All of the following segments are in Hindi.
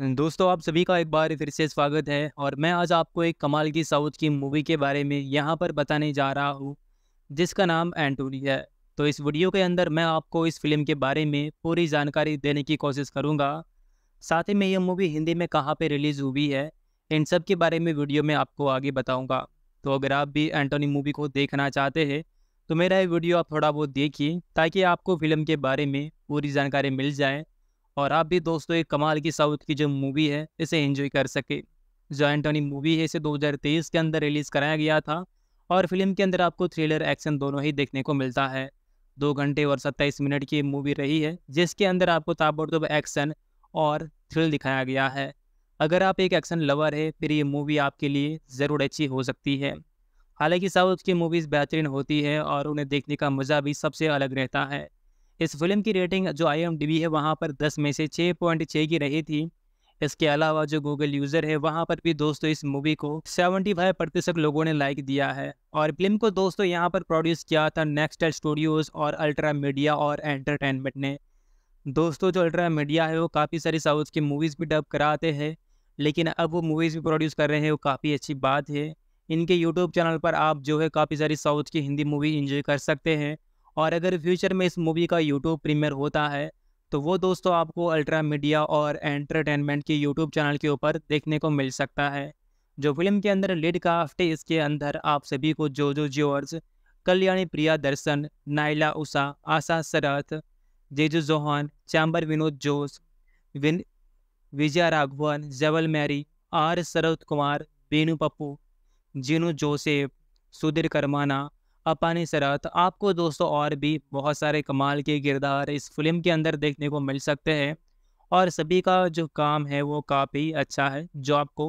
दोस्तों आप सभी का एक बार फिर से स्वागत है और मैं आज आपको एक कमाल की साउथ की मूवी के बारे में यहाँ पर बताने जा रहा हूँ जिसका नाम एंटोनी है तो इस वीडियो के अंदर मैं आपको इस फिल्म के बारे में पूरी जानकारी देने की कोशिश करूँगा साथ ही में यह मूवी हिंदी में कहाँ पर रिलीज़ हुई है इन सब के बारे में वीडियो में आपको आगे बताऊँगा तो अगर आप भी एंटोनी मूवी को देखना चाहते हैं तो मेरा ये वीडियो आप थोड़ा बहुत देखिए ताकि आपको फिल्म के बारे में पूरी जानकारी मिल जाए और आप भी दोस्तों एक कमाल की साउथ की जो मूवी है इसे एंजॉय कर सके जो एंटोनी मूवी है इसे 2023 के अंदर रिलीज़ कराया गया था और फिल्म के अंदर आपको थ्रिलर एक्शन दोनों ही देखने को मिलता है दो घंटे और सत्ताईस मिनट की मूवी रही है जिसके अंदर आपको ताबड़तोब एक्शन और थ्रिल दिखाया गया है अगर आप एक एक्शन लवर है फिर ये मूवी आपके लिए ज़रूर अच्छी हो सकती है हालांकि साउथ की मूवीज़ बेहतरीन होती है और उन्हें देखने का मज़ा भी सबसे अलग रहता है इस फिल्म की रेटिंग जो आई है वहाँ पर दस में से छः पॉइंट छः की रही थी इसके अलावा जो गूगल यूज़र है वहाँ पर भी दोस्तों इस मूवी को 75 प्रतिशत लोगों ने लाइक दिया है और फिल्म को दोस्तों यहाँ पर प्रोड्यूस किया था नेक्स्ट स्टूडियोज़ और अल्ट्रा मीडिया और एंटरटेनमेंट ने दोस्तों जो अल्ट्रा मीडिया है वो काफ़ी सारी साउथ की मूवीज़ भी डब कराते हैं लेकिन अब वो मूवीज़ भी प्रोड्यूस कर रहे हैं वो काफ़ी अच्छी बात है इनके यूट्यूब चैनल पर आप जो है काफ़ी सारी साउथ की हिंदी मूवी इंजॉय कर सकते हैं और अगर फ्यूचर में इस मूवी का यूट्यूब प्रीमियर होता है तो वो दोस्तों आपको अल्ट्रा मीडिया और एंटरटेनमेंट के यूट्यूब चैनल के ऊपर देखने को मिल सकता है जो फिल्म के अंदर लीड काफ्ट इसके अंदर आप सभी को जो जो जॉर्ज कल्याणी प्रिया दर्शन नाइला उषा आशा शरथ जेजू जोहान चैम्बर विनोद जोश विन विजय Raghavan जवल Mary R Sharad Kumar Binu Pappu Jinu Joseph Sudheer Karamana Appani Sarath तो आपको दोस्तों और भी बहुत सारे कमाल के किरदार इस फिल्म के अंदर देखने को मिल सकते हैं और सभी का जो काम है वो काफ़ी अच्छा है जो आपको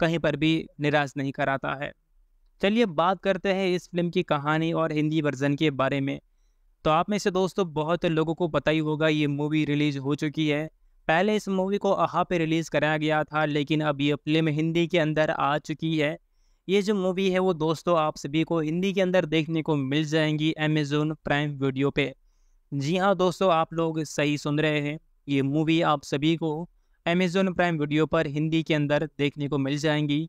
कहीं पर भी निराश नहीं कराता है चलिए बात करते हैं इस फिल्म की कहानी और हिंदी वर्जन के बारे में तो आप में से दोस्तों बहुत लोगों को पता ही होगा ये मूवी रिलीज़ हो चुकी है पहले इस मूवी को अहा पे रिलीज़ कराया गया था लेकिन अब ये फिल्म हिंदी के अंदर आ चुकी है ये जो मूवी है वो दोस्तों आप सभी को हिंदी के अंदर देखने को मिल जाएंगी अमेजोन प्राइम वीडियो पे जी हाँ दोस्तों आप लोग सही सुन रहे हैं ये मूवी आप सभी को अमेजोन प्राइम वीडियो पर हिंदी के अंदर देखने को मिल जाएंगी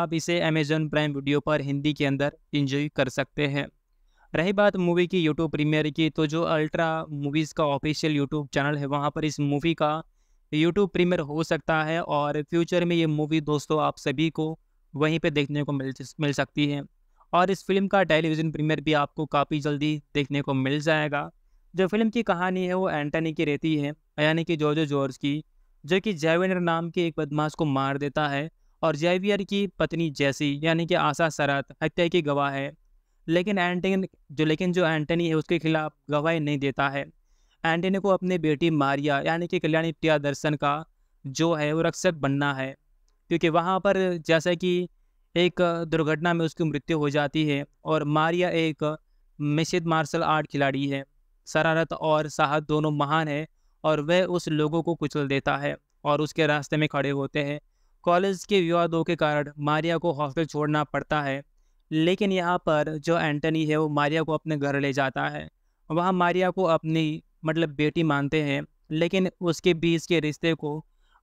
आप इसे अमेजोन प्राइम वीडियो पर हिंदी के अंदर इंजॉय कर सकते हैं रही बात मूवी की यूट्यूब प्रीमियर की तो जो अल्ट्रा मूवीज़ का ऑफिशियल यूट्यूब चैनल है वहाँ पर इस मूवी का यूट्यूब प्रीमियर हो सकता है और फ्यूचर में ये मूवी दोस्तों आप सभी को वहीं पर देखने को मिल मिल सकती है और इस फिल्म का टेलीविज़न प्रीमियर भी आपको काफ़ी जल्दी देखने को मिल जाएगा जो फिल्म की कहानी है वो एंटनी की रहती है यानी कि जॉर्जो जॉर्ज की जो कि जैवेनर नाम के एक बदमाश को मार देता है और जेवियर की पत्नी जैसी यानी कि आशा सरात हत्या की गवाह है लेकिन एंटन जो लेकिन जो एंटनी है उसके खिलाफ गवाही नहीं देता है एंटनी को अपनी बेटी मारिया यानी कि कल्याणी प्रिया दर्शन का जो है वो रक्षक बनना है क्योंकि वहाँ पर जैसे कि एक दुर्घटना में उसकी मृत्यु हो जाती है और मारिया एक मिश्रित मार्शल आर्ट खिलाड़ी है शरारत और साहस दोनों महान है और वह उस लोगों को कुचल देता है और उसके रास्ते में खड़े होते हैं कॉलेज के विवादों के कारण मारिया को हॉस्टल छोड़ना पड़ता है लेकिन यहाँ पर जो एंटनी है वो मारिया को अपने घर ले जाता है वहाँ मारिया को अपनी मतलब बेटी मानते हैं लेकिन उसके बीच के रिश्ते को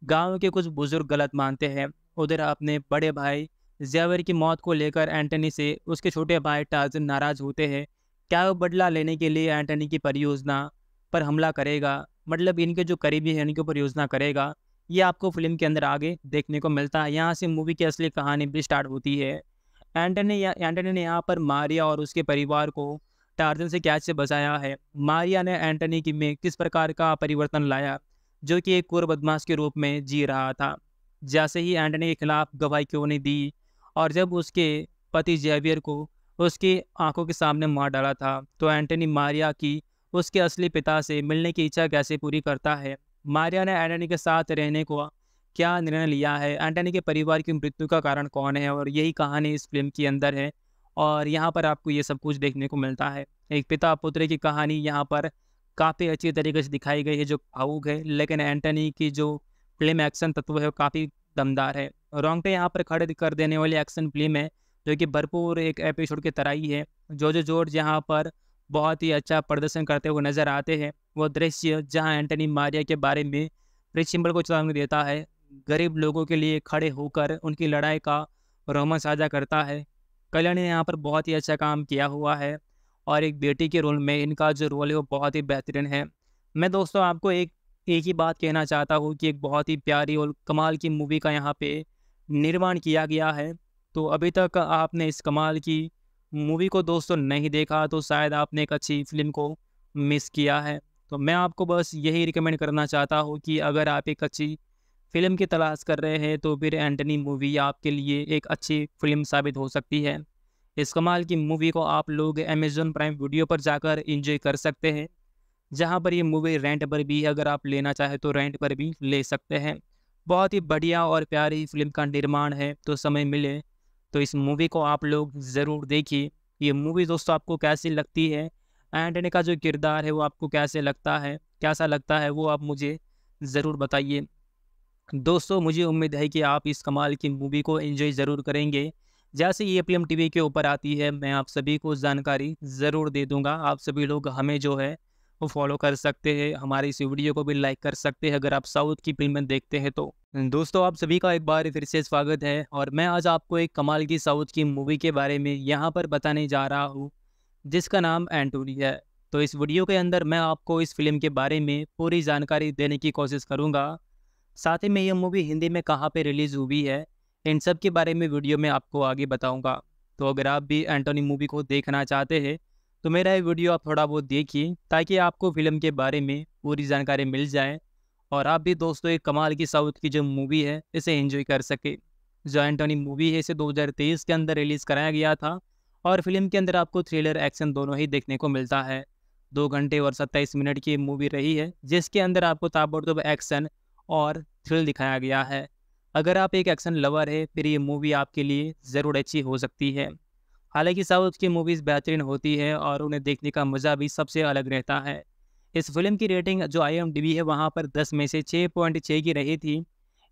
गांव के कुछ बुज़ुर्ग गलत मानते हैं उधर अपने बड़े भाई जैवर की मौत को लेकर एंटनी से उसके छोटे भाई टाजन नाराज़ होते हैं क्या वो बदला लेने के लिए एंटनी की परियोजना पर हमला करेगा मतलब इनके जो करीबी हैं इनके ऊपर योजना करेगा ये आपको फिल्म के अंदर आगे देखने को मिलता है यहाँ से मूवी की असली कहानी भी स्टार्ट होती है एंटनी एंटनी ने यहाँ पर मारिया और उसके परिवार को टार्जन से कैच से बचाया है मारिया ने एंटनी की में किस प्रकार का परिवर्तन लाया जो कि एक पूर्व बदमाश के रूप में जी रहा था जैसे ही एंटनी के खिलाफ गवाही क्यों नहीं दी और जब उसके पति जेवियर को उसकी आंखों के सामने मार डाला था तो एंटनी मारिया की उसके असली पिता से मिलने की इच्छा कैसे पूरी करता है मारिया ने एंटनी के साथ रहने को क्या निर्णय लिया है एंटनी के परिवार की मृत्यु का कारण कौन है और यही कहानी इस फिल्म के अंदर है और यहाँ पर आपको ये सब कुछ देखने को मिलता है एक पिता पुत्र की कहानी यहाँ पर काफ़ी अच्छी तरीके से दिखाई गई है जो आउग है लेकिन एंटनी की जो फिल्म एक्शन तत्व है वो काफ़ी दमदार है रोंगटे यहाँ पर खड़े कर देने वाली एक्शन फिल्म है जो कि भरपूर एक एपिसोड की तरह ही है जो जो जोर यहाँ पर बहुत ही अच्छा प्रदर्शन करते हुए नजर आते हैं वो दृश्य जहाँ एंटनी मारिया के बारे में फ्रिज सिंबल को चेतावनी देता है गरीब लोगों के लिए खड़े होकर उनकी लड़ाई का रोमन साझा करता है कल्याण ने यहाँ पर बहुत ही अच्छा काम किया हुआ है और एक बेटी के रोल में इनका जो रोल है वो बहुत ही बेहतरीन है मैं दोस्तों आपको एक एक ही बात कहना चाहता हूँ कि एक बहुत ही प्यारी और कमाल की मूवी का यहाँ पे निर्माण किया गया है तो अभी तक आपने इस कमाल की मूवी को दोस्तों नहीं देखा तो शायद आपने एक अच्छी फिल्म को मिस किया है तो मैं आपको बस यही रिकमेंड करना चाहता हूँ कि अगर आप एक अच्छी फिल्म की तलाश कर रहे हैं तो फिर एंटनी मूवी आपके लिए एक अच्छी फिल्म साबित हो सकती है इस कमाल की मूवी को आप लोग अमेजोन प्राइम वीडियो पर जाकर इंजॉय कर सकते हैं जहाँ पर ये मूवी रेंट पर भी अगर आप लेना चाहें तो रेंट पर भी ले सकते हैं बहुत ही बढ़िया और प्यारी फिल्म का निर्माण है तो समय मिले तो इस मूवी को आप लोग ज़रूर देखिए ये मूवी दोस्तों आपको कैसी लगती है एंटनी का जो किरदार है वो आपको कैसे लगता है कैसा लगता है वो आप मुझे ज़रूर बताइए दोस्तों मुझे उम्मीद है कि आप इस कमाल की मूवी को एंजॉय ज़रूर करेंगे जैसे ये पी टीवी के ऊपर आती है मैं आप सभी को जानकारी ज़रूर दे दूँगा आप सभी लोग हमें जो है वो फॉलो कर सकते हैं हमारे इस वीडियो को भी लाइक कर सकते हैं अगर आप साउथ की फिल्में देखते हैं तो दोस्तों आप सभी का एक बार फिर से स्वागत है और मैं आज आपको एक कमाल की साउथ की मूवी के बारे में यहाँ पर बताने जा रहा हूँ जिसका नाम एंटोनी है तो इस वीडियो के अंदर मैं आपको इस फिल्म के बारे में पूरी जानकारी देने की कोशिश करूँगा साथ ही में यह मूवी हिंदी में कहाँ पर रिलीज़ हुई है इन सब के बारे में वीडियो में आपको आगे बताऊँगा तो अगर आप भी एंटोनी मूवी को देखना चाहते हैं तो मेरा ये वीडियो आप थोड़ा बहुत देखिए ताकि आपको फिल्म के बारे में पूरी जानकारी मिल जाए और आप भी दोस्तों एक कमाल की साउथ की जो मूवी है इसे एंजॉय कर सके जो एंटोनी मूवी है इसे 2023 के अंदर रिलीज़ कराया गया था और फिल्म के अंदर आपको थ्रिलर एक्शन दोनों ही देखने को मिलता है दो घंटे और सत्ताईस मिनट की मूवी रही है जिसके अंदर आपको ताबड़तोब एक्शन और थ्रिल दिखाया गया है अगर आप एक एक्शन लवर है फिर ये मूवी आपके लिए ज़रूर अच्छी हो सकती है हालांकि साउथ की मूवीज़ बेहतरीन होती है और उन्हें देखने का मज़ा भी सबसे अलग रहता है इस फिल्म की रेटिंग जो आई है वहाँ पर दस में से छः पॉइंट छः की रही थी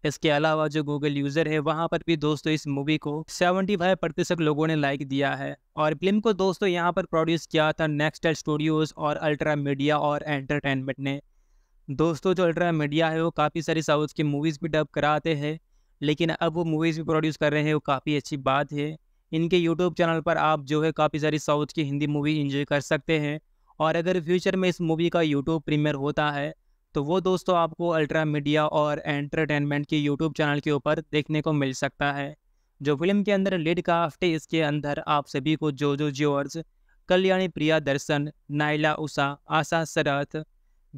इसके अलावा जो गूगल यूज़र है वहाँ पर भी दोस्तों इस मूवी को 75 प्रतिशत लोगों ने लाइक दिया है और फिल्म को दोस्तों यहाँ पर प्रोड्यूस किया था नेक्स्ट स्टूडियोज़ और अल्ट्रा मीडिया और एंटरटेनमेंट ने दोस्तों जो अल्ट्रा मीडिया है वो काफ़ी सारी साउथ की मूवीज़ भी डब कराते हैं लेकिन अब वो मूवीज़ भी प्रोड्यूस कर रहे हैं वो काफ़ी अच्छी बात है इनके यूट्यूब चैनल पर आप जो है काफ़ी सारी साउथ की हिंदी मूवी इंजॉय कर सकते हैं और अगर फ्यूचर में इस मूवी का यूट्यूब प्रीमियर होता है तो वो दोस्तों आपको अल्ट्रा मीडिया और एंटरटेनमेंट के यूट्यूब चैनल के ऊपर देखने को मिल सकता है जो फिल्म के अंदर लीड काफ्ट इसके अंदर आप सभी को जो जो जॉर्ज कल्याणी प्रिया दर्शन नाइला उषा आशा शरथ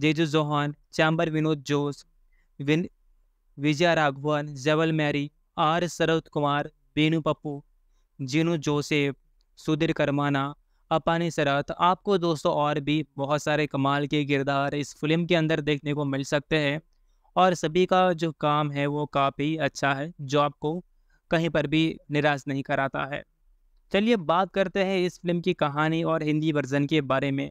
जेजू जोहान चैम्बर विनोद जोस विन विजय Raghavan जवल Mary R Sharad Kumar Binu Pappu Jinu Joseph Sudheer Karamana Appani Sarath आपको दोस्तों और भी बहुत सारे कमाल के किरदार इस फिल्म के अंदर देखने को मिल सकते हैं और सभी का जो काम है वो काफ़ी अच्छा है जो आपको कहीं पर भी निराश नहीं कराता है चलिए बात करते हैं इस फिल्म की कहानी और हिंदी वर्जन के बारे में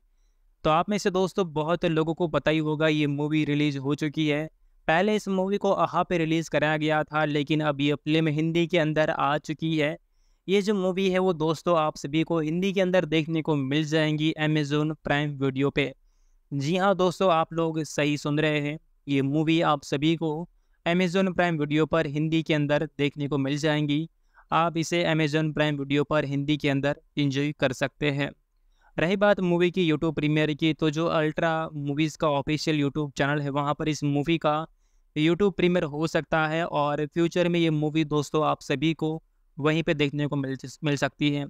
तो आप में से दोस्तों बहुत लोगों को पता ही होगा ये मूवी रिलीज़ हो चुकी है पहले इस मूवी को अहा पे रिलीज़ कराया गया था लेकिन अब ये फिल्म हिंदी के अंदर आ चुकी है ये जो मूवी है वो दोस्तों आप सभी को हिंदी के अंदर देखने को मिल जाएंगी अमेजोन प्राइम वीडियो पे जी हाँ दोस्तों आप लोग सही सुन रहे हैं ये मूवी आप सभी को अमेजोन प्राइम वीडियो पर हिंदी के अंदर देखने को मिल जाएंगी आप इसे अमेजोन प्राइम वीडियो पर हिंदी के अंदर इंजॉय कर सकते हैं रही बात मूवी की यूट्यूब प्रीमियर की तो जो अल्ट्रा मूवीज़ का ऑफिशियल यूट्यूब चैनल है वहाँ पर इस मूवी का यूट्यूब प्रीमियर हो सकता है और फ्यूचर में ये मूवी दोस्तों आप सभी को वहीं पे देखने को मिल मिल सकती है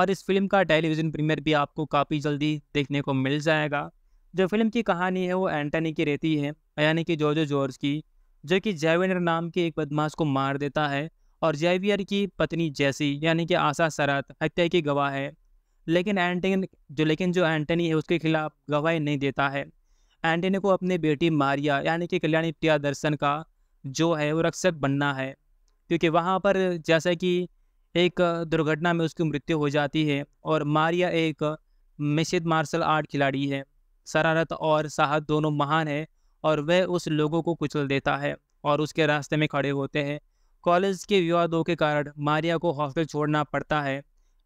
और इस फिल्म का टेलीविज़न प्रीमियर भी आपको काफ़ी जल्दी देखने को मिल जाएगा जो फिल्म की कहानी है वो एंटनी की रहती है यानी कि जॉर्जो जॉर्ज की जो कि जैवियर नाम के एक बदमाश को मार देता है और जैवियर की पत्नी जैसी यानी कि आशा सरत हत्या की गवाह है लेकिन एंटनी जो लेकिन जो एंटनी है उसके खिलाफ गवाही नहीं देता है एंटनी को अपनी बेटी मारिया यानी कि कल्याणी प्रिया दर्शन का जो है वो रक्षक बनना है क्योंकि वहाँ पर जैसा कि एक दुर्घटना में उसकी मृत्यु हो जाती है और मारिया एक मिश्रित मार्शल आर्ट खिलाड़ी है शरारत और साहस दोनों महान है और वह उस लोगों को कुचल देता है और उसके रास्ते में खड़े होते हैं कॉलेज के विवादों के कारण मारिया को हॉस्टल छोड़ना पड़ता है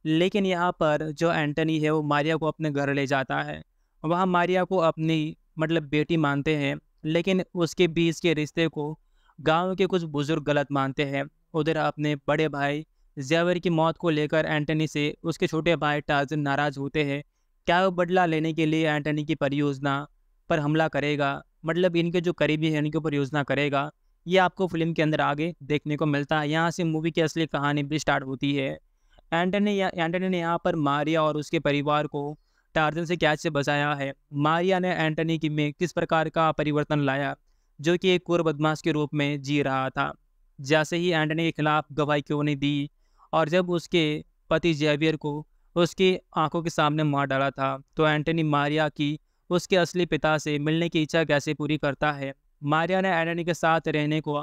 लेकिन यहाँ पर जो एंटनी है वो मारिया को अपने घर ले जाता है वहाँ मारिया को अपनी मतलब बेटी मानते हैं लेकिन उसके बीच के रिश्ते को गांव के कुछ बुज़ुर्ग गलत मानते हैं उधर अपने बड़े भाई जेवर की मौत को लेकर एंटनी से उसके छोटे भाई टाजन नाराज़ होते हैं क्या वो बदला लेने के लिए एंटनी की परियोजना पर हमला करेगा मतलब इनके जो करीबी हैं इनके ऊपर योजना करेगा ये आपको फिल्म के अंदर आगे देखने को मिलता है यहाँ से मूवी की असली कहानी भी स्टार्ट होती है एंटनी एंटनी ने यहाँ पर मारिया और उसके परिवार को टार्जन से कैच से बचाया है मारिया ने एंटनी की में किस प्रकार का परिवर्तन लाया जो कि एक कुर बदमाश के रूप में जी रहा था जैसे ही एंटनी के खिलाफ गवाही क्यों नहीं दी और जब उसके पति जेवियर को उसकी आंखों के सामने मार डाला था तो एंटनी मारिया की उसके असली पिता से मिलने की इच्छा कैसे पूरी करता है मारिया ने एंटनी के साथ रहने को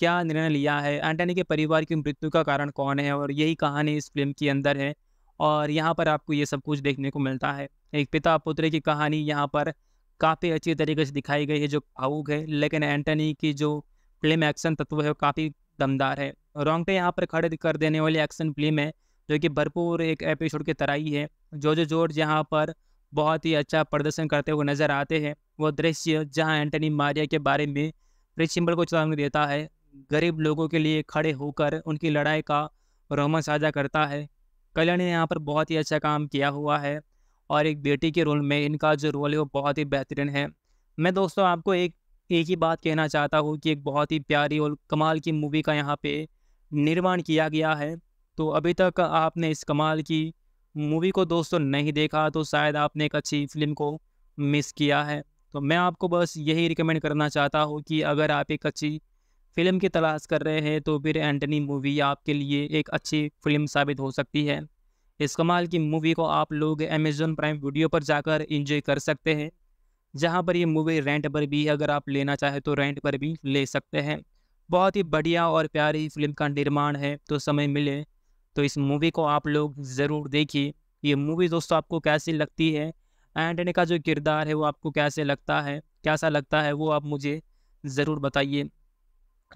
क्या निर्णय लिया है एंटनी के परिवार की मृत्यु का कारण कौन है और यही कहानी इस फिल्म के अंदर है और यहाँ पर आपको ये सब कुछ देखने को मिलता है एक पिता पुत्र की कहानी यहाँ पर काफ़ी अच्छी तरीके से दिखाई गई है जो भावुक है लेकिन एंटनी की जो फिल्म एक्शन तत्व है वो काफ़ी दमदार है रोंगटे यहाँ पर खड़े कर देने वाली एक्शन फिल्म है जो कि भरपूर एक एपिसोड की तरह ही है जो जो जोर्ज यहाँ पर बहुत ही अच्छा प्रदर्शन करते हुए नजर आते हैं वो दृश्य जहाँ एंटनी मारिया के बारे में रिच सिंबल को चेतावनी देता है गरीब लोगों के लिए खड़े होकर उनकी लड़ाई का रोमन साझा करता है कल्याण ने यहाँ पर बहुत ही अच्छा काम किया हुआ है और एक बेटी के रोल में इनका जो रोल है वो बहुत ही बेहतरीन है मैं दोस्तों आपको एक एक ही बात कहना चाहता हूँ कि एक बहुत ही प्यारी और कमाल की मूवी का यहाँ पे निर्माण किया गया है तो अभी तक आपने इस कमाल की मूवी को दोस्तों नहीं देखा तो शायद आपने एक अच्छी फिल्म को मिस किया है तो मैं आपको बस यही रिकमेंड करना चाहता हूँ कि अगर आप एक अच्छी फिल्म की तलाश कर रहे हैं तो फिर एंटनी मूवी आपके लिए एक अच्छी फिल्म साबित हो सकती है इस कमाल की मूवी को आप लोग अमेजोन प्राइम वीडियो पर जाकर इंजॉय कर सकते हैं जहाँ पर ये मूवी रेंट पर भी अगर आप लेना चाहें तो रेंट पर भी ले सकते हैं बहुत ही बढ़िया और प्यारी फिल्म का निर्माण है तो समय मिले तो इस मूवी को आप लोग ज़रूर देखिए ये मूवी दोस्तों आपको कैसी लगती है एंटनी का जो किरदार है वो आपको कैसे लगता है कैसा लगता है वो आप मुझे ज़रूर बताइए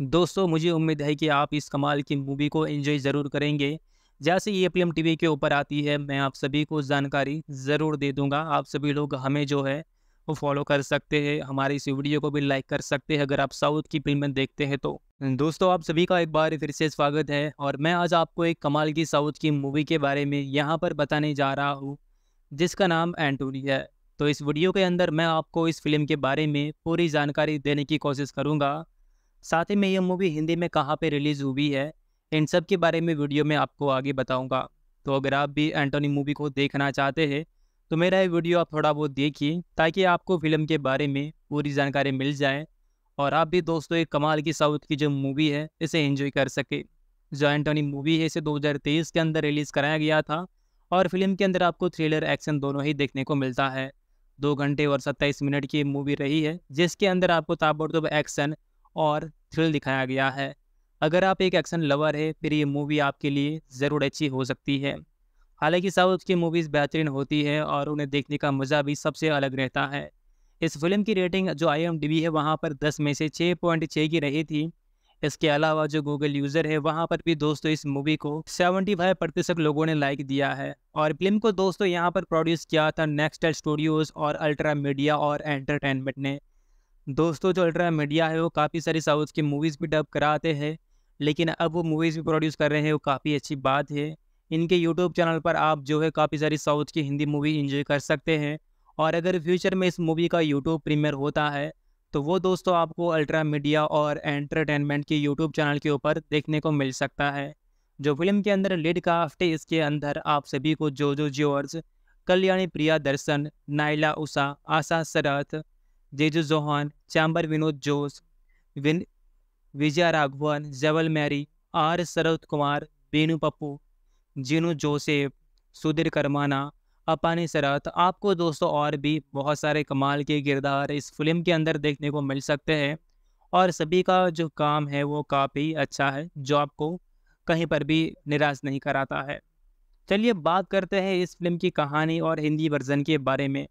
दोस्तों मुझे उम्मीद है कि आप इस कमाल की मूवी को एंजॉय ज़रूर करेंगे जैसे ये पी एम टी के ऊपर आती है मैं आप सभी को जानकारी ज़रूर दे दूँगा आप सभी लोग हमें जो है वो फॉलो कर सकते हैं हमारे इस वीडियो को भी लाइक कर सकते हैं अगर आप साउथ की फिल्में देखते हैं तो दोस्तों आप सभी का एक बार फिर से स्वागत है और मैं आज आपको एक कमाल की साउथ की मूवी के बारे में यहाँ पर बताने जा रहा हूँ जिसका नाम एंटोनी है तो इस वीडियो के अंदर मैं आपको इस फिल्म के बारे में पूरी जानकारी देने की कोशिश करूँगा साथ ही में ये मूवी हिंदी में कहाँ पे रिलीज़ हुई है इन सब के बारे में वीडियो में आपको आगे बताऊँगा तो अगर आप भी एंटोनी मूवी को देखना चाहते हैं तो मेरा ये वीडियो आप थोड़ा बहुत देखिए ताकि आपको फिल्म के बारे में पूरी जानकारी मिल जाए और आप भी दोस्तों एक कमाल की साउथ की जो मूवी है इसे एंजॉय कर सके जो एंटोनी मूवी है इसे 2023 के अंदर रिलीज़ कराया गया था और फिल्म के अंदर आपको थ्रिलर एक्शन दोनों ही देखने को मिलता है दो घंटे और सत्ताईस मिनट की मूवी रही है जिसके अंदर आपको ताबड़तोब एक्शन और थ्रिल दिखाया गया है अगर आप एक एक्शन लवर है फिर ये मूवी आपके लिए ज़रूर अच्छी हो सकती है हालांकि साउथ की मूवीज़ बेहतरीन होती है और उन्हें देखने का मज़ा भी सबसे अलग रहता है इस फिल्म की रेटिंग जो आई है वहाँ पर दस में से छः पॉइंट छः की रही थी इसके अलावा जो गूगल यूज़र है वहाँ पर भी दोस्तों इस मूवी को 75 प्रतिशत लोगों ने लाइक दिया है और फिल्म को दोस्तों यहाँ पर प्रोड्यूस किया था नेक्स्ट स्टूडियोज़ और अल्ट्रा मीडिया और एंटरटेनमेंट ने दोस्तों जो अल्ट्रा मीडिया है वो काफ़ी सारी साउथ की मूवीज़ भी डब कराते हैं लेकिन अब वो मूवीज़ भी प्रोड्यूस कर रहे हैं वो काफ़ी अच्छी बात है इनके यूट्यूब चैनल पर आप जो है काफ़ी सारी साउथ की हिंदी मूवी इंजॉय कर सकते हैं और अगर फ्यूचर में इस मूवी का यूट्यूब प्रीमियर होता है तो वो दोस्तों आपको अल्ट्रा मीडिया और एंटरटेनमेंट के यूट्यूब चैनल के ऊपर देखने को मिल सकता है जो फिल्म के अंदर लीड काफ्ट है इसके अंदर आप सभी को जो जो जॉर्ज कल्याणी प्रिया दर्शन नाइला उषा आशा सरथ जेजू जोहान चैम्बर विनोद जोस विन विजय Raghavan जवल Mary R Sharad Kumar Binu Pappu Jinu Joseph Sudheer Karamana Appani Sarath आपको दोस्तों और भी बहुत सारे कमाल के किरदार इस फिल्म के अंदर देखने को मिल सकते हैं और सभी का जो काम है वो काफ़ी अच्छा है जो आपको कहीं पर भी निराश नहीं कराता है चलिए बात करते हैं इस फिल्म की कहानी और हिंदी वर्जन के बारे में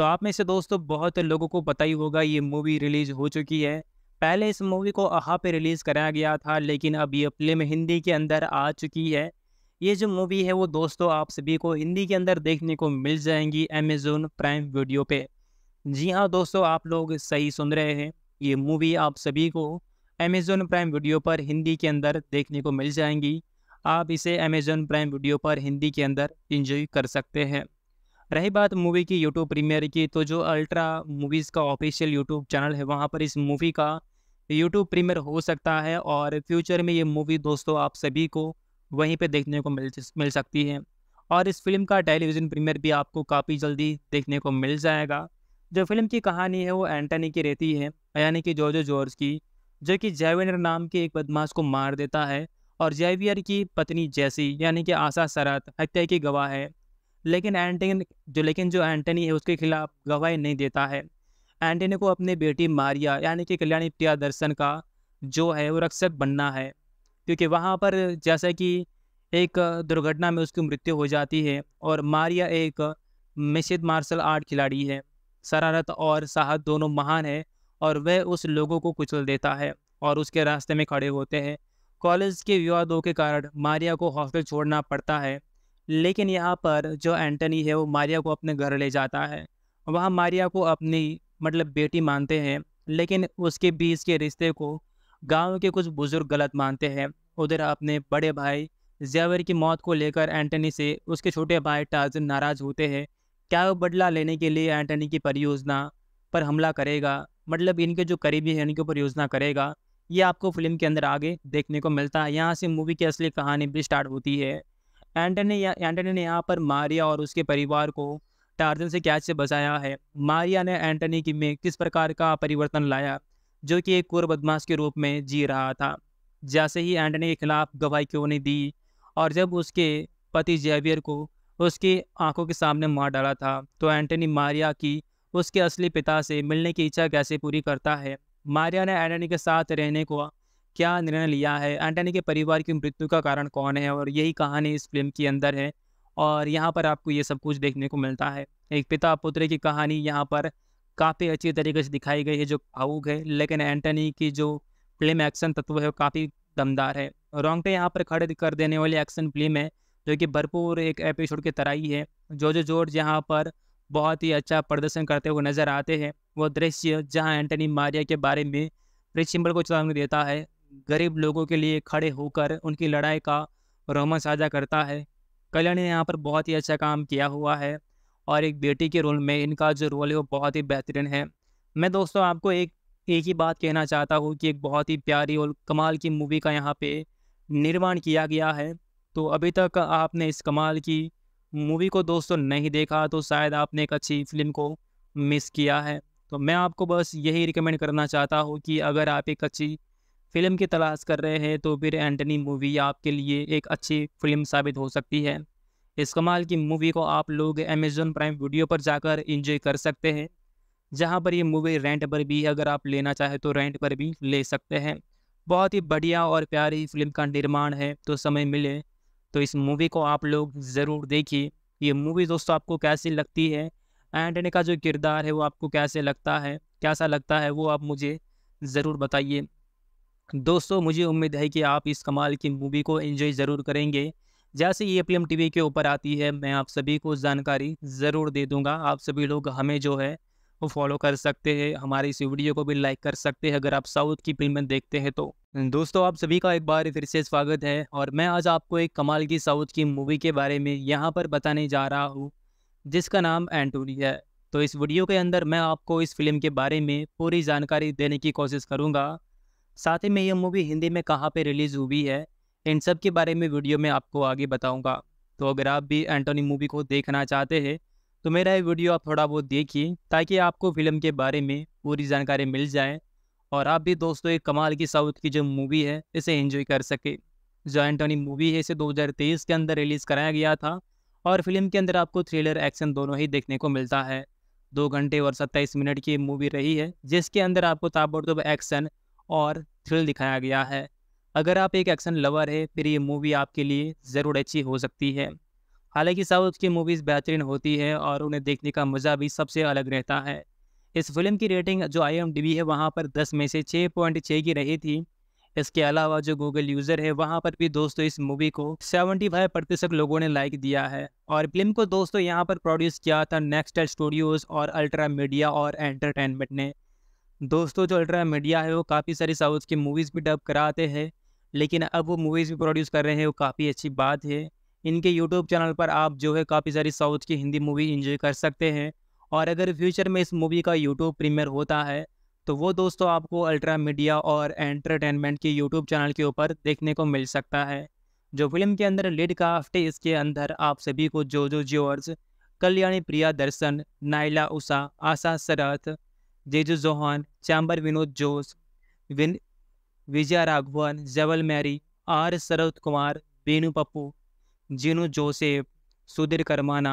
तो आप में से दोस्तों बहुत लोगों को पता ही होगा ये मूवी रिलीज़ हो चुकी है पहले इस मूवी को अहा पे रिलीज़ कराया गया था लेकिन अब ये फिल्म हिंदी के अंदर आ चुकी है ये जो मूवी है वो दोस्तों आप सभी को हिंदी के अंदर देखने को मिल जाएंगी अमेजोन प्राइम वीडियो पे जी हाँ दोस्तों आप लोग सही सुन रहे हैं ये मूवी आप सभी को अमेजोन प्राइम वीडियो पर हिंदी के अंदर देखने को मिल जाएंगी आप इसे अमेजोन प्राइम वीडियो पर हिंदी के अंदर इंजॉय कर सकते हैं रही बात मूवी की यूट्यूब प्रीमियर की तो जो अल्ट्रा मूवीज़ का ऑफिशियल यूट्यूब चैनल है वहाँ पर इस मूवी का यूट्यूब प्रीमियर हो सकता है और फ्यूचर में ये मूवी दोस्तों आप सभी को वहीं पे देखने को मिल मिल सकती है और इस फिल्म का टेलीविज़न प्रीमियर भी आपको काफ़ी जल्दी देखने को मिल जाएगा जो फिल्म की कहानी है वो एंटनी की रहती है यानी कि जॉर्जो जॉर्ज की जो कि जेवियर नाम के एक बदमाश को मार देता है और जेवियर की पत्नी जैसी यानी कि आशा सरत हत्या की गवाह है लेकिन एंटनी जो लेकिन जो एंटनी है उसके खिलाफ गवाही नहीं देता है एंटनी को अपनी बेटी मारिया यानी कि कल्याणी प्रिया दर्शन का जो है वो रक्षक बनना है क्योंकि वहाँ पर जैसे कि एक दुर्घटना में उसकी मृत्यु हो जाती है और मारिया एक मिश्रित मार्शल आर्ट खिलाड़ी है शरारत और साहस दोनों महान है और वह उस लोगों को कुचल देता है और उसके रास्ते में खड़े होते हैं कॉलेज के विवादों के कारण मारिया को हॉस्टल छोड़ना पड़ता है लेकिन यहाँ पर जो एंटनी है वो मारिया को अपने घर ले जाता है वहाँ मारिया को अपनी मतलब बेटी मानते हैं लेकिन उसके बीच के रिश्ते को गांव के कुछ बुज़ुर्ग गलत मानते हैं उधर अपने बड़े भाई जैवर की मौत को लेकर एंटनी से उसके छोटे भाई टाजन नाराज़ होते हैं क्या वो बदला लेने के लिए एंटनी की परियोजना पर हमला करेगा मतलब इनके जो करीबी हैं इनकी ऊपर योजना करेगा ये आपको फिल्म के अंदर आगे देखने को मिलता है यहाँ से मूवी की असली कहानी भी स्टार्ट होती है एंटनी एंटनी ने यहाँ पर मारिया और उसके परिवार को टार्जन से कैच से बचाया है मारिया ने एंटनी की में किस प्रकार का परिवर्तन लाया जो कि एक कुर बदमाश के रूप में जी रहा था जैसे ही एंटनी के खिलाफ गवाही क्यों नहीं दी और जब उसके पति जेवियर को उसकी आंखों के सामने मार डाला था तो एंटनी मारिया की उसके असली पिता से मिलने की इच्छा कैसे पूरी करता है मारिया ने एंटनी के साथ रहने को क्या निर्णय लिया है एंटनी के परिवार की मृत्यु का कारण कौन है और यही कहानी इस फिल्म के अंदर है और यहाँ पर आपको ये सब कुछ देखने को मिलता है एक पिता पुत्र की कहानी यहाँ पर काफ़ी अच्छी तरीके से दिखाई गई है जो भावुक है लेकिन एंटनी की जो फिल्म एक्शन तत्व है वो काफ़ी दमदार है रोंगटे यहाँ पर खड़े कर देने वाली एक्शन फिल्म है जो कि भरपूर एक एपिसोड की तरह ही है जो जो जोर्ज यहाँ पर बहुत ही अच्छा प्रदर्शन करते हुए नजर आते हैं वो दृश्य जहाँ एंटनी मारिया के बारे में प्रिसिम्बल को चेतावनी देता है गरीब लोगों के लिए खड़े होकर उनकी लड़ाई का रोमन साझा करता है कल्याण ने यहाँ पर बहुत ही अच्छा काम किया हुआ है और एक बेटी के रोल में इनका जो रोल है वो बहुत ही बेहतरीन है मैं दोस्तों आपको एक एक ही बात कहना चाहता हूँ कि एक बहुत ही प्यारी और कमाल की मूवी का यहाँ पे निर्माण किया गया है तो अभी तक आपने इस कमाल की मूवी को दोस्तों नहीं देखा तो शायद आपने एक अच्छी फिल्म को मिस किया है तो मैं आपको बस यही रिकमेंड करना चाहता हूँ कि अगर आप एक अच्छी फिल्म की तलाश कर रहे हैं तो फिर एंटनी मूवी आपके लिए एक अच्छी फिल्म साबित हो सकती है इस कमाल की मूवी को आप लोग अमेजोन प्राइम वीडियो पर जाकर इंजॉय कर सकते हैं जहाँ पर ये मूवी रेंट पर भी अगर आप लेना चाहें तो रेंट पर भी ले सकते हैं बहुत ही बढ़िया और प्यारी फिल्म का निर्माण है तो समय मिले तो इस मूवी को आप लोग ज़रूर देखिए ये मूवी दोस्तों आपको कैसी लगती है एंटनी का जो किरदार है वो आपको कैसे लगता है कैसा लगता है वो आप मुझे ज़रूर बताइए दोस्तों मुझे उम्मीद है कि आप इस कमाल की मूवी को एंजॉय ज़रूर करेंगे जैसे ये पी एम टी वी के ऊपर आती है मैं आप सभी को जानकारी ज़रूर दे दूँगा आप सभी लोग हमें जो है वो फॉलो कर सकते हैं हमारे इस वीडियो को भी लाइक कर सकते हैं अगर आप साउथ की फिल्में देखते हैं तो दोस्तों आप सभी का एक बार फिर से स्वागत है और मैं आज आपको एक कमाल की साउथ की मूवी के बारे में यहाँ पर बताने जा रहा हूँ जिसका नाम एंटोनी है तो इस वीडियो के अंदर मैं आपको इस फिल्म के बारे में पूरी जानकारी देने की कोशिश करूँगा साथ ही में ये मूवी हिंदी में कहाँ पे रिलीज़ हुई है इन सब के बारे में वीडियो में आपको आगे बताऊँगा तो अगर आप भी एंटोनी मूवी को देखना चाहते हैं तो मेरा ये वीडियो आप थोड़ा बहुत देखिए ताकि आपको फिल्म के बारे में पूरी जानकारी मिल जाए और आप भी दोस्तों एक कमाल की साउथ की जो मूवी है इसे एंजॉय कर सके जो एंटोनी मूवी है इसे 2023 के अंदर रिलीज़ कराया गया था और फिल्म के अंदर आपको थ्रिलर एक्शन दोनों ही देखने को मिलता है दो घंटे और सत्ताईस मिनट की मूवी रही है जिसके अंदर आपको ताबड़तोब एक्शन और थ्रिल दिखाया गया है अगर आप एक एक्शन लवर है फिर ये मूवी आपके लिए ज़रूर अच्छी हो सकती है हालांकि साउथ की मूवीज़ बेहतरीन होती है और उन्हें देखने का मज़ा भी सबसे अलग रहता है इस फिल्म की रेटिंग जो आई है वहाँ पर दस में से छः पॉइंट छः की रही थी इसके अलावा जो गूगल यूज़र है वहाँ पर भी दोस्तों इस मूवी को 75 प्रतिशत लोगों ने लाइक दिया है और फिल्म को दोस्तों यहाँ पर प्रोड्यूस किया था नेक्स्ट स्टूडियोज़ और अल्ट्रा मीडिया और एंटरटेनमेंट ने दोस्तों जो अल्ट्रा मीडिया है वो काफ़ी सारी साउथ की मूवीज़ भी डब कराते हैं लेकिन अब वो मूवीज़ भी प्रोड्यूस कर रहे हैं वो काफ़ी अच्छी बात है इनके यूट्यूब चैनल पर आप जो है काफ़ी सारी साउथ की हिंदी मूवी इंजॉय कर सकते हैं और अगर फ्यूचर में इस मूवी का यूट्यूब प्रीमियर होता है तो वो दोस्तों आपको अल्ट्रा मीडिया और एंटरटेनमेंट के यूट्यूब चैनल के ऊपर देखने को मिल सकता है जो फिल्म के अंदर लीड काफ्ट है इसके अंदर आप सभी को जो जो जॉर्ज कल्याणी प्रिया दर्शन नाइला उषा आशा शरथ जेजू जोहान चैम्बर विनोद जोस विन विजय राघवन जेवल Mary R Sharad Kumar Binu Pappu Jinu Joseph Sudheer Karamana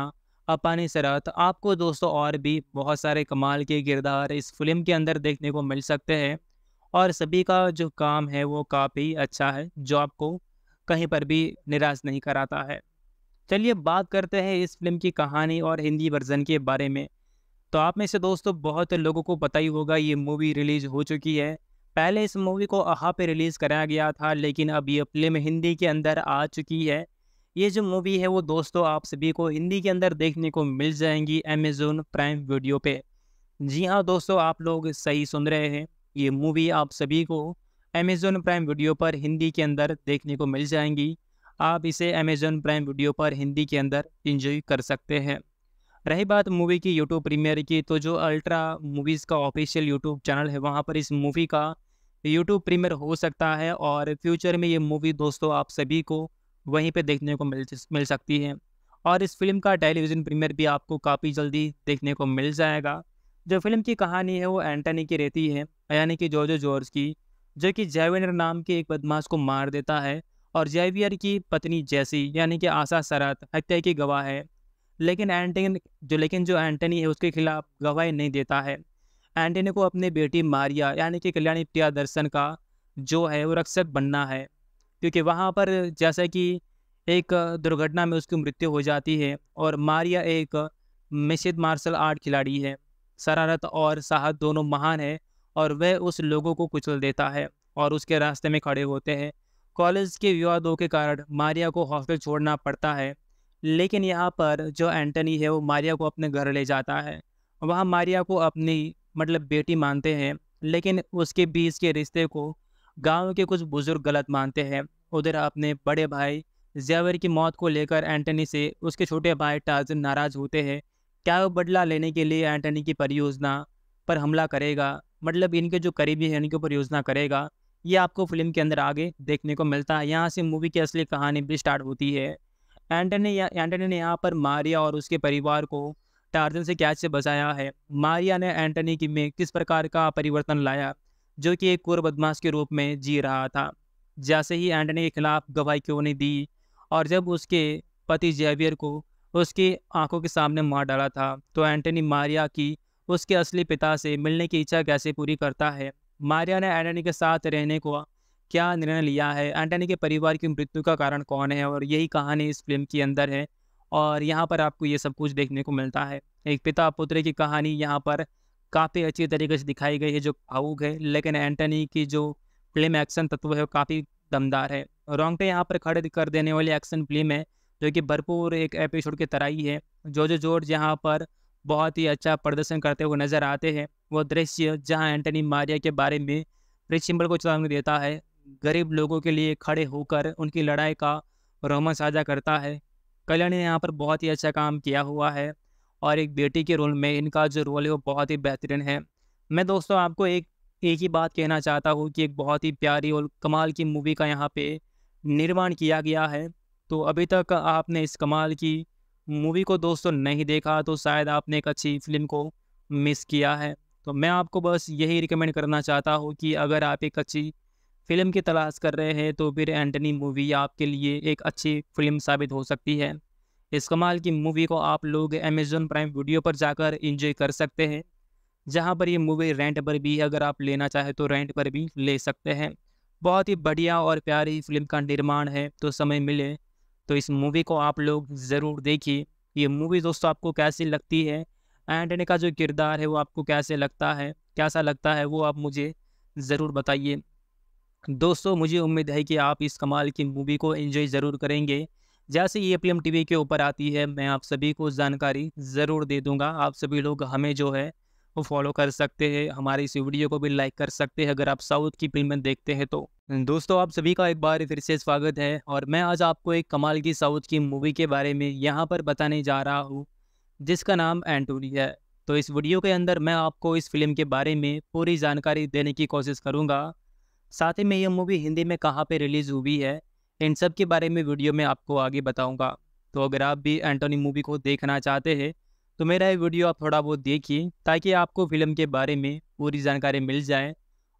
Appani Sarath आपको दोस्तों और भी बहुत सारे कमाल के किरदार इस फिल्म के अंदर देखने को मिल सकते हैं और सभी का जो काम है वो काफ़ी अच्छा है जो आपको कहीं पर भी निराश नहीं कराता है चलिए बात करते हैं इस फिल्म की कहानी और हिंदी वर्जन के बारे में तो आप में से दोस्तों बहुत लोगों को पता ही होगा ये मूवी रिलीज़ हो चुकी है पहले इस मूवी को अहा पे रिलीज़ कराया गया था लेकिन अब ये प्ले में हिंदी के अंदर आ चुकी है ये जो मूवी है वो दोस्तों आप सभी को हिंदी के अंदर देखने को मिल जाएंगी अमेजोन प्राइम वीडियो पे जी हाँ दोस्तों आप लोग सही सुन रहे हैं ये मूवी आप सभी को अमेजोन प्राइम वीडियो पर हिंदी के अंदर देखने को मिल जाएंगी आप इसे अमेजोन प्राइम वीडियो पर हिंदी के अंदर इंजॉय कर सकते हैं रही बात मूवी की यूट्यूब प्रीमियर की तो जो अल्ट्रा मूवीज़ का ऑफिशियल यूट्यूब चैनल है वहाँ पर इस मूवी का यूट्यूब प्रीमियर हो सकता है और फ्यूचर में ये मूवी दोस्तों आप सभी को वहीं पे देखने को मिल मिल सकती है और इस फिल्म का टेलीविज़न प्रीमियर भी आपको काफ़ी जल्दी देखने को मिल जाएगा जो फिल्म की कहानी है वो एंटनी की रहती है यानी कि जॉर्जो जॉर्ज की जो कि जैवियर नाम के एक बदमाश को मार देता है और जैवियर की पत्नी जैसी यानी कि आशा सरत हत्या की गवाह है लेकिन एंटनी जो लेकिन जो एंटनी है उसके खिलाफ गवाही नहीं देता है एंटनी को अपनी बेटी मारिया यानी कि कल्याणी प्रिया दर्शन का जो है वो रक्षक बनना है क्योंकि वहाँ पर जैसे कि एक दुर्घटना में उसकी मृत्यु हो जाती है और मारिया एक मिश्रित मार्शल आर्ट खिलाड़ी है शरारत और साहस दोनों महान है और वह उस लोगों को कुचल देता है और उसके रास्ते में खड़े होते हैं कॉलेज के विवादों के कारण मारिया को हॉस्टल छोड़ना पड़ता है लेकिन यहाँ पर जो एंटनी है वो मारिया को अपने घर ले जाता है वहाँ मारिया को अपनी मतलब बेटी मानते हैं लेकिन उसके बीच के रिश्ते को गांव के कुछ बुज़ुर्ग गलत मानते हैं उधर अपने बड़े भाई जैवर की मौत को लेकर एंटनी से उसके छोटे भाई टाजन नाराज़ होते हैं क्या वो बदला लेने के लिए एंटनी की परियोजना पर हमला करेगा मतलब इनके जो करीबी हैं उनके ऊपर योजना करेगा ये आपको फिल्म के अंदर आगे देखने को मिलता है यहाँ से मूवी की असली कहानी भी स्टार्ट होती है एंटनी एंटनी ने यहाँ पर मारिया और उसके परिवार को टार्जन से कैच से बचाया है मारिया ने एंटनी की में किस प्रकार का परिवर्तन लाया जो कि एक कुर बदमाश के रूप में जी रहा था जैसे ही एंटनी के खिलाफ गवाही क्यों नहीं दी और जब उसके पति जेवियर को उसकी आंखों के सामने मार डाला था तो एंटनी मारिया की उसके असली पिता से मिलने की इच्छा कैसे पूरी करता है मारिया ने एंटनी के साथ रहने को क्या निर्णय लिया है एंटनी के परिवार की मृत्यु का कारण कौन है और यही कहानी इस फिल्म के अंदर है और यहाँ पर आपको ये सब कुछ देखने को मिलता है एक पिता पुत्र की कहानी यहाँ पर काफ़ी अच्छी तरीके से दिखाई गई है जो भावुक है लेकिन एंटनी की जो फिल्म एक्शन तत्व है वो काफ़ी दमदार है रोंगटे यहाँ पर खड़े कर देने वाली एक्शन फिल्म है जो कि भरपूर एक एपिसोड की तरह ही है जो जो जोर्ज यहाँ पर बहुत ही अच्छा प्रदर्शन करते हुए नजर आते हैं वो दृश्य जहाँ एंटनी मारिया के बारे में रिच को चेतावनी देता है गरीब लोगों के लिए खड़े होकर उनकी लड़ाई का रोमन साझा करता है कल्याण ने यहाँ पर बहुत ही अच्छा काम किया हुआ है और एक बेटी के रोल में इनका जो रोल है वो बहुत ही बेहतरीन है मैं दोस्तों आपको एक एक ही बात कहना चाहता हूँ कि एक बहुत ही प्यारी और कमाल की मूवी का यहाँ पे निर्माण किया गया है तो अभी तक आपने इस कमाल की मूवी को दोस्तों नहीं देखा तो शायद आपने एक अच्छी फिल्म को मिस किया है तो मैं आपको बस यही रिकमेंड करना चाहता हूँ कि अगर आप एक अच्छी फिल्म की तलाश कर रहे हैं तो फिर एंटनी मूवी आपके लिए एक अच्छी फिल्म साबित हो सकती है इस कमाल की मूवी को आप लोग अमेजोन प्राइम वीडियो पर जाकर इंजॉय कर सकते हैं जहाँ पर ये मूवी रेंट पर भी अगर आप लेना चाहें तो रेंट पर भी ले सकते हैं बहुत ही बढ़िया और प्यारी फिल्म का निर्माण है तो समय मिले तो इस मूवी को आप लोग ज़रूर देखिए ये मूवी दोस्तों आपको कैसी लगती है एंटनी का जो किरदार है वो आपको कैसे लगता है कैसा लगता है वो आप मुझे ज़रूर बताइए दोस्तों मुझे उम्मीद है कि आप इस कमाल की मूवी को एंजॉय ज़रूर करेंगे जैसे ये पी एम टी वी के ऊपर आती है मैं आप सभी को जानकारी ज़रूर दे दूँगा आप सभी लोग हमें जो है वो फॉलो कर सकते हैं हमारे इस वीडियो को भी लाइक कर सकते हैं अगर आप साउथ की फिल्में देखते हैं तो दोस्तों आप सभी का एक बार फिर से स्वागत है और मैं आज आपको एक कमाल की साउथ की मूवी के बारे में यहाँ पर बताने जा रहा हूँ जिसका नाम एंटोनी है तो इस वीडियो के अंदर मैं आपको इस फिल्म के बारे में पूरी जानकारी देने की कोशिश करूँगा साथ ही में यह मूवी हिंदी में कहाँ पे रिलीज़ हुई है इन सब के बारे में वीडियो में आपको आगे बताऊँगा तो अगर आप भी एंटोनी मूवी को देखना चाहते हैं तो मेरा ये वीडियो आप थोड़ा बहुत देखिए ताकि आपको फिल्म के बारे में पूरी जानकारी मिल जाए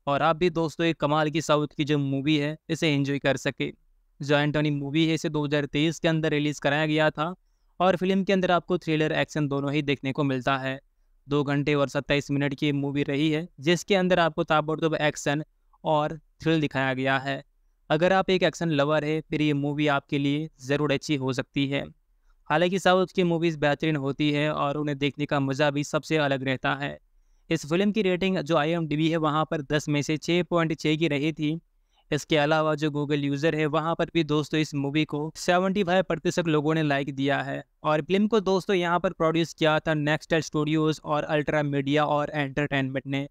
और आप भी दोस्तों एक कमाल की साउथ की जो मूवी है इसे इंजॉय कर सके जो एंटोनी मूवी है इसे 2023 के अंदर रिलीज़ कराया गया था और फिल्म के अंदर आपको थ्रिलर एक्शन दोनों ही देखने को मिलता है दो घंटे और सत्ताईस मिनट की मूवी रही है जिसके अंदर आपको ताबड़तोब एक्शन और थ्रिल दिखाया गया है अगर आप एक एक्शन लवर है फिर ये मूवी आपके लिए ज़रूर अच्छी हो सकती है हालांकि साउथ की मूवीज़ बेहतरीन होती है और उन्हें देखने का मज़ा भी सबसे अलग रहता है इस फिल्म की रेटिंग जो आई है वहाँ पर दस में से छः पॉइंट छः की रही थी इसके अलावा जो गूगल यूज़र है वहाँ पर भी दोस्तों इस मूवी को सेवेंटी फाइव प्रतिशत लोगों ने लाइक दिया है और फिल्म को दोस्तों यहाँ पर प्रोड्यूस किया था नेक्स्ट स्टूडियोज़ और अल्ट्रा मीडिया और एंटरटेनमेंट ने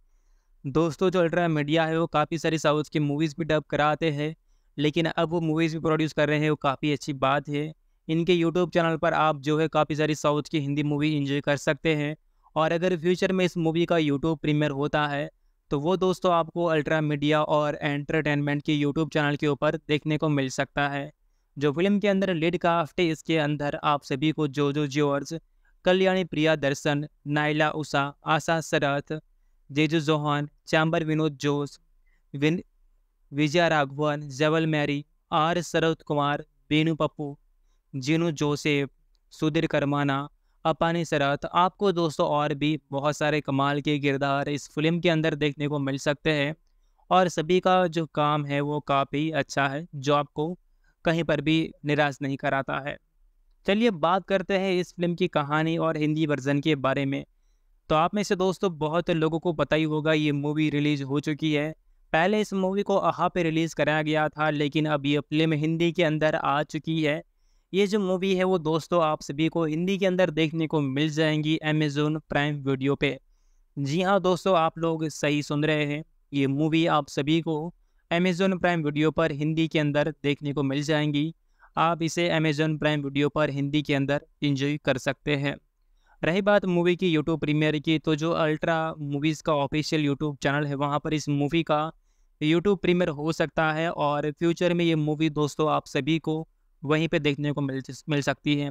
दोस्तों जो अल्ट्रा मीडिया है वो काफ़ी सारी साउथ की मूवीज़ भी डब कराते हैं लेकिन अब वो मूवीज़ भी प्रोड्यूस कर रहे हैं वो काफ़ी अच्छी बात है इनके यूट्यूब चैनल पर आप जो है काफ़ी सारी साउथ की हिंदी मूवी इंजॉय कर सकते हैं और अगर फ्यूचर में इस मूवी का यूट्यूब प्रीमियर होता है तो वो दोस्तों आपको अल्ट्रा मीडिया और एंटरटेनमेंट के यूट्यूब चैनल के ऊपर देखने को मिल सकता है जो फिल्म के अंदर लीड काफ्ट है इसके अंदर आप सभी को जोजो जोर्ज कल्याणी प्रिया दर्शन नाइला उषा आशा शरथ जेजू जोहान चैम्बर विनोद जोस विन विजय Raghavan जवल Mary R Sharad Kumar Binu Pappu Jinu Joseph Sudheer Karamana Appani Sarath आपको दोस्तों और भी बहुत सारे कमाल के किरदार इस फिल्म के अंदर देखने को मिल सकते हैं और सभी का जो काम है वो काफ़ी अच्छा है जो आपको कहीं पर भी निराश नहीं कराता है चलिए बात करते हैं इस फिल्म की कहानी और हिंदी वर्जन के बारे में तो आप में से दोस्तों तो बहुत लोगों को पता ही होगा ये मूवी रिलीज़ हो चुकी है पहले इस मूवी को अहा पे रिलीज़ कराया गया था लेकिन अब ये फिल्म हिंदी के अंदर आ चुकी है ये जो मूवी है वो दोस्तों आप सभी को हिंदी के अंदर देखने को मिल जाएंगी अमेजोन प्राइम वीडियो पे जी हाँ दोस्तों आप लोग सही सुन रहे हैं ये मूवी आप सभी को अमेजोन प्राइम वीडियो पर हिंदी के अंदर देखने को मिल जाएंगी आप इसे अमेजोन प्राइम वीडियो पर हिंदी के अंदर इंजॉय कर सकते हैं रही बात मूवी की यूट्यूब प्रीमियर की तो जो अल्ट्रा मूवीज़ का ऑफिशियल यूट्यूब चैनल है वहाँ पर इस मूवी का यूट्यूब प्रीमियर हो सकता है और फ्यूचर में ये मूवी दोस्तों आप सभी को वहीं पे देखने को मिल मिल सकती है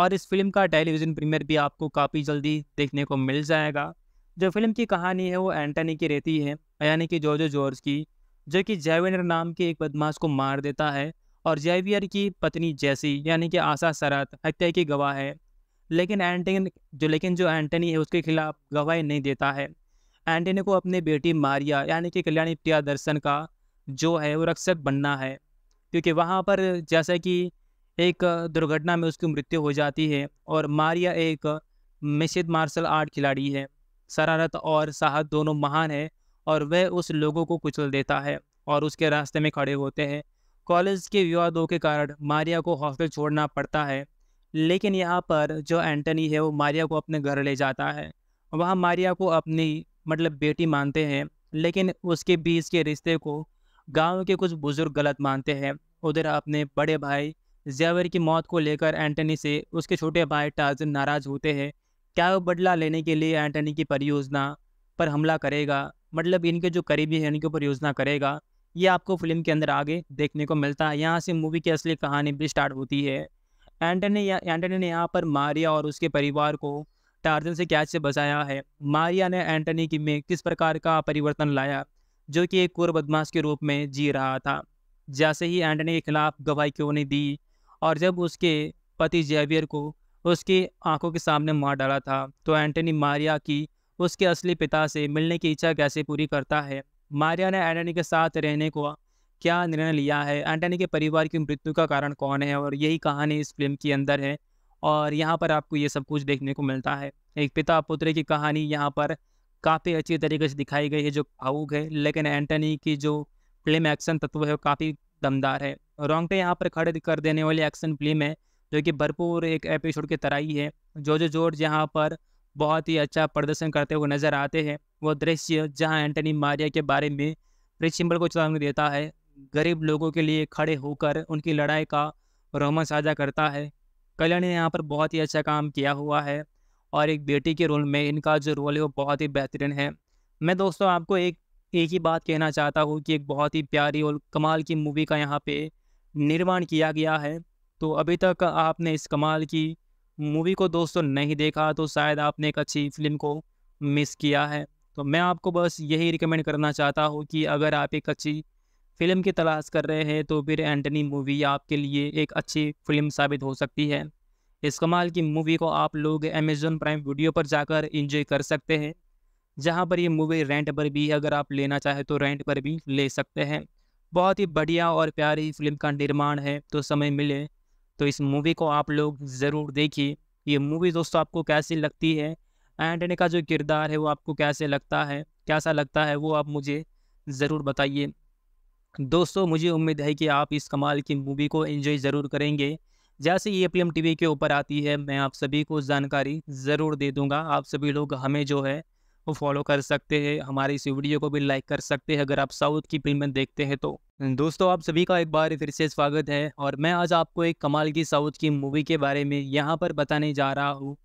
और इस फिल्म का टेलीविज़न प्रीमियर भी आपको काफ़ी जल्दी देखने को मिल जाएगा जो फिल्म की कहानी है वो एंटनी की रहती है यानी कि जॉर्जो जॉर्ज की जो कि जेवियर नाम के एक बदमाश को मार देता है और जेवियर की पत्नी जैसी यानी कि आशा सरत हत्या की गवाह है लेकिन एंटनी जो लेकिन जो एंटनी है उसके खिलाफ गवाही नहीं देता है एंटनी को अपनी बेटी मारिया यानी कि कल्याणी प्रिया दर्शन का जो है वो रक्षक बनना है क्योंकि वहाँ पर जैसे कि एक दुर्घटना में उसकी मृत्यु हो जाती है और मारिया एक मिश्रित मार्शल आर्ट खिलाड़ी है शरारत और साहस दोनों महान है और वह उस लोगों को कुचल देता है और उसके रास्ते में खड़े होते हैं कॉलेज के विवादों के कारण मारिया को हॉस्टल छोड़ना पड़ता है लेकिन यहाँ पर जो एंटनी है वो मारिया को अपने घर ले जाता है वहाँ मारिया को अपनी मतलब बेटी मानते हैं लेकिन उसके बीच के रिश्ते को गांव के कुछ बुज़ुर्ग गलत मानते हैं उधर अपने बड़े भाई जैवर की मौत को लेकर एंटनी से उसके छोटे भाई टाजन नाराज़ होते हैं क्या वो बदला लेने के लिए एंटनी की परियोजना पर हमला करेगा मतलब इनके जो करीबी हैं उनके ऊपर योजना करेगा ये आपको फिल्म के अंदर आगे देखने को मिलता है यहाँ से मूवी की असली कहानी भी स्टार्ट होती है एंटनी एंटनी ने यहाँ पर मारिया और उसके परिवार को टार्जन से कैच से बचाया है मारिया ने एंटनी की में किस प्रकार का परिवर्तन लाया जो कि एक कुर बदमाश के रूप में जी रहा था जैसे ही एंटनी के खिलाफ गवाही क्यों नहीं दी और जब उसके पति जेवियर को उसकी आंखों के सामने मार डाला था तो एंटनी मारिया की उसके असली पिता से मिलने की इच्छा कैसे पूरी करता है मारिया ने एंटनी के साथ रहने को क्या निर्णय लिया है एंटनी के परिवार की मृत्यु का कारण कौन है और यही कहानी इस फिल्म के अंदर है और यहाँ पर आपको ये सब कुछ देखने को मिलता है एक पिता पुत्र की कहानी यहाँ पर काफ़ी अच्छी तरीके से दिखाई गई है जो भावुक है लेकिन एंटनी की जो फिल्म एक्शन तत्व है वो काफ़ी दमदार है रोंगटे यहाँ पर खड़े कर देने वाली एक्शन फिल्म है जो कि भरपूर एक एपिसोड की तरह ही है जो जो जोर जहाँ पर बहुत ही अच्छा प्रदर्शन करते हुए नजर आते हैं वो दृश्य जहाँ एंटनी मारिया के बारे में प्रिसिम्बल को चेतावनी देता है गरीब लोगों के लिए खड़े होकर उनकी लड़ाई का रोमन साझा करता है कल्याण ने यहाँ पर बहुत ही अच्छा काम किया हुआ है और एक बेटी के रोल में इनका जो रोल है वो बहुत ही बेहतरीन है मैं दोस्तों आपको एक एक ही बात कहना चाहता हूँ कि एक बहुत ही प्यारी और कमाल की मूवी का यहाँ पे निर्माण किया गया है तो अभी तक आपने इस कमाल की मूवी को दोस्तों नहीं देखा तो शायद आपने एक अच्छी फिल्म को मिस किया है तो मैं आपको बस यही रिकमेंड करना चाहता हूँ कि अगर आप एक अच्छी फिल्म की तलाश कर रहे हैं तो फिर एंटनी मूवी आपके लिए एक अच्छी फिल्म साबित हो सकती है इस कमाल की मूवी को आप लोग अमेजोन प्राइम वीडियो पर जाकर इंजॉय कर सकते हैं जहाँ पर ये मूवी रेंट पर भी अगर आप लेना चाहें तो रेंट पर भी ले सकते हैं बहुत ही बढ़िया और प्यारी फिल्म का निर्माण है तो समय मिले तो इस मूवी को आप लोग ज़रूर देखिए ये मूवी दोस्तों आपको कैसी लगती है एंटनी का जो किरदार है वो आपको कैसे लगता है कैसा लगता है वो आप मुझे ज़रूर बताइए दोस्तों मुझे उम्मीद है कि आप इस कमाल की मूवी को एंजॉय ज़रूर करेंगे जैसे ये फिल्म टीवी के ऊपर आती है मैं आप सभी को जानकारी ज़रूर दे दूंगा आप सभी लोग हमें जो है वो फॉलो कर सकते हैं हमारे इस वीडियो को भी लाइक कर सकते हैं अगर आप साउथ की फिल्में देखते हैं तो दोस्तों आप सभी का एक बार फिर से स्वागत है और मैं आज आपको एक कमाल की साउथ की मूवी के बारे में यहाँ पर बताने जा रहा हूँ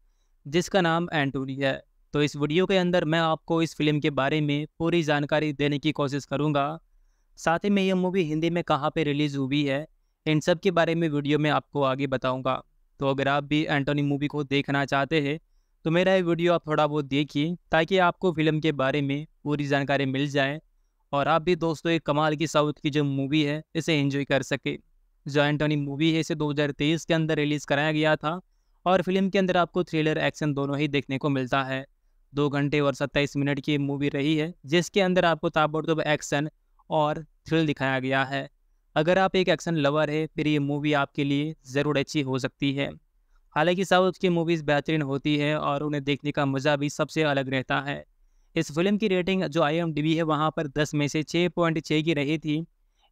जिसका नाम एंटोनी है तो इस वीडियो के अंदर मैं आपको इस फिल्म के बारे में पूरी जानकारी देने की कोशिश करूँगा साथ ही में ये मूवी हिंदी में कहाँ पे रिलीज़ हुई है इन सब के बारे में वीडियो में आपको आगे बताऊँगा तो अगर आप भी एंटोनी मूवी को देखना चाहते हैं तो मेरा ये वीडियो आप थोड़ा बहुत देखिए ताकि आपको फिल्म के बारे में पूरी जानकारी मिल जाए और आप भी दोस्तों एक कमाल की साउथ की जो मूवी है इसे एंजॉय कर सके जो एंटोनी मूवी है इसे 2023 के अंदर रिलीज़ कराया गया था और फिल्म के अंदर आपको थ्रिलर एक्शन दोनों ही देखने को मिलता है दो घंटे और सत्ताईस मिनट की मूवी रही है जिसके अंदर आपको ताबड़तोब एक्शन और थ्रिल दिखाया गया है अगर आप एक एक्शन लवर है फिर ये मूवी आपके लिए ज़रूर अच्छी हो सकती है हालांकि साउथ की मूवीज़ बेहतरीन होती है और उन्हें देखने का मज़ा भी सबसे अलग रहता है इस फिल्म की रेटिंग जो आई है वहाँ पर दस में से छः पॉइंट छः की रही थी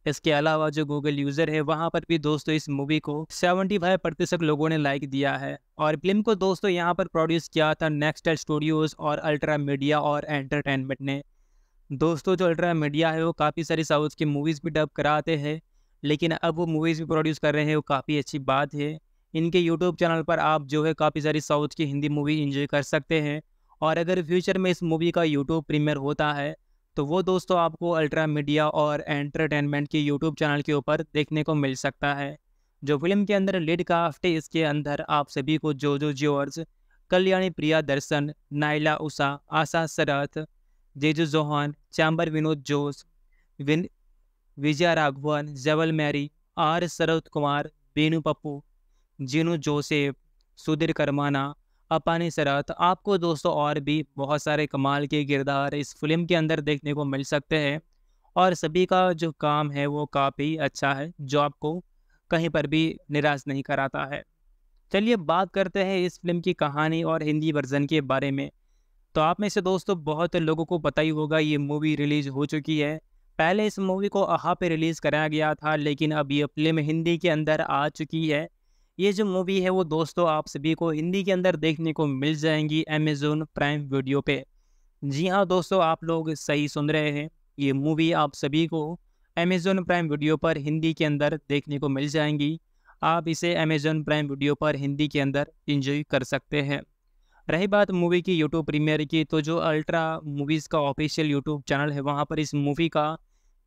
इसके अलावा जो गूगल यूज़र है वहाँ पर भी दोस्तों इस मूवी को 75 प्रतिशत लोगों ने लाइक दिया है और फिल्म को दोस्तों यहाँ पर प्रोड्यूस किया था नेक्स्ट स्टूडियोज़ और अल्ट्रा मीडिया और एंटरटेनमेंट ने दोस्तों जो अल्ट्रा मीडिया है वो काफ़ी सारी साउथ की मूवीज़ भी डब कराते हैं लेकिन अब वो मूवीज़ भी प्रोड्यूस कर रहे हैं वो काफ़ी अच्छी बात है इनके यूट्यूब चैनल पर आप जो है काफ़ी सारी साउथ की हिंदी मूवी इंजॉय कर सकते हैं और अगर फ्यूचर में इस मूवी का यूट्यूब प्रीमियर होता है तो वो दोस्तों आपको अल्ट्रा मीडिया और एंटरटेनमेंट के यूट्यूब चैनल के ऊपर देखने को मिल सकता है जो फिल्म के अंदर लीड काफ्ट इसके अंदर आप सभी को जो जो जॉर्ज कल्याणी प्रिया दर्शन नाइला उषा आशा शरथ जेजू जोहान चैम्बर विनोद जोस विन विजय Raghavan जवल Mary R Sharad Kumar Binu Pappu Jinu Joseph Sudheer Karamana Appani Sarath आपको दोस्तों और भी बहुत सारे कमाल के किरदार इस फिल्म के अंदर देखने को मिल सकते हैं और सभी का जो काम है वो काफ़ी अच्छा है जो आपको कहीं पर भी निराश नहीं कराता है चलिए बात करते हैं इस फिल्म की कहानी और हिंदी वर्जन के बारे में तो आप में से दोस्तों बहुत लोगों को पता ही होगा ये मूवी रिलीज़ हो चुकी है पहले इस मूवी को अहा पे रिलीज़ कराया गया था लेकिन अब ये फिल्म हिंदी के अंदर आ चुकी है ये जो मूवी है वो दोस्तों आप सभी को हिंदी के अंदर देखने को मिल जाएंगी अमेजोन प्राइम वीडियो पे जी हाँ दोस्तों आप लोग सही सुन रहे हैं ये मूवी आप सभी को अमेजोन प्राइम वीडियो पर हिंदी के अंदर देखने को मिल जाएंगी आप इसे अमेजोन प्राइम वीडियो पर हिंदी के अंदर इंजॉय कर सकते हैं रही बात मूवी की यूट्यूब प्रीमियर की तो जो अल्ट्रा मूवीज़ का ऑफिशियल यूट्यूब चैनल है वहाँ पर इस मूवी का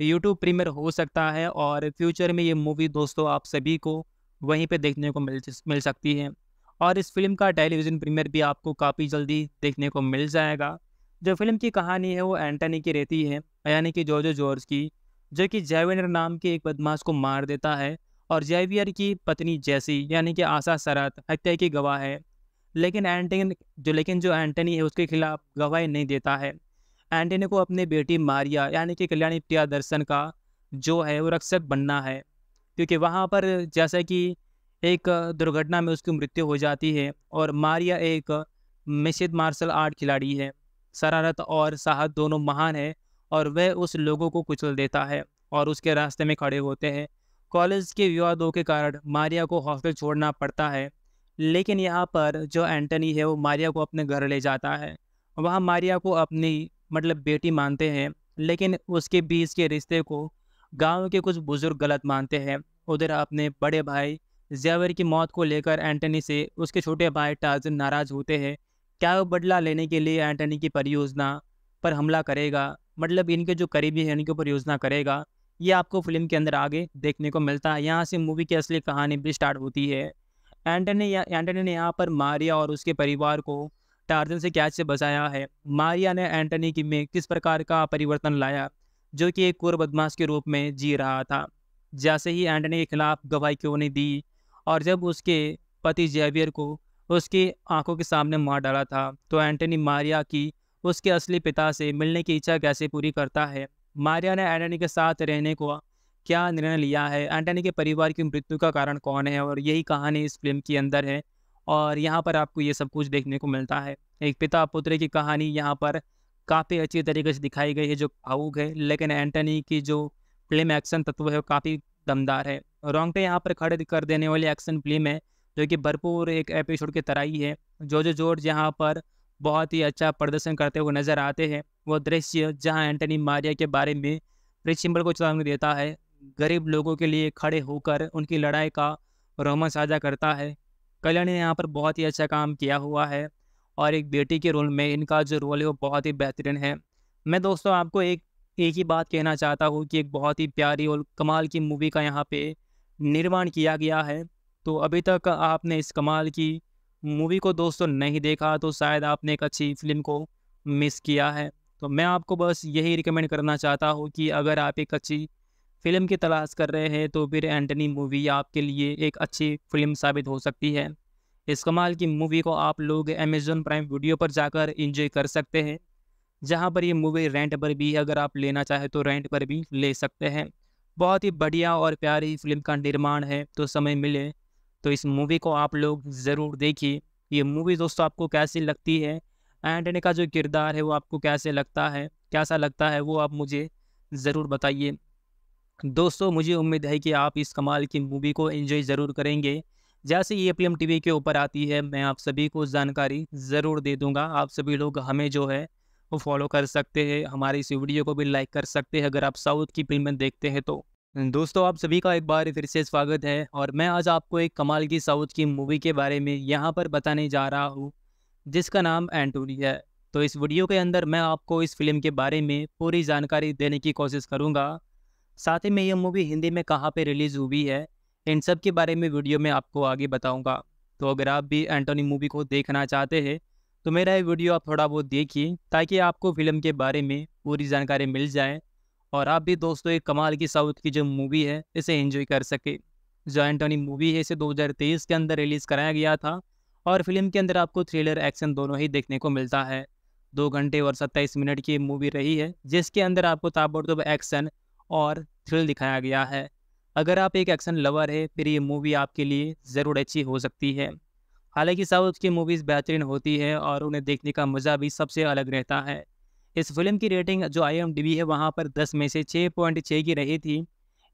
यूट्यूब प्रीमियर हो सकता है और फ्यूचर में ये मूवी दोस्तों आप सभी को वहीं पे देखने को मिल मिल सकती है और इस फिल्म का टेलीविज़न प्रीमियर भी आपको काफ़ी जल्दी देखने को मिल जाएगा जो फिल्म की कहानी है वो एंटनी की रहती है यानी कि जॉर्जो जॉर्ज की जो कि जैवियर नाम के एक बदमाश को मार देता है और जैवियर की पत्नी जैसी यानी कि आशा सरत हत्या की गवाह है लेकिन एंटनी जो लेकिन जो एंटनी है उसके खिलाफ गवाही नहीं देता है एंटनी को अपनी बेटी मारिया यानी कि कल्याणी प्रिया दर्शन का जो है वो रक्षक बनना है क्योंकि वहाँ पर जैसा कि एक दुर्घटना में उसकी मृत्यु हो जाती है और मारिया एक मिश्रित मार्शल आर्ट खिलाड़ी है शरारत और साहस दोनों महान है और वह उस लोगों को कुचल देता है और उसके रास्ते में खड़े होते हैं कॉलेज के विवादों के कारण मारिया को हॉस्टल छोड़ना पड़ता है लेकिन यहाँ पर जो एंटनी है वो मारिया को अपने घर ले जाता है वहाँ मारिया को अपनी मतलब बेटी मानते हैं लेकिन उसके बीच के रिश्ते को गांव के कुछ बुज़ुर्ग गलत मानते हैं उधर अपने बड़े भाई जैवर की मौत को लेकर एंटनी से उसके छोटे भाई टाजन नाराज़ होते हैं क्या वो बदला लेने के लिए एंटनी की परियोजना पर हमला करेगा मतलब इनके जो करीबी हैं इनके ऊपर योजना करेगा ये आपको फिल्म के अंदर आगे देखने को मिलता है यहाँ से मूवी की असली कहानी भी स्टार्ट होती है एंटनी एंटनी ने यहाँ पर मारिया और उसके परिवार को टार्जन से कैच से बचाया है मारिया ने एंटनी की में किस प्रकार का परिवर्तन लाया जो कि एक कुर बदमाश के रूप में जी रहा था जैसे ही एंटनी के खिलाफ गवाही क्यों नहीं दी और जब उसके पति जेवियर को उसकी आंखों के सामने मार डाला था तो एंटनी मारिया की उसके असली पिता से मिलने की इच्छा कैसे पूरी करता है मारिया ने एंटनी के साथ रहने को क्या निर्णय लिया है एंटनी के परिवार की मृत्यु का कारण कौन है और यही कहानी इस फिल्म के अंदर है और यहाँ पर आपको ये सब कुछ देखने को मिलता है एक पिता पुत्र की कहानी यहाँ पर काफ़ी अच्छी तरीके से दिखाई गई है जो भावुक है लेकिन एंटनी की जो फिल्म एक्शन तत्व है वो काफ़ी दमदार है रोंगटे यहाँ पर खड़े कर देने वाली एक्शन फिल्म है जो कि भरपूर एक एपिसोड की तरह ही है जो जो जोर्ज यहाँ पर बहुत ही अच्छा प्रदर्शन करते हुए नजर आते हैं वो दृश्य जहाँ एंटनी मारिया के बारे में रिच सिंबल को चेतावनी देता है गरीब लोगों के लिए खड़े होकर उनकी लड़ाई का रोमन साझा करता है कल्याण ने यहाँ पर बहुत ही अच्छा काम किया हुआ है और एक बेटी के रोल में इनका जो रोल है वो बहुत ही बेहतरीन है मैं दोस्तों आपको एक एक ही बात कहना चाहता हूँ कि एक बहुत ही प्यारी और कमाल की मूवी का यहाँ पे निर्माण किया गया है तो अभी तक आपने इस कमाल की मूवी को दोस्तों नहीं देखा तो शायद आपने एक अच्छी फिल्म को मिस किया है तो मैं आपको बस यही रिकमेंड करना चाहता हूँ कि अगर आप एक अच्छी फिल्म की तलाश कर रहे हैं तो फिर एंटनी मूवी आपके लिए एक अच्छी फिल्म साबित हो सकती है इस कमाल की मूवी को आप लोग अमेजोन प्राइम वीडियो पर जाकर इंजॉय कर सकते हैं जहाँ पर ये मूवी रेंट पर भी अगर आप लेना चाहें तो रेंट पर भी ले सकते हैं बहुत ही बढ़िया और प्यारी फिल्म का निर्माण है तो समय मिले तो इस मूवी को आप लोग ज़रूर देखिए ये मूवी दोस्तों आपको कैसी लगती है एंटनी का जो किरदार है वो आपको कैसे लगता है कैसा लगता है वो आप मुझे ज़रूर बताइए दोस्तों मुझे उम्मीद है कि आप इस कमाल की मूवी को एंजॉय ज़रूर करेंगे जैसे ये पी एम टी के ऊपर आती है मैं आप सभी को जानकारी ज़रूर दे दूँगा आप सभी लोग हमें जो है वो फॉलो कर सकते हैं हमारे इस वीडियो को भी लाइक कर सकते हैं अगर आप साउथ की फिल्में देखते हैं तो दोस्तों आप सभी का एक बार फिर से स्वागत है और मैं आज आपको एक कमाल की साउथ की मूवी के बारे में यहाँ पर बताने जा रहा हूँ जिसका नाम एंटोनी है तो इस वीडियो के अंदर मैं आपको इस फिल्म के बारे में पूरी जानकारी देने की कोशिश करूँगा साथ ही में ये मूवी हिंदी में कहाँ पे रिलीज़ हुई है इन सब के बारे में वीडियो में आपको आगे बताऊँगा तो अगर आप भी एंटोनी मूवी को देखना चाहते हैं तो मेरा ये वीडियो आप थोड़ा बहुत देखिए ताकि आपको फिल्म के बारे में पूरी जानकारी मिल जाए और आप भी दोस्तों एक कमाल की साउथ की जो मूवी है इसे एंजॉय कर सके जो एंटोनी मूवी है इसे 2023 के अंदर रिलीज़ कराया गया था और फिल्म के अंदर आपको थ्रिलर एक्शन दोनों ही देखने को मिलता है दो घंटे और सत्ताईस मिनट की मूवी रही है जिसके अंदर आपको ताबड़तोब एक्शन और थ्रिल दिखाया गया है अगर आप एक एक्शन लवर है फिर ये मूवी आपके लिए ज़रूर अच्छी हो सकती है हालांकि साउथ की मूवीज़ बेहतरीन होती है और उन्हें देखने का मज़ा भी सबसे अलग रहता है इस फिल्म की रेटिंग जो आई है वहाँ पर दस में से छः पॉइंट छः की रही थी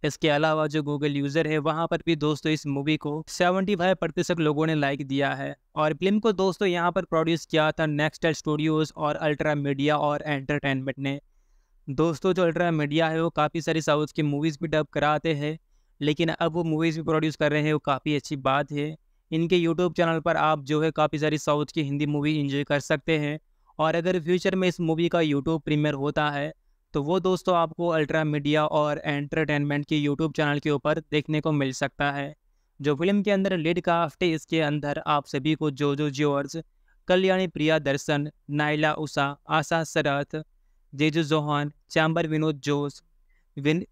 इसके अलावा जो गूगल यूज़र है वहाँ पर भी दोस्तों इस मूवी को 75 प्रतिशत लोगों ने लाइक दिया है और फिल्म को दोस्तों यहाँ पर प्रोड्यूस किया था नेक्स्ट स्टूडियोज़ और अल्ट्रा मीडिया और एंटरटेनमेंट ने दोस्तों जो अल्ट्रा मीडिया है वो काफ़ी सारी साउथ की मूवीज़ भी डब कराते हैं लेकिन अब वो मूवीज़ भी प्रोड्यूस कर रहे हैं वो काफ़ी अच्छी बात है इनके यूट्यूब चैनल पर आप जो है काफ़ी सारी साउथ की हिंदी मूवी इंजॉय कर सकते हैं और अगर फ्यूचर में इस मूवी का यूट्यूब प्रीमियर होता है तो वो दोस्तों आपको अल्ट्रा मीडिया और एंटरटेनमेंट के यूट्यूब चैनल के ऊपर देखने को मिल सकता है जो फिल्म के अंदर लीड काफ्ट इसके अंदर आप सभी को जो जो ज्योर्स कल्याणी प्रिया दर्शन नाइला उषा आशा शरथ जेजू जोहान चैम्बर विनोद जोस विन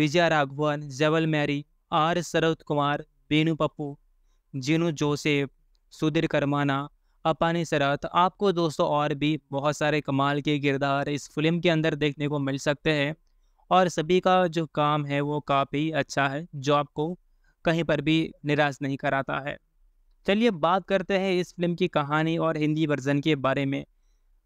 विजय Raghavan जवल Mary R Sharad Kumar Binu Pappu Jinu Joseph Sudheer Karamana Appani Sarath आपको दोस्तों और भी बहुत सारे कमाल के किरदार इस फिल्म के अंदर देखने को मिल सकते हैं और सभी का जो काम है वो काफ़ी अच्छा है जो आपको कहीं पर भी निराश नहीं कराता है चलिए बात करते हैं इस फिल्म की कहानी और हिंदी वर्जन के बारे में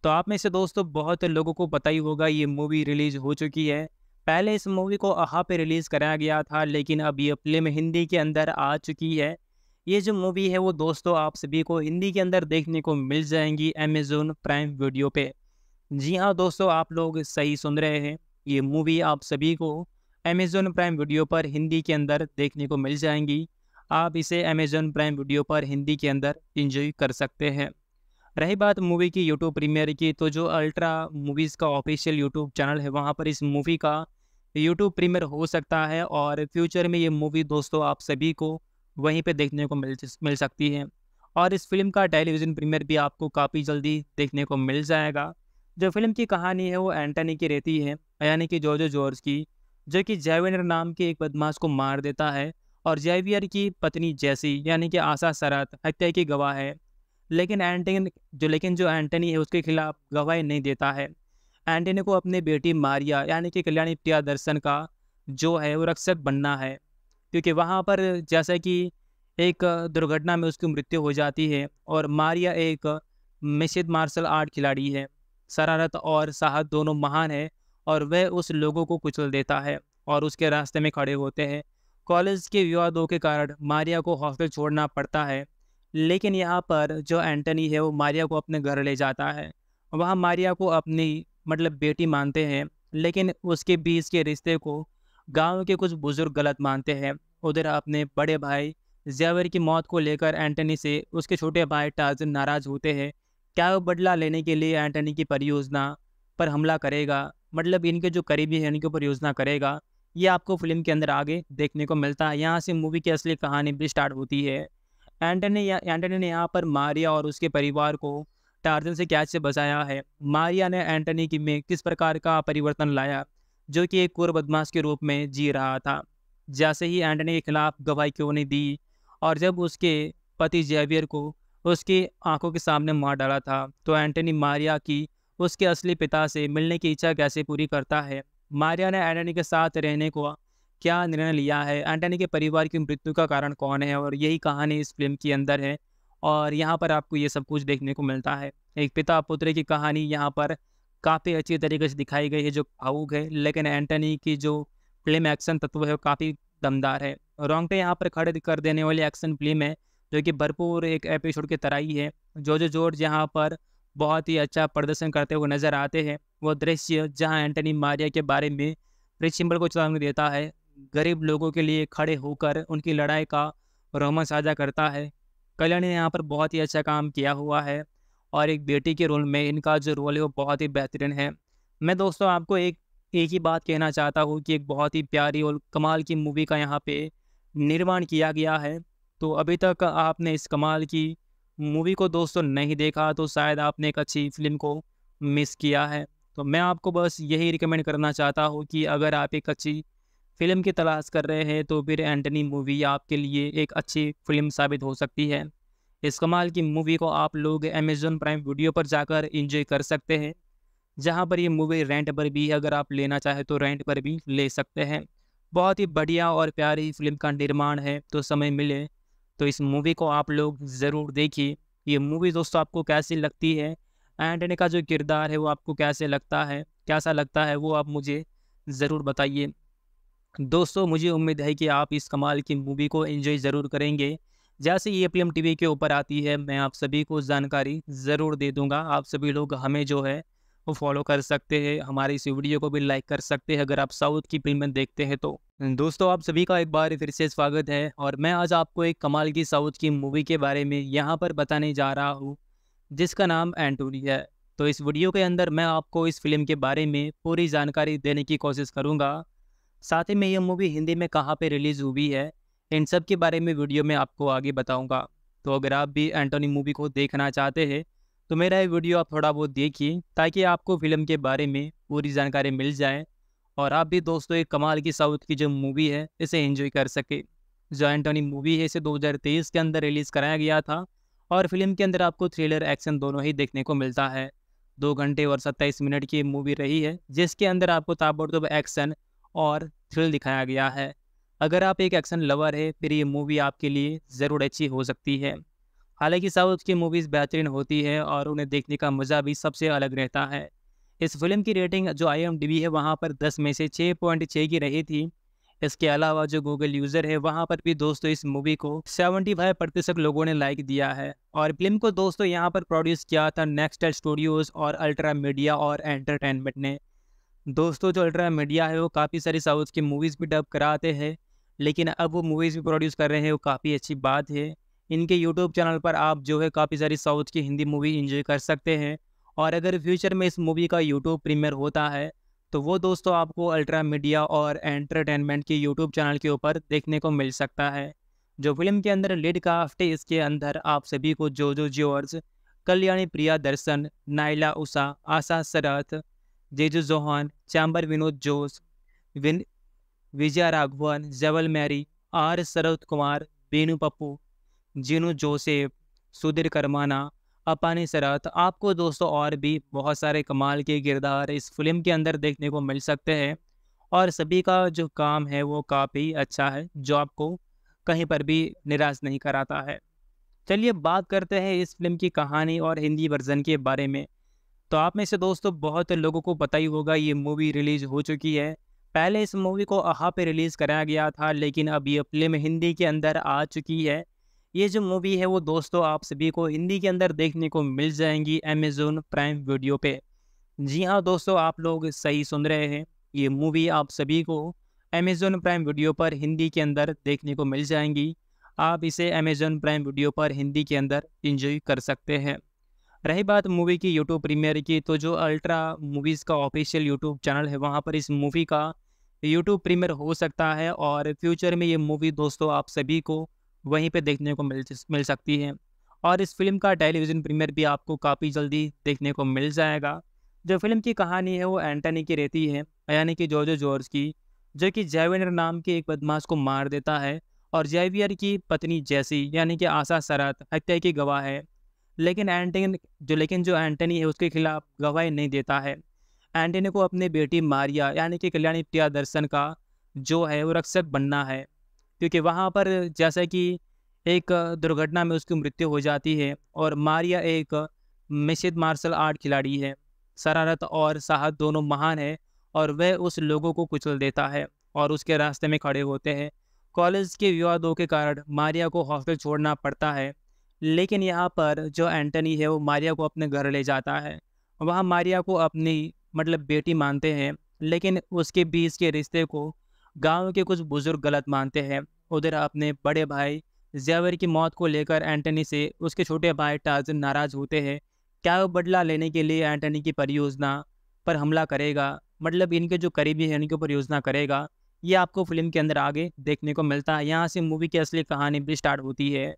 तो आप में से दोस्तों बहुत लोगों को पता ही होगा ये मूवी रिलीज़ हो चुकी है पहले इस मूवी को अहा पे रिलीज़ कराया गया था लेकिन अब ये फिल्म हिंदी के अंदर आ चुकी है ये जो मूवी है वो दोस्तों आप सभी को हिंदी के अंदर देखने को मिल जाएंगी अमेजोन प्राइम वीडियो पे जी हाँ दोस्तों आप लोग सही सुन रहे हैं ये मूवी आप सभी को अमेजोन प्राइम वीडियो पर हिंदी के अंदर देखने को मिल जाएंगी आप इसे अमेजोन प्राइम वीडियो पर हिंदी के अंदर इंजॉय कर सकते हैं रही बात मूवी की यूट्यूब प्रीमियर की तो जो अल्ट्रा मूवीज़ का ऑफिशियल यूट्यूब चैनल है वहाँ पर इस मूवी का यूट्यूब प्रीमियर हो सकता है और फ्यूचर में ये मूवी दोस्तों आप सभी को वहीं पे देखने को मिल मिल सकती है और इस फिल्म का टेलीविज़न प्रीमियर भी आपको काफ़ी जल्दी देखने को मिल जाएगा जो फिल्म की कहानी है वो एंटनी की रहती है यानी कि जॉर्जो जॉर्ज की जो कि जैवियर नाम के एक बदमाश को मार देता है और जैवियर की पत्नी जैसी यानी कि आशा सरत हत्या की गवाह है लेकिन एंटनी जो लेकिन जो एंटनी है उसके खिलाफ गवाही नहीं देता है एंटनी को अपनी बेटी मारिया यानी कि कल्याणी प्रिया दर्शन का जो है वो रक्षक बनना है क्योंकि वहाँ पर जैसा कि एक दुर्घटना में उसकी मृत्यु हो जाती है और मारिया एक मिश्रित मार्शल आर्ट खिलाड़ी है शरारत और साहस दोनों महान है और वह उस लोगों को कुचल देता है और उसके रास्ते में खड़े होते हैं कॉलेज के विवादों के कारण मारिया को हॉस्टल छोड़ना पड़ता है लेकिन यहाँ पर जो एंटनी है वो मारिया को अपने घर ले जाता है वहाँ मारिया को अपनी मतलब बेटी मानते हैं लेकिन उसके बीच के रिश्ते को गांव के कुछ बुज़ुर्ग गलत मानते हैं उधर अपने बड़े भाई जैवर की मौत को लेकर एंटनी से उसके छोटे भाई टाज नाराज़ होते हैं क्या वो बदला लेने के लिए एंटनी की परियोजना पर हमला करेगा मतलब इनके जो करीबी हैं उनके ऊपर योजना करेगा ये आपको फिल्म के अंदर आगे देखने को मिलता है यहाँ से मूवी की असली कहानी भी स्टार्ट होती है एंटनी एंटनी ने यहाँ पर मारिया और उसके परिवार को टार्जन से कैच से बचाया है मारिया ने एंटनी की में किस प्रकार का परिवर्तन लाया जो कि एक कुर बदमाश के रूप में जी रहा था जैसे ही एंटनी के खिलाफ गवाही क्यों नहीं दी और जब उसके पति जेवियर को उसकी आंखों के सामने मार डाला था तो एंटनी मारिया की उसके असली पिता से मिलने की इच्छा कैसे पूरी करता है मारिया ने एंटनी के साथ रहने को क्या निर्णय लिया है एंटनी के परिवार की मृत्यु का कारण कौन है और यही कहानी इस फिल्म के अंदर है और यहाँ पर आपको ये सब कुछ देखने को मिलता है एक पिता पुत्र की कहानी यहाँ पर काफ़ी अच्छी तरीके से दिखाई गई है जो भावुक है लेकिन एंटनी की जो फिल्म एक्शन तत्व है वो काफ़ी दमदार है रोंगटे यहाँ पर खड़े कर देने वाली एक्शन फिल्म है जो कि भरपूर एक एपिसोड की तरह ही है जो जो जोर्ज यहाँ पर बहुत ही अच्छा प्रदर्शन करते हुए नजर आते हैं वो दृश्य जहाँ एंटनी मारिया के बारे में फ्रिज सिंबल को चेतावनी देता है गरीब लोगों के लिए खड़े होकर उनकी लड़ाई का रोमन साझा करता है कल्याण ने यहाँ पर बहुत ही अच्छा काम किया हुआ है और एक बेटी के रोल में इनका जो रोल है वो बहुत ही बेहतरीन है मैं दोस्तों आपको एक एक ही बात कहना चाहता हूँ कि एक बहुत ही प्यारी और कमाल की मूवी का यहाँ पे निर्माण किया गया है तो अभी तक आपने इस कमाल की मूवी को दोस्तों नहीं देखा तो शायद आपने एक अच्छी फिल्म को मिस किया है तो मैं आपको बस यही रिकमेंड करना चाहता हूँ कि अगर आप एक अच्छी फिल्म की तलाश कर रहे हैं तो फिर एंटनी मूवी आपके लिए एक अच्छी फिल्म साबित हो सकती है इस कमाल की मूवी को आप लोग अमेजोन प्राइम वीडियो पर जाकर इंजॉय कर सकते हैं जहाँ पर ये मूवी रेंट पर भी अगर आप लेना चाहें तो रेंट पर भी ले सकते हैं बहुत ही बढ़िया और प्यारी फिल्म का निर्माण है तो समय मिले तो इस मूवी को आप लोग ज़रूर देखिए ये मूवी दोस्तों आपको कैसी लगती है एंटनी का जो किरदार है वो आपको कैसे लगता है कैसा लगता है वो आप मुझे ज़रूर बताइए दोस्तों मुझे उम्मीद है कि आप इस कमाल की मूवी को एंजॉय ज़रूर करेंगे जैसे ये पी एम टी के ऊपर आती है मैं आप सभी को जानकारी ज़रूर दे दूँगा आप सभी लोग हमें जो है वो फॉलो कर सकते हैं हमारे इस वीडियो को भी लाइक कर सकते हैं अगर आप साउथ की फिल्में देखते हैं तो दोस्तों आप सभी का एक बार फिर से स्वागत है और मैं आज आपको एक कमाल की साउथ की मूवी के बारे में यहाँ पर बताने जा रहा हूँ जिसका नाम एंटोनी है तो इस वीडियो के अंदर मैं आपको इस फिल्म के बारे में पूरी जानकारी देने की कोशिश करूँगा साथ ही में ये मूवी हिंदी में कहाँ पे रिलीज़ हुई है इन सब के बारे में वीडियो में आपको आगे बताऊँगा तो अगर आप भी एंटोनी मूवी को देखना चाहते हैं तो मेरा ये वीडियो आप थोड़ा बहुत देखिए ताकि आपको फिल्म के बारे में पूरी जानकारी मिल जाए और आप भी दोस्तों एक कमाल की साउथ की जो मूवी है इसे एंजॉय कर सके जो एंटोनी मूवी है इसे 2023 के अंदर रिलीज़ कराया गया था और फिल्म के अंदर आपको थ्रिलर एक्शन दोनों ही देखने को मिलता है दो घंटे और सत्ताईस मिनट की मूवी रही है जिसके अंदर आपको ताबड़तोब एक्शन और थ्रिल दिखाया गया है अगर आप एक एक्शन लवर है फिर ये मूवी आपके लिए ज़रूर अच्छी हो सकती है हालांकि साउथ की मूवीज़ बेहतरीन होती है और उन्हें देखने का मज़ा भी सबसे अलग रहता है इस फिल्म की रेटिंग जो आई है वहाँ पर दस में से छः पॉइंट छः की रही थी इसके अलावा जो गूगल यूज़र है वहाँ पर भी दोस्तों इस मूवी को फाइव प्रतिशत लोगों ने लाइक दिया है और फिल्म को दोस्तों यहाँ पर प्रोड्यूस किया था नेक्स्ट स्टूडियोज़ और अल्ट्रा मीडिया और एंटरटेनमेंट ने दोस्तों जो अल्ट्रा मीडिया है वो काफ़ी सारी साउथ की मूवीज़ भी डब कराते हैं लेकिन अब वो मूवीज़ भी प्रोड्यूस कर रहे हैं वो काफ़ी अच्छी बात है इनके यूट्यूब चैनल पर आप जो है काफ़ी सारी साउथ की हिंदी मूवी इंजॉय कर सकते हैं और अगर फ्यूचर में इस मूवी का यूट्यूब प्रीमियर होता है तो वो दोस्तों आपको अल्ट्रा मीडिया और एंटरटेनमेंट के यूट्यूब चैनल के ऊपर देखने को मिल सकता है जो फिल्म के अंदर लीड है इसके अंदर आप सभी को जो जो जॉर्ज कल्याणी प्रिया दर्शन नाइला उषा आशा सरथ जेजू जोहान चैम्बर विनोद जोस विन विजय राघवन जेवल Mary R Sharad Kumar Binu Pappu Jinu Joseph Sudheer Karamana Appani Sarath आपको दोस्तों और भी बहुत सारे कमाल के किरदार इस फिल्म के अंदर देखने को मिल सकते हैं और सभी का जो काम है वो काफ़ी अच्छा है जो आपको कहीं पर भी निराश नहीं कराता है चलिए बात करते हैं इस फिल्म की कहानी और हिंदी वर्जन के बारे में तो आप में से दोस्तों बहुत लोगों को पता ही होगा ये मूवी रिलीज़ हो चुकी है पहले इस मूवी को अहा पे रिलीज़ कराया गया था लेकिन अब ये फिल्म हिंदी के अंदर आ चुकी है ये जो मूवी है वो दोस्तों आप सभी को हिंदी के अंदर देखने को मिल जाएंगी अमेजोन प्राइम वीडियो पे जी हाँ दोस्तों आप लोग सही सुन रहे हैं ये मूवी आप सभी को अमेजोन प्राइम वीडियो पर हिंदी के अंदर देखने को मिल जाएंगी आप इसे अमेजोन प्राइम वीडियो पर हिंदी के अंदर इंजॉय कर सकते हैं रही बात मूवी की यूट्यूब प्रीमियर की तो जो अल्ट्रा मूवीज़ का ऑफिशियल यूट्यूब चैनल है वहाँ पर इस मूवी का यूट्यूब प्रीमियर हो सकता है और फ्यूचर में ये मूवी दोस्तों आप सभी को वहीं पे देखने को मिल मिल सकती है और इस फिल्म का टेलीविज़न प्रीमियर भी आपको काफ़ी जल्दी देखने को मिल जाएगा जो फिल्म की कहानी है वो एंटनी की रहती है यानी कि जॉर्जो जॉर्ज की जो कि जेवियर नाम के एक बदमाश को मार देता है और जेवियर की पत्नी जैसी यानी कि आशा सरत हत्या की गवाह है लेकिन एंटनी जो लेकिन जो एंटनी है उसके खिलाफ गवाही नहीं देता है एंटनी को अपनी बेटी मारिया यानी कि कल्याणी प्रिया दर्शन का जो है वो रक्षक बनना है क्योंकि वहाँ पर जैसा कि एक दुर्घटना में उसकी मृत्यु हो जाती है और मारिया एक मिश्रित मार्शल आर्ट खिलाड़ी है शरारत और साहस दोनों महान है और वह उस लोगों को कुचल देता है और उसके रास्ते में खड़े होते हैं कॉलेज के विवादों के कारण मारिया को हॉस्टल छोड़ना पड़ता है लेकिन यहाँ पर जो एंटनी है वो मारिया को अपने घर ले जाता है वहाँ मारिया को अपनी मतलब बेटी मानते हैं लेकिन उसके बीच के रिश्ते को गांव के कुछ बुज़ुर्ग गलत मानते हैं उधर अपने बड़े भाई जैवर की मौत को लेकर एंटनी से उसके छोटे भाई टाज नाराज़ होते हैं क्या वो बदला लेने के लिए एंटनी की परियोजना पर हमला करेगा मतलब इनके जो करीबी हैं इनके ऊपर योजना करेगा ये आपको फिल्म के अंदर आगे देखने को मिलता है यहाँ से मूवी की असली कहानी भी स्टार्ट होती है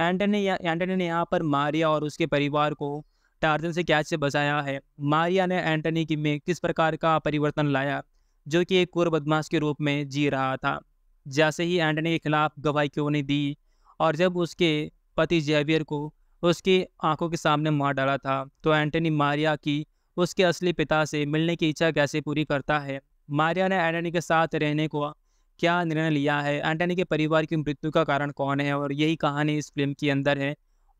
एंटनी एंटनी ने यहाँ पर मारिया और उसके परिवार को टार्जन से कैच से बचाया है मारिया ने एंटनी की में किस प्रकार का परिवर्तन लाया जो कि एक कुर बदमाश के रूप में जी रहा था जैसे ही एंटनी के खिलाफ गवाही क्यों नहीं दी और जब उसके पति जेवियर को उसकी आंखों के सामने मार डाला था तो एंटनी मारिया की उसके असली पिता से मिलने की इच्छा कैसे पूरी करता है मारिया ने एंटनी के साथ रहने को क्या निर्णय लिया है एंटनी के परिवार की मृत्यु का कारण कौन है और यही कहानी इस फिल्म के अंदर है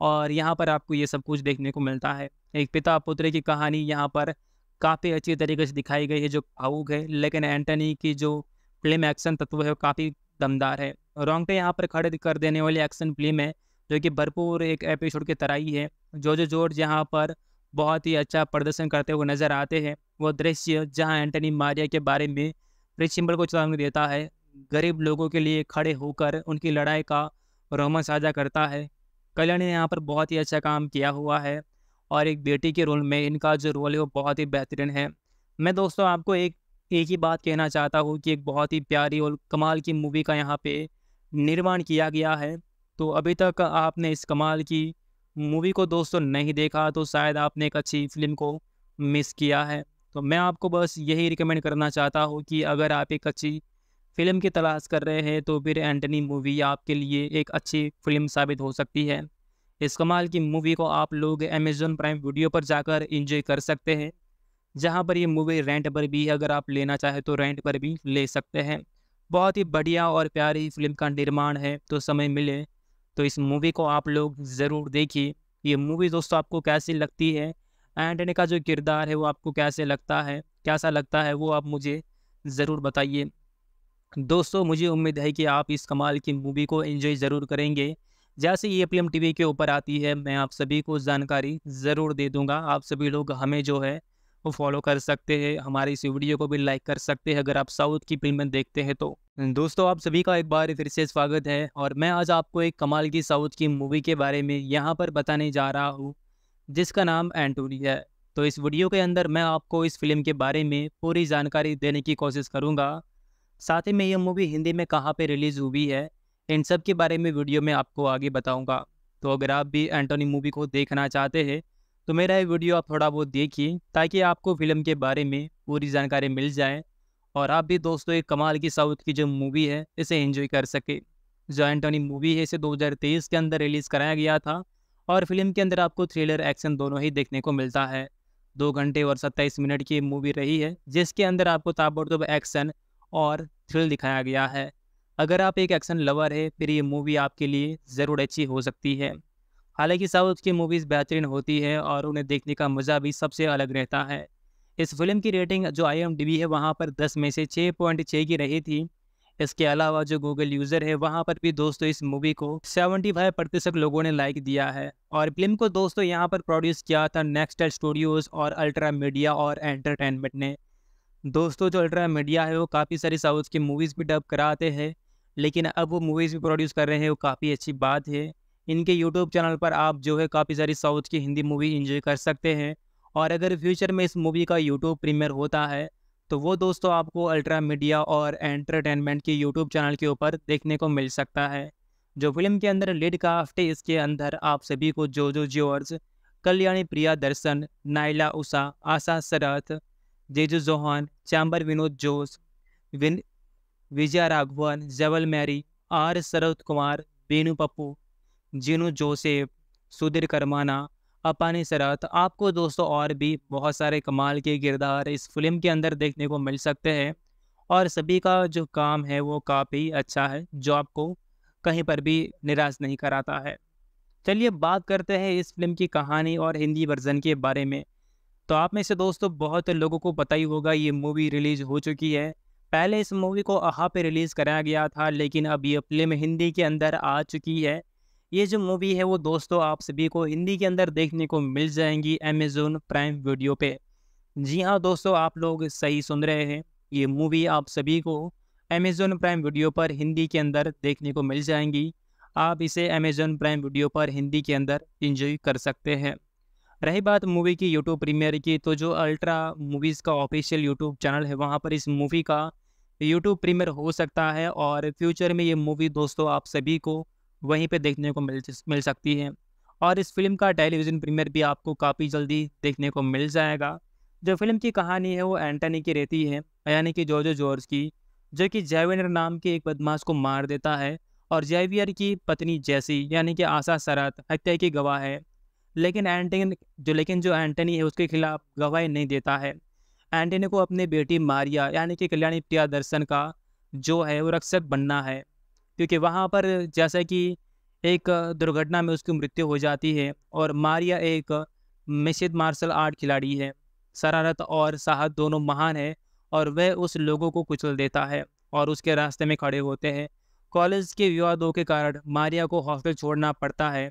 और यहाँ पर आपको ये सब कुछ देखने को मिलता है एक पिता पुत्र की कहानी यहाँ पर काफ़ी अच्छी तरीके से दिखाई गई है जो भावुक है लेकिन एंटनी की जो फिल्म एक्शन तत्व है वो काफ़ी दमदार है रोंगटे यहाँ पर खड़े कर देने वाली एक्शन फिल्म है जो कि भरपूर एक एपिसोड की तरह ही है जो जो जोर्ज यहाँ पर बहुत ही अच्छा प्रदर्शन करते हुए नजर आते हैं वो दृश्य जहाँ एंटनी मारिया के बारे में प्रिसिम्बल को चेतावनी देता है गरीब लोगों के लिए खड़े होकर उनकी लड़ाई का रोमन साझा करता है कल्याण ने यहाँ पर बहुत ही अच्छा काम किया हुआ है और एक बेटी के रोल में इनका जो रोल है वो बहुत ही बेहतरीन है मैं दोस्तों आपको एक एक ही बात कहना चाहता हूँ कि एक बहुत ही प्यारी और कमाल की मूवी का यहाँ पे निर्माण किया गया है तो अभी तक आपने इस कमाल की मूवी को दोस्तों नहीं देखा तो शायद आपने एक अच्छी फिल्म को मिस किया है तो मैं आपको बस यही रिकमेंड करना चाहता हूँ कि अगर आप एक अच्छी फिल्म की तलाश कर रहे हैं तो फिर एंटनी मूवी आपके लिए एक अच्छी फिल्म साबित हो सकती है इस कमाल की मूवी को आप लोग अमेजोन प्राइम वीडियो पर जाकर इंजॉय कर सकते हैं जहाँ पर ये मूवी रेंट पर भी अगर आप लेना चाहे तो रेंट पर भी ले सकते हैं बहुत ही बढ़िया और प्यारी फिल्म का निर्माण है तो समय मिले तो इस मूवी को आप लोग ज़रूर देखिए ये मूवी दोस्तों आपको कैसी लगती है एंटनी का जो किरदार है वो आपको कैसे लगता है कैसा लगता है वो आप मुझे ज़रूर बताइए दोस्तों मुझे उम्मीद है कि आप इस कमाल की मूवी को एंजॉय ज़रूर करेंगे जैसे ये पी एम टी वी के ऊपर आती है मैं आप सभी को जानकारी ज़रूर दे दूँगा आप सभी लोग हमें जो है वो फॉलो कर सकते हैं हमारे इस वीडियो को भी लाइक कर सकते हैं अगर आप साउथ की फिल्में देखते हैं तो दोस्तों आप सभी का एक बार फिर से स्वागत है और मैं आज आपको एक कमाल की साउथ की मूवी के बारे में यहाँ पर बताने जा रहा हूँ जिसका नाम एंटोनी है तो इस वीडियो के अंदर मैं आपको इस फिल्म के बारे में पूरी जानकारी देने की कोशिश करूँगा साथ ही में ये मूवी हिंदी में कहाँ पे रिलीज़ हुई है इन सब के बारे में वीडियो में आपको आगे बताऊँगा तो अगर आप भी एंटोनी मूवी को देखना चाहते हैं तो मेरा ये वीडियो आप थोड़ा बहुत देखिए ताकि आपको फिल्म के बारे में पूरी जानकारी मिल जाए और आप भी दोस्तों एक कमाल की साउथ की जो मूवी है इसे एंजॉय कर सके जो एंटोनी मूवी है इसे 2023 के अंदर रिलीज़ कराया गया था और फिल्म के अंदर आपको थ्रिलर एक्शन दोनों ही देखने को मिलता है दो घंटे और सत्ताईस मिनट की मूवी रही है जिसके अंदर आपको ताबड़तोब एक्शन और थ्रिल दिखाया गया है अगर आप एक एक्शन लवर है फिर ये मूवी आपके लिए ज़रूर अच्छी हो सकती है हालांकि साउथ की मूवीज़ बेहतरीन होती है और उन्हें देखने का मज़ा भी सबसे अलग रहता है इस फिल्म की रेटिंग जो आई है वहाँ पर दस में से छः पॉइंट छः की रही थी इसके अलावा जो गूगल यूज़र है वहाँ पर भी दोस्तों इस मूवी को 75 प्रतिशत लोगों ने लाइक दिया है और फिल्म को दोस्तों यहाँ पर प्रोड्यूस किया था नेक्स्ट स्टूडियोज़ और अल्ट्रा मीडिया और एंटरटेनमेंट ने दोस्तों जो अल्ट्रा मीडिया है वो काफ़ी सारी साउथ की मूवीज़ भी डब कराते हैं लेकिन अब वो मूवीज़ भी प्रोड्यूस कर रहे हैं वो काफ़ी अच्छी बात है इनके यूट्यूब चैनल पर आप जो है काफ़ी सारी साउथ की हिंदी मूवी इंजॉय कर सकते हैं और अगर फ्यूचर में इस मूवी का यूट्यूब प्रीमियर होता है तो वो दोस्तों आपको अल्ट्रा मीडिया और एंटरटेनमेंट के यूट्यूब चैनल के ऊपर देखने को मिल सकता है जो फिल्म के अंदर लीड काफ्ट है इसके अंदर आप सभी को जो जो जॉर्ज कल्याणी प्रिया दर्शन नाइला उषा आशा शरथ जेजू जोहान चैम्बर विनोद जोस विन विजय राघवन जेवल Mary R Sharad Kumar Binu Pappu Jinu Joseph Sudheer Karamana Appani Sarath आपको दोस्तों और भी बहुत सारे कमाल के किरदार इस फिल्म के अंदर देखने को मिल सकते हैं और सभी का जो काम है वो काफ़ी अच्छा है जो आपको कहीं पर भी निराश नहीं कराता है चलिए बात करते हैं इस फिल्म की कहानी और हिंदी वर्जन के बारे में तो आप में से दोस्तों बहुत लोगों को पता ही होगा ये मूवी रिलीज़ हो चुकी है पहले इस मूवी को अहा पे रिलीज़ कराया गया था लेकिन अब ये प्ले में हिंदी के अंदर आ चुकी है ये जो मूवी है वो दोस्तों आप सभी को हिंदी के अंदर देखने को मिल जाएंगी अमेजोन प्राइम वीडियो पे जी हाँ दोस्तों आप लोग सही सुन रहे हैं ये मूवी आप सभी को अमेजोन प्राइम वीडियो पर हिंदी के अंदर देखने को मिल जाएंगी आप इसे अमेजोन प्राइम वीडियो पर हिंदी के अंदर इंजॉय कर सकते हैं रही बात मूवी की यूट्यूब प्रीमियर की तो जो अल्ट्रा मूवीज़ का ऑफिशियल यूट्यूब चैनल है वहाँ पर इस मूवी का यूट्यूब प्रीमियर हो सकता है और फ्यूचर में ये मूवी दोस्तों आप सभी को वहीं पर देखने को मिल मिल सकती है और इस फिल्म का टेलीविज़न प्रीमियर भी आपको काफ़ी जल्दी देखने को मिल जाएगा जो फिल्म की कहानी है वो एंटनी की रहती है यानी कि जॉर्जो जॉर्ज की जो कि जैविनर नाम के एक बदमाश को मार देता है और जैवियर की पत्नी जैसी यानी कि आशा सरत हत्या की गवाह है लेकिन एंटनी जो लेकिन जो एंटनी है उसके खिलाफ गवाही नहीं देता है एंटनी को अपनी बेटी मारिया यानी कि कल्याणी प्रिया दर्शन का जो है वो रक्षक बनना है क्योंकि वहाँ पर जैसा कि एक दुर्घटना में उसकी मृत्यु हो जाती है और मारिया एक मिश्रित मार्शल आर्ट खिलाड़ी है शरारत और साहस दोनों महान है और वह उस लोगों को कुचल देता है और उसके रास्ते में खड़े होते हैं कॉलेज के विवादों के कारण मारिया को हॉस्टल छोड़ना पड़ता है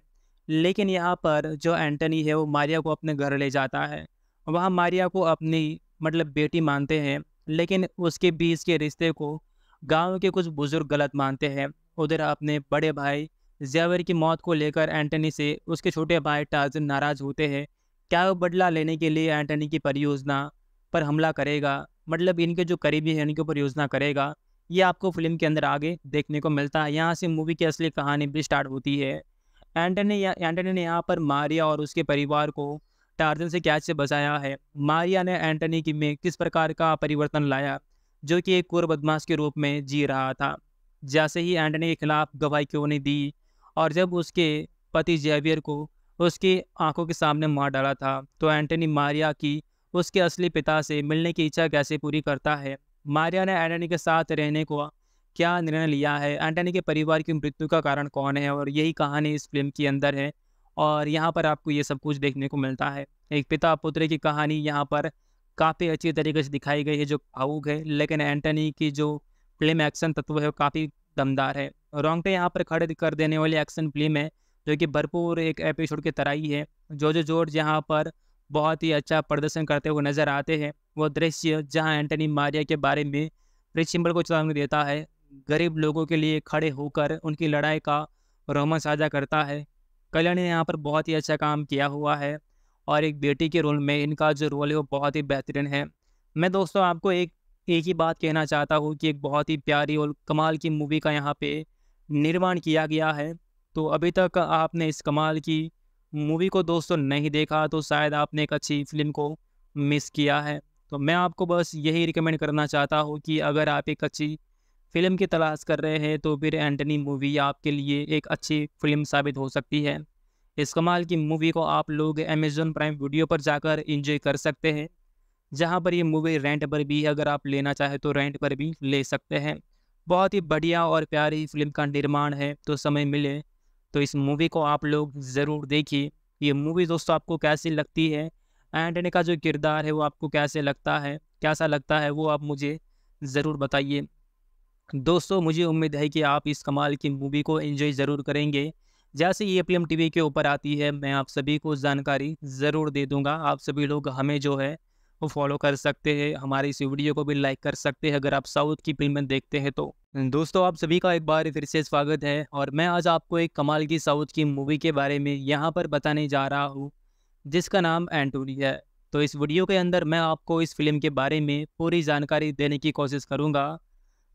लेकिन यहाँ पर जो एंटनी है वो मारिया को अपने घर ले जाता है वहाँ मारिया को अपनी मतलब बेटी मानते हैं लेकिन उसके बीच के रिश्ते को गांव के कुछ बुज़ुर्ग गलत मानते हैं उधर अपने बड़े भाई जैवर की मौत को लेकर एंटनी से उसके छोटे भाई टाजन नाराज़ होते हैं क्या वो बदला लेने के लिए एंटनी की परियोजना पर हमला करेगा मतलब इनके जो करीबी हैं इनके ऊपर योजना करेगा ये आपको फिल्म के अंदर आगे देखने को मिलता है यहाँ से मूवी की असली कहानी भी स्टार्ट होती है एंटनी एंटनी ने यहाँ पर मारिया और उसके परिवार को टार्जन से कैच से बचाया है मारिया ने एंटनी की में किस प्रकार का परिवर्तन लाया जो कि एक कुर बदमाश के रूप में जी रहा था जैसे ही एंटनी के खिलाफ गवाही क्यों नहीं दी और जब उसके पति जेवियर को उसकी आंखों के सामने मार डाला था तो एंटनी मारिया की उसके असली पिता से मिलने की इच्छा कैसे पूरी करता है मारिया ने एंटनी के साथ रहने को क्या निर्णय लिया है एंटनी के परिवार की मृत्यु का कारण कौन है और यही कहानी इस फिल्म के अंदर है और यहाँ पर आपको ये सब कुछ देखने को मिलता है एक पिता पुत्र की कहानी यहाँ पर काफ़ी अच्छी तरीके से दिखाई गई है जो भावुक है लेकिन एंटनी की जो फिल्म एक्शन तत्व है वो काफ़ी दमदार है रोंगटे यहाँ पर खड़े कर देने वाली एक्शन फिल्म है जो कि भरपूर एक एपिसोड की तरह ही है जो जो जोर्ज यहाँ पर बहुत ही अच्छा प्रदर्शन करते हुए नजर आते हैं वो दृश्य जहाँ एंटनी मारिया के बारे में रिच सिंबल को चेतावनी देता है गरीब लोगों के लिए खड़े होकर उनकी लड़ाई का रोमन साझा करता है कल्याण ने यहाँ पर बहुत ही अच्छा काम किया हुआ है और एक बेटी के रोल में इनका जो रोल है वो बहुत ही बेहतरीन है मैं दोस्तों आपको एक एक ही बात कहना चाहता हूँ कि एक बहुत ही प्यारी और कमाल की मूवी का यहाँ पे निर्माण किया गया है तो अभी तक आपने इस कमाल की मूवी को दोस्तों नहीं देखा तो शायद आपने एक अच्छी फिल्म को मिस किया है तो मैं आपको बस यही रिकमेंड करना चाहता हूँ कि अगर आप एक अच्छी फिल्म की तलाश कर रहे हैं तो फिर एंटनी मूवी आपके लिए एक अच्छी फिल्म साबित हो सकती है इस कमाल की मूवी को आप लोग अमेजोन प्राइम वीडियो पर जाकर इंजॉय कर सकते हैं जहाँ पर ये मूवी रेंट पर भी अगर आप लेना चाहें तो रेंट पर भी ले सकते हैं बहुत ही बढ़िया और प्यारी फिल्म का निर्माण है तो समय मिले तो इस मूवी को आप लोग ज़रूर देखिए ये मूवी दोस्तों आपको कैसी लगती है एंटनी का जो किरदार है वो आपको कैसे लगता है कैसा लगता है वो आप मुझे ज़रूर बताइए दोस्तों मुझे उम्मीद है कि आप इस कमाल की मूवी को एंजॉय ज़रूर करेंगे जैसे ये पी एम टी वी के ऊपर आती है मैं आप सभी को जानकारी ज़रूर दे दूँगा आप सभी लोग हमें जो है वो फॉलो कर सकते हैं हमारे इस वीडियो को भी लाइक कर सकते हैं अगर आप साउथ की फिल्में देखते हैं तो दोस्तों आप सभी का एक बार फिर से स्वागत है और मैं आज आपको एक कमाल की साउथ की मूवी के बारे में यहाँ पर बताने जा रहा हूँ जिसका नाम एंटोनी है तो इस वीडियो के अंदर मैं आपको इस फिल्म के बारे में पूरी जानकारी देने की कोशिश करूँगा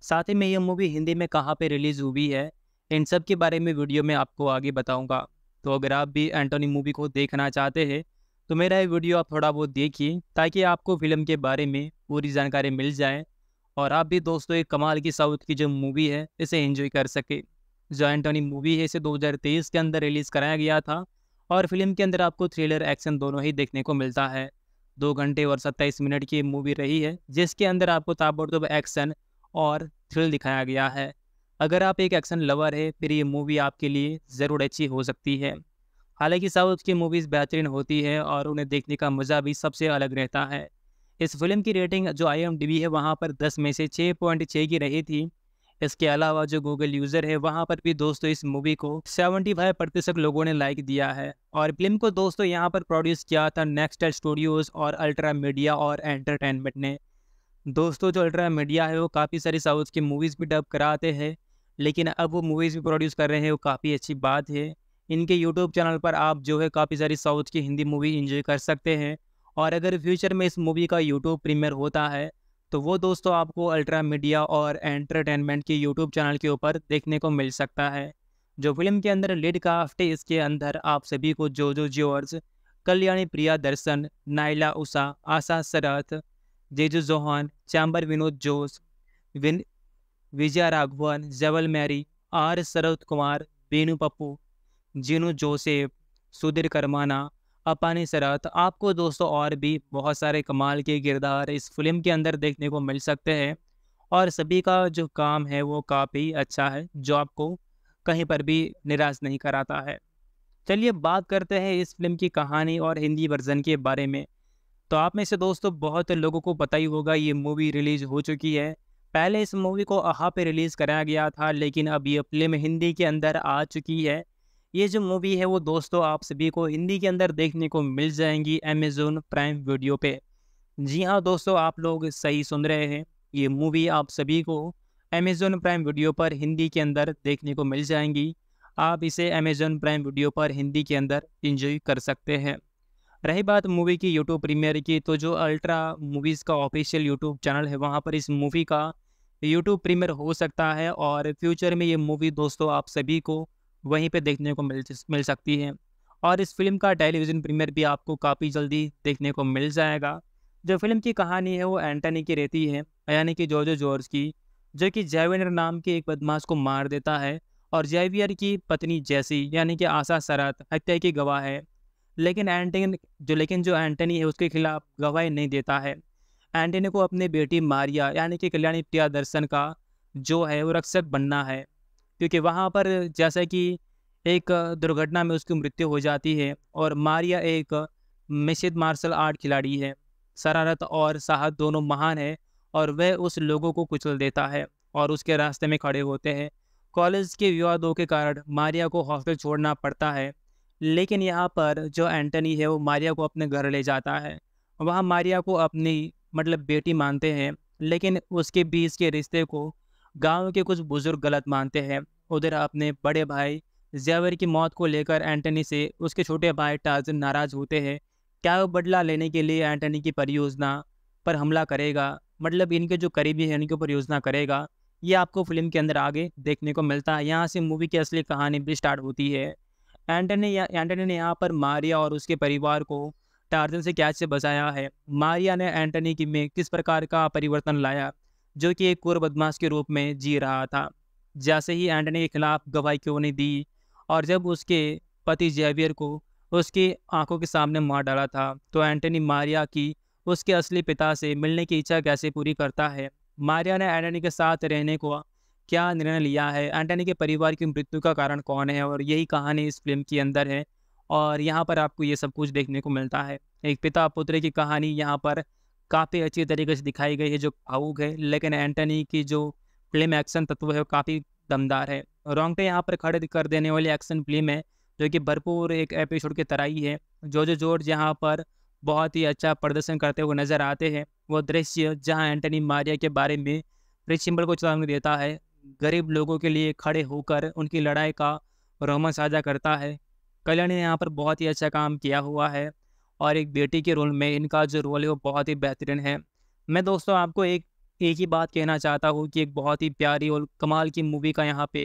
साथ ही में यह मूवी हिंदी में कहाँ पे रिलीज़ हुई है इन सब के बारे में वीडियो में आपको आगे बताऊँगा तो अगर आप भी एंटोनी मूवी को देखना चाहते हैं तो मेरा ये वीडियो आप थोड़ा बहुत देखिए ताकि आपको फिल्म के बारे में पूरी जानकारी मिल जाए और आप भी दोस्तों एक कमाल की साउथ की जो मूवी है इसे एंजॉय कर सके जो एंटोनी मूवी है इसे 2023 के अंदर रिलीज़ कराया गया था और फिल्म के अंदर आपको थ्रिलर एक्शन दोनों ही देखने को मिलता है दो घंटे और सत्ताईस मिनट की मूवी रही है जिसके अंदर आपको ताबड़तोब एक्शन और थ्रिल दिखाया गया है अगर आप एक एक्शन लवर है फिर ये मूवी आपके लिए ज़रूर अच्छी हो सकती है हालांकि साउथ की मूवीज़ बेहतरीन होती है और उन्हें देखने का मज़ा भी सबसे अलग रहता है इस फिल्म की रेटिंग जो आई है वहाँ पर दस में से छः पॉइंट छः की रही थी इसके अलावा जो गूगल यूज़र है वहाँ पर भी दोस्तों इस मूवी को 75 प्रतिशत लोगों ने लाइक दिया है और फिल्म को दोस्तों यहाँ पर प्रोड्यूस किया था नेक्स्ट स्टूडियोज़ और अल्ट्रा मीडिया और एंटरटेनमेंट ने दोस्तों जो अल्ट्रा मीडिया है वो काफ़ी सारी साउथ की मूवीज़ भी डब कराते हैं लेकिन अब वो मूवीज़ भी प्रोड्यूस कर रहे हैं वो काफ़ी अच्छी बात है इनके यूट्यूब चैनल पर आप जो है काफ़ी सारी साउथ की हिंदी मूवी इंजॉय कर सकते हैं और अगर फ्यूचर में इस मूवी का यूट्यूब प्रीमियर होता है तो वो दोस्तों आपको अल्ट्रा मीडिया और एंटरटेनमेंट के यूट्यूब चैनल के ऊपर देखने को मिल सकता है जो फिल्म के अंदर लीड काफ्ट है इसके अंदर आप सभी को जो जो जॉर्ज कल्याणी प्रिया दर्शन नाइला उषा आशा शरथ जेजू जोहान चैम्बर विनोद जोस विन विजय Raghavan जवल Mary R Sharad Kumar Binu Pappu Jinu Joseph Sudheer Karamana Appani Sarath आपको दोस्तों और भी बहुत सारे कमाल के किरदार इस फिल्म के अंदर देखने को मिल सकते हैं और सभी का जो काम है वो काफ़ी अच्छा है जो आपको कहीं पर भी निराश नहीं कराता है चलिए बात करते हैं इस फिल्म की कहानी और हिंदी वर्जन के बारे में तो आप में से दोस्तों तो बहुत लोगों को पता ही होगा ये मूवी रिलीज़ हो चुकी है पहले इस मूवी को अहा पे रिलीज़ कराया गया था लेकिन अब ये फिल्म हिंदी के अंदर आ चुकी है ये जो मूवी है वो दोस्तों आप सभी को हिंदी के अंदर देखने को मिल जाएंगी अमेजोन प्राइम वीडियो पे जी हाँ दोस्तों आप लोग सही सुन रहे हैं ये मूवी आप सभी को अमेजोन प्राइम वीडियो पर हिंदी के अंदर देखने को मिल जाएंगी आप इसे अमेजोन प्राइम वीडियो पर हिंदी के अंदर इंजॉय कर सकते हैं रही बात मूवी की यूट्यूब प्रीमियर की तो जो अल्ट्रा मूवीज़ का ऑफिशियल यूट्यूब चैनल है वहाँ पर इस मूवी का यूट्यूब प्रीमियर हो सकता है और फ्यूचर में ये मूवी दोस्तों आप सभी को वहीं पे देखने को मिल मिल सकती है और इस फिल्म का टेलीविज़न प्रीमियर भी आपको काफ़ी जल्दी देखने को मिल जाएगा जो फिल्म की कहानी है वो एंटनी की रहती है यानी कि जॉर्जो जॉर्ज की जो कि जेवियर नाम के एक बदमाश को मार देता है और जैवियर की पत्नी जैसी यानी कि आशा सरत हत्या की गवाह है लेकिन एंटनी जो लेकिन जो एंटनी है उसके खिलाफ गवाही नहीं देता है एंटनी को अपनी बेटी मारिया यानी कि कल्याणी प्रिया दर्शन का जो है वो रक्षक बनना है क्योंकि वहाँ पर जैसे कि एक दुर्घटना में उसकी मृत्यु हो जाती है और मारिया एक मिश्रित मार्शल आर्ट खिलाड़ी है शरारत और साहस दोनों महान है और वह उस लोगों को कुचल देता है और उसके रास्ते में खड़े होते हैं कॉलेज के विवादों के कारण मारिया को हॉस्टल छोड़ना पड़ता है लेकिन यहाँ पर जो एंटनी है वो मारिया को अपने घर ले जाता है वहाँ मारिया को अपनी मतलब बेटी मानते हैं लेकिन उसके बीच के रिश्ते को गांव के कुछ बुज़ुर्ग गलत मानते हैं उधर अपने बड़े भाई जैवर की मौत को लेकर एंटनी से उसके छोटे भाई टाजन नाराज़ होते हैं क्या वो बदला लेने के लिए एंटनी की परियोजना पर हमला करेगा मतलब इनके जो करीबी हैं इनके ऊपर योजना करेगा ये आपको फिल्म के अंदर आगे देखने को मिलता है यहाँ से मूवी की असली कहानी भी स्टार्ट होती है एंटनी एंटनी ने यहाँ पर मारिया और उसके परिवार को टार्जन से कैच से बचाया है मारिया ने एंटनी की में किस प्रकार का परिवर्तन लाया जो कि एक कुर बदमाश के रूप में जी रहा था जैसे ही एंटनी के खिलाफ गवाही क्यों नहीं दी और जब उसके पति जेवियर को उसकी आंखों के सामने मार डाला था तो एंटनी मारिया की उसके असली पिता से मिलने की इच्छा कैसे पूरी करता है मारिया ने एंटनी के साथ रहने को क्या निर्णय लिया है एंटनी के परिवार की मृत्यु का कारण कौन है और यही कहानी इस फिल्म के अंदर है और यहाँ पर आपको ये सब कुछ देखने को मिलता है एक पिता पुत्र की कहानी यहाँ पर काफ़ी अच्छी तरीके से दिखाई गई है जो भावुक है लेकिन एंटनी की जो फिल्म एक्शन तत्व है वो काफ़ी दमदार है रोंगटे यहाँ पर खड़े कर देने वाली एक्शन फिल्म है जो कि भरपूर एक एपिसोड की तरह ही है जो जो जोर जहाँ पर बहुत ही अच्छा प्रदर्शन करते हुए नजर आते हैं वो दृश्य जहाँ एंटनी मारिया के बारे में रिच सिंबल को चेतावनी देता है गरीब लोगों के लिए खड़े होकर उनकी लड़ाई का रोमन साझा करता है कल्याण ने यहाँ पर बहुत ही अच्छा काम किया हुआ है और एक बेटी के रोल में इनका जो रोल है वो बहुत ही बेहतरीन है मैं दोस्तों आपको एक एक ही बात कहना चाहता हूँ कि एक बहुत ही प्यारी और कमाल की मूवी का यहाँ पे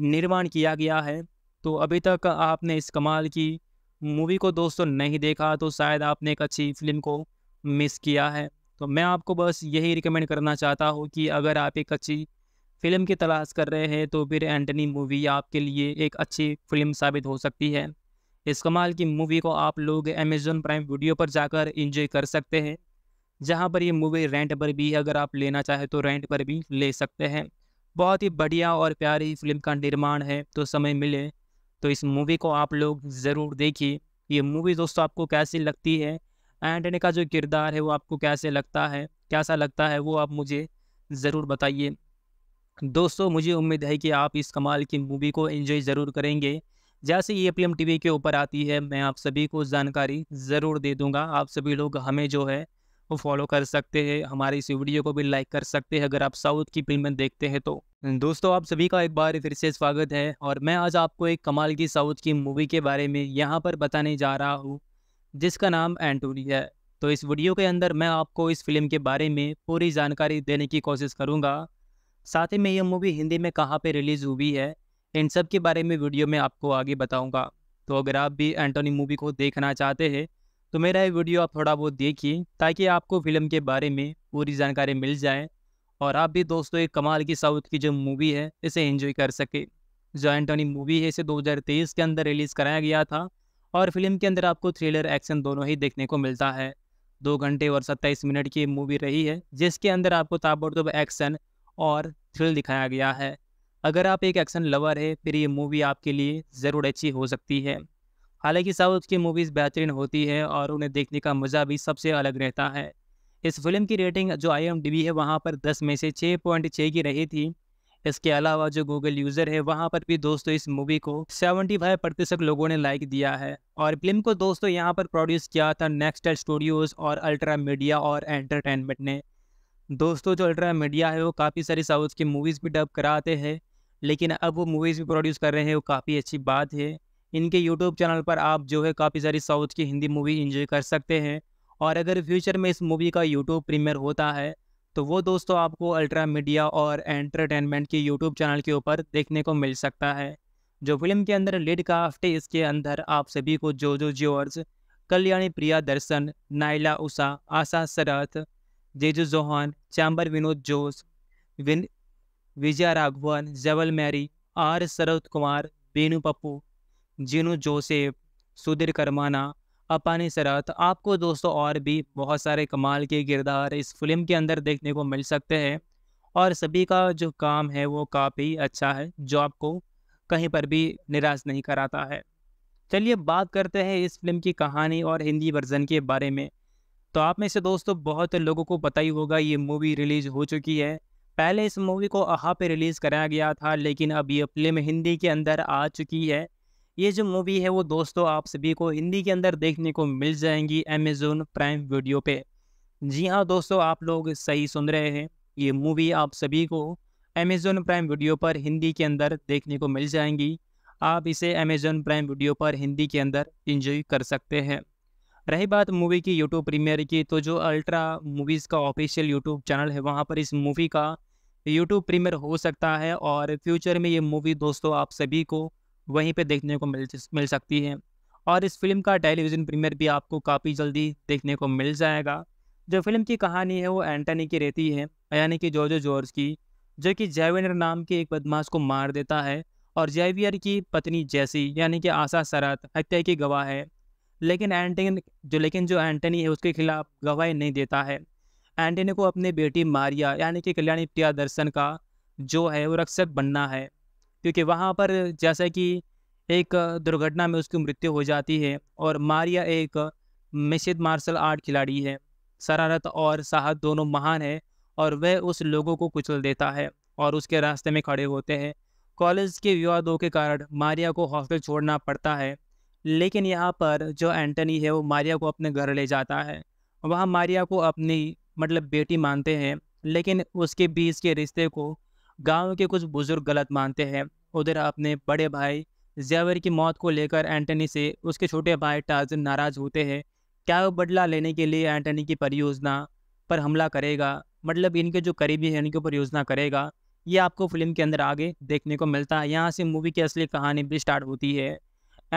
निर्माण किया गया है तो अभी तक आपने इस कमाल की मूवी को दोस्तों नहीं देखा तो शायद आपने एक अच्छी फिल्म को मिस किया है तो मैं आपको बस यही रिकमेंड करना चाहता हूँ कि अगर आप एक अच्छी फिल्म की तलाश कर रहे हैं तो फिर एंटनी मूवी आपके लिए एक अच्छी फिल्म साबित हो सकती है इस कमाल की मूवी को आप लोग अमेजोन प्राइम वीडियो पर जाकर इंजॉय कर सकते हैं जहाँ पर ये मूवी रेंट पर भी अगर आप लेना चाहें तो रेंट पर भी ले सकते हैं बहुत ही बढ़िया और प्यारी फिल्म का निर्माण है तो समय मिले तो इस मूवी को आप लोग ज़रूर देखिए ये मूवी दोस्तों आपको कैसी लगती है एंटनी का जो किरदार है वो आपको कैसे लगता है कैसा लगता है वो आप मुझे ज़रूर बताइए दोस्तों मुझे उम्मीद है कि आप इस कमाल की मूवी को एंजॉय ज़रूर करेंगे जैसे ये पी एम टी वी के ऊपर आती है मैं आप सभी को जानकारी ज़रूर दे दूँगा आप सभी लोग हमें जो है वो फॉलो कर सकते हैं हमारे इस वीडियो को भी लाइक कर सकते हैं अगर आप साउथ की फिल्में देखते हैं तो दोस्तों आप सभी का एक बार फिर से स्वागत है और मैं आज आपको एक कमाल की साउथ की मूवी के बारे में यहाँ पर बताने जा रहा हूँ जिसका नाम एंटोनी है तो इस वीडियो के अंदर मैं आपको इस फिल्म के बारे में पूरी जानकारी देने की कोशिश करूँगा साथ ही में ये मूवी हिंदी में कहाँ पे रिलीज़ हुई है इन सब के बारे में वीडियो में आपको आगे बताऊंगा तो अगर आप भी एंटोनी मूवी को देखना चाहते हैं तो मेरा ये वीडियो आप थोड़ा बहुत देखिए ताकि आपको फिल्म के बारे में पूरी जानकारी मिल जाए और आप भी दोस्तों एक कमाल की साउथ की जो मूवी है इसे एंजॉय कर सके जो एंटोनी मूवी है इसे 2023 के अंदर रिलीज़ कराया गया था और फिल्म के अंदर आपको थ्रिलर एक्शन दोनों ही देखने को मिलता है दो घंटे और सत्ताईस मिनट की मूवी रही है जिसके अंदर आपको ताबड़तोब एक्शन और थ्रिल दिखाया गया है अगर आप एक एक्शन लवर है फिर ये मूवी आपके लिए ज़रूर अच्छी हो सकती है हालांकि साउथ की मूवीज़ बेहतरीन होती है और उन्हें देखने का मज़ा भी सबसे अलग रहता है इस फिल्म की रेटिंग जो आई है वहाँ पर दस में से छः पॉइंट की रही थी इसके अलावा जो गूगल यूज़र है वहाँ पर भी दोस्तों इस मूवी को 75 प्रतिशत लोगों ने लाइक दिया है और फिल्म को दोस्तों यहाँ पर प्रोड्यूस किया था नेक्स्ट स्टूडियोज़ और अल्ट्रा मीडिया और एंटरटेनमेंट ने दोस्तों जो अल्ट्रा मीडिया है वो काफ़ी सारी साउथ की मूवीज़ भी डब कराते हैं लेकिन अब वो मूवीज़ भी प्रोड्यूस कर रहे हैं वो काफ़ी अच्छी बात है इनके यूट्यूब चैनल पर आप जो है काफ़ी सारी साउथ की हिंदी मूवी इंजॉय कर सकते हैं और अगर फ्यूचर में इस मूवी का यूट्यूब प्रीमियर होता है तो वो दोस्तों आपको अल्ट्रा मीडिया और एंटरटेनमेंट के यूट्यूब चैनल के ऊपर देखने को मिल सकता है जो फिल्म के अंदर लीड काफ्ट इसके अंदर आप सभी को जो जो जॉर्ज कल्याणी प्रिया दर्शन नाइला उषा आशा शरथ जेजू जोहान चैम्बर विनोद जोस विन Vijaya Raghavan जवल Mary R Sharad Kumar Binu Pappu Jinu Joseph Sudheer Karamana Appani Sarath आपको दोस्तों और भी बहुत सारे कमाल के किरदार इस फिल्म के अंदर देखने को मिल सकते हैं और सभी का जो काम है वो काफ़ी अच्छा है जो आपको कहीं पर भी निराश नहीं कराता है चलिए बात करते हैं इस फिल्म की कहानी और हिंदी वर्जन के बारे में तो आप में से दोस्तों बहुत लोगों को पता ही होगा ये मूवी रिलीज़ हो चुकी है पहले इस मूवी को अहा पे रिलीज़ कराया गया था लेकिन अब ये फिल्म हिंदी के अंदर आ चुकी है ये जो मूवी है वो दोस्तों आप सभी को हिंदी के अंदर देखने को मिल जाएंगी अमेजोन प्राइम वीडियो पे जी हाँ दोस्तों आप लोग सही सुन रहे हैं ये मूवी आप सभी को अमेजोन प्राइम वीडियो पर हिंदी के अंदर देखने को मिल जाएंगी आप इसे अमेजोन प्राइम वीडियो पर हिंदी के अंदर इंजॉय कर सकते हैं रही बात मूवी की यूट्यूब प्रीमियर की तो जो अल्ट्रा मूवीज़ का ऑफिशियल यूट्यूब चैनल है वहाँ पर इस मूवी का यूट्यूब प्रीमियर हो सकता है और फ्यूचर में ये मूवी दोस्तों आप सभी को वहीं पे देखने को मिल मिल सकती है और इस फिल्म का टेलीविज़न प्रीमियर भी आपको काफ़ी जल्दी देखने को मिल जाएगा जो फिल्म की कहानी है वो एंटनी की रहती है यानी कि जॉर्जो जॉर्ज की जो कि जैवेनर नाम के एक बदमाश को मार देता है और जैवियर की पत्नी जैसी यानी कि आशा सरत हत्या की गवाह है लेकिन एंटनी जो लेकिन जो एंटनी है उसके खिलाफ गवाही नहीं देता है एंटनी को अपनी बेटी मारिया यानी कि कल्याणी प्रिया दर्शन का जो है वो रक्षक बनना है क्योंकि वहाँ पर जैसा कि एक दुर्घटना में उसकी मृत्यु हो जाती है और मारिया एक मिश्रित मार्शल आर्ट खिलाड़ी है शरारत और साहस दोनों महान है और वह उस लोगों को कुचल देता है और उसके रास्ते में खड़े होते हैं कॉलेज के विवादों के कारण मारिया को हॉस्टल छोड़ना पड़ता है लेकिन यहाँ पर जो एंटनी है वो मारिया को अपने घर ले जाता है वहाँ मारिया को अपनी मतलब बेटी मानते हैं लेकिन उसके बीच के रिश्ते को गांव के कुछ बुज़ुर्ग गलत मानते हैं उधर अपने बड़े भाई जेवर की मौत को लेकर एंटनी से उसके छोटे भाई टाजन नाराज़ होते हैं क्या वो बदला लेने के लिए एंटनी की परियोजना पर हमला करेगा मतलब इनके जो करीबी हैं इनके ऊपर योजना करेगा ये आपको फिल्म के अंदर आगे देखने को मिलता है यहाँ से मूवी की असली कहानी भी स्टार्ट होती है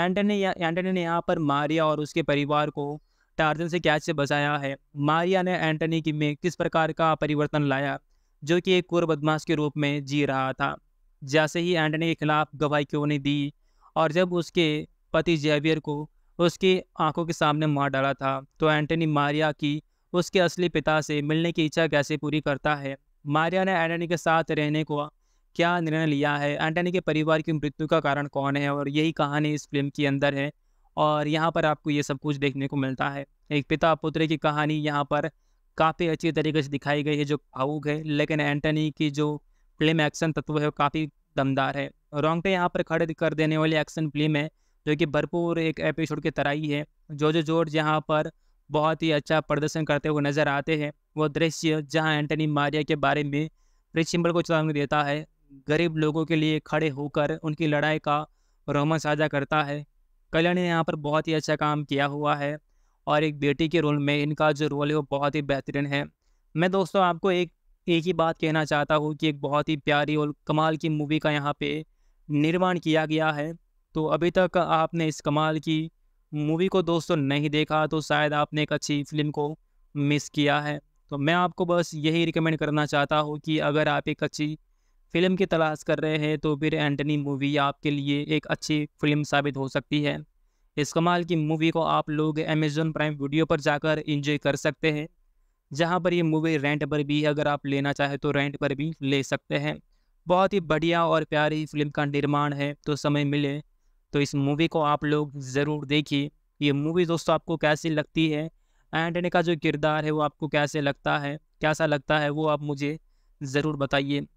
एंटनी एंटनी ने यहाँ पर मारिया और उसके परिवार को टार्जन से कैच से बचाया है मारिया ने एंटनी की में किस प्रकार का परिवर्तन लाया जो कि एक कुर बदमाश के रूप में जी रहा था जैसे ही एंटनी के खिलाफ गवाही क्यों नहीं दी और जब उसके पति जेवियर को उसकी आंखों के सामने मार डाला था तो एंटनी मारिया की उसके असली पिता से मिलने की इच्छा कैसे पूरी करता है मारिया ने एंटनी के साथ रहने को क्या निर्णय लिया है एंटनी के परिवार की मृत्यु का कारण कौन है और यही कहानी इस फिल्म के अंदर है और यहाँ पर आपको ये सब कुछ देखने को मिलता है एक पिता पुत्र की कहानी यहाँ पर काफ़ी अच्छी तरीके से दिखाई गई है जो भावुक है लेकिन एंटनी की जो फिल्म एक्शन तत्व है वो काफ़ी दमदार है रोंगटे यहाँ पर खड़े कर देने वाली एक्शन फिल्म है जो कि भरपूर एक एपिसोड की तरह ही है जो जो जोर्ज यहाँ पर बहुत ही अच्छा प्रदर्शन करते हुए नज़र आते हैं वो दृश्य जहाँ एंटनी मारिया के बारे में रिच सिंबल को चेतावनी देता है गरीब लोगों के लिए खड़े होकर उनकी लड़ाई का रोमन साझा करता है कल्याण ने यहाँ पर बहुत ही अच्छा काम किया हुआ है और एक बेटी के रोल में इनका जो रोल है वो बहुत ही बेहतरीन है मैं दोस्तों आपको एक एक ही बात कहना चाहता हूँ कि एक बहुत ही प्यारी और कमाल की मूवी का यहाँ पे निर्माण किया गया है तो अभी तक आपने इस कमाल की मूवी को दोस्तों नहीं देखा तो शायद आपने एक अच्छी फिल्म को मिस किया है तो मैं आपको बस यही रिकमेंड करना चाहता हूँ कि अगर आप एक अच्छी फिल्म की तलाश कर रहे हैं तो फिर एंटनी मूवी आपके लिए एक अच्छी फिल्म साबित हो सकती है इस कमाल की मूवी को आप लोग अमेजोन प्राइम वीडियो पर जाकर इंजॉय कर सकते हैं जहाँ पर ये मूवी रेंट पर भी अगर आप लेना चाहें तो रेंट पर भी ले सकते हैं बहुत ही बढ़िया और प्यारी फिल्म का निर्माण है तो समय मिले तो इस मूवी को आप लोग ज़रूर देखिए ये मूवी दोस्तों आपको कैसी लगती है एंटनी का जो किरदार है वो आपको कैसे लगता है कैसा लगता है वो आप मुझे ज़रूर बताइए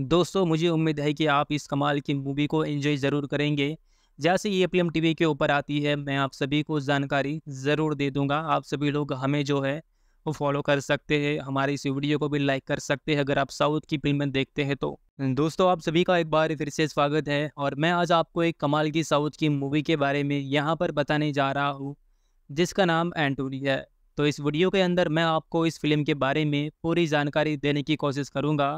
दोस्तों मुझे उम्मीद है कि आप इस कमाल की मूवी को एंजॉय ज़रूर करेंगे जैसे ये पी एम टी के ऊपर आती है मैं आप सभी को जानकारी ज़रूर दे दूँगा आप सभी लोग हमें जो है वो फॉलो कर सकते हैं हमारे इस वीडियो को भी लाइक कर सकते हैं अगर आप साउथ की फिल्में देखते हैं तो दोस्तों आप सभी का एक बार फिर से स्वागत है और मैं आज आपको एक कमाल की साउथ की मूवी के बारे में यहाँ पर बताने जा रहा हूँ जिसका नाम एंटोनी है तो इस वीडियो के अंदर मैं आपको इस फिल्म के बारे में पूरी जानकारी देने की कोशिश करूँगा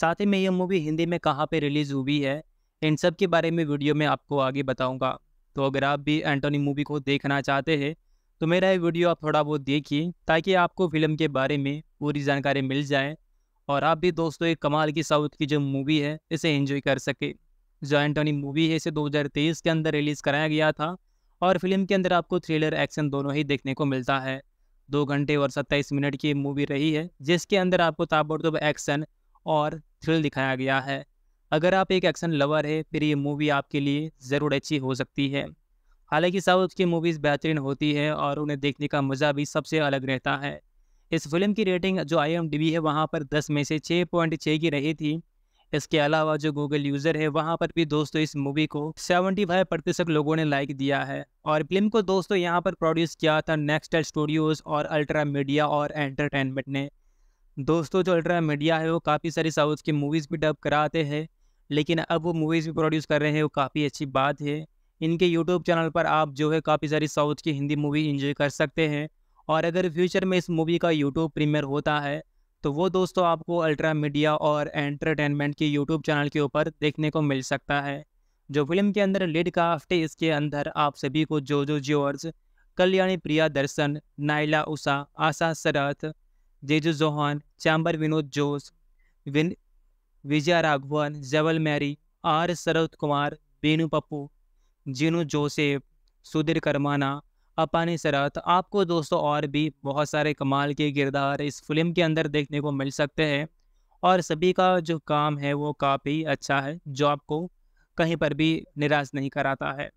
साथ ही में ये मूवी हिंदी में कहाँ पे रिलीज़ हुई है इन सब के बारे में वीडियो में आपको आगे बताऊँगा तो अगर आप भी एंटोनी मूवी को देखना चाहते हैं तो मेरा ये वीडियो आप थोड़ा बहुत देखिए ताकि आपको फिल्म के बारे में पूरी जानकारी मिल जाए और आप भी दोस्तों एक कमाल की साउथ की जो मूवी है इसे एंजॉय कर सके जो एंटोनी मूवी है इसे 2023 के अंदर रिलीज़ कराया गया था और फिल्म के अंदर आपको थ्रिलर एक्शन दोनों ही देखने को मिलता है दो घंटे और सत्ताईस मिनट की मूवी रही है जिसके अंदर आपको ताबड़तोब एक्शन और थ्रिल दिखाया गया है अगर आप एक एक्शन लवर है फिर ये मूवी आपके लिए ज़रूर अच्छी हो सकती है हालांकि साउथ की मूवीज़ बेहतरीन होती है और उन्हें देखने का मज़ा भी सबसे अलग रहता है इस फिल्म की रेटिंग जो आई है वहाँ पर दस में से छः पॉइंट की रही थी इसके अलावा जो गूगल यूज़र है वहाँ पर भी दोस्तों इस मूवी को 75 प्रतिशत लोगों ने लाइक दिया है और फिल्म को दोस्तों यहाँ पर प्रोड्यूस किया था नेक्स्ट स्टूडियोज़ और अल्ट्रा मीडिया और एंटरटेनमेंट ने दोस्तों जो अल्ट्रा मीडिया है वो काफ़ी सारी साउथ की मूवीज़ भी डब कराते हैं लेकिन अब वो मूवीज़ भी प्रोड्यूस कर रहे हैं वो काफ़ी अच्छी बात है इनके यूट्यूब चैनल पर आप जो है काफ़ी सारी साउथ की हिंदी मूवी इंजॉय कर सकते हैं और अगर फ्यूचर में इस मूवी का यूट्यूब प्रीमियर होता है तो वो दोस्तों आपको अल्ट्रा मीडिया और एंटरटेनमेंट के यूट्यूब चैनल के ऊपर देखने को मिल सकता है जो फिल्म के अंदर लीड काफ्ट है इसके अंदर आप सभी को जो जो जॉर्ज कल्याणी प्रिया दर्शन नाइला उषा आशा सरथ जेजू जोहान चैम्बर विनोद जोस विन विजय Raghavan जवल Mary R Sharad Kumar Binu Pappu Jinu Joseph Sudheer Karamana Appani Sarath आपको दोस्तों और भी बहुत सारे कमाल के किरदार इस फिल्म के अंदर देखने को मिल सकते हैं और सभी का जो काम है वो काफ़ी अच्छा है जो आपको कहीं पर भी निराश नहीं कराता है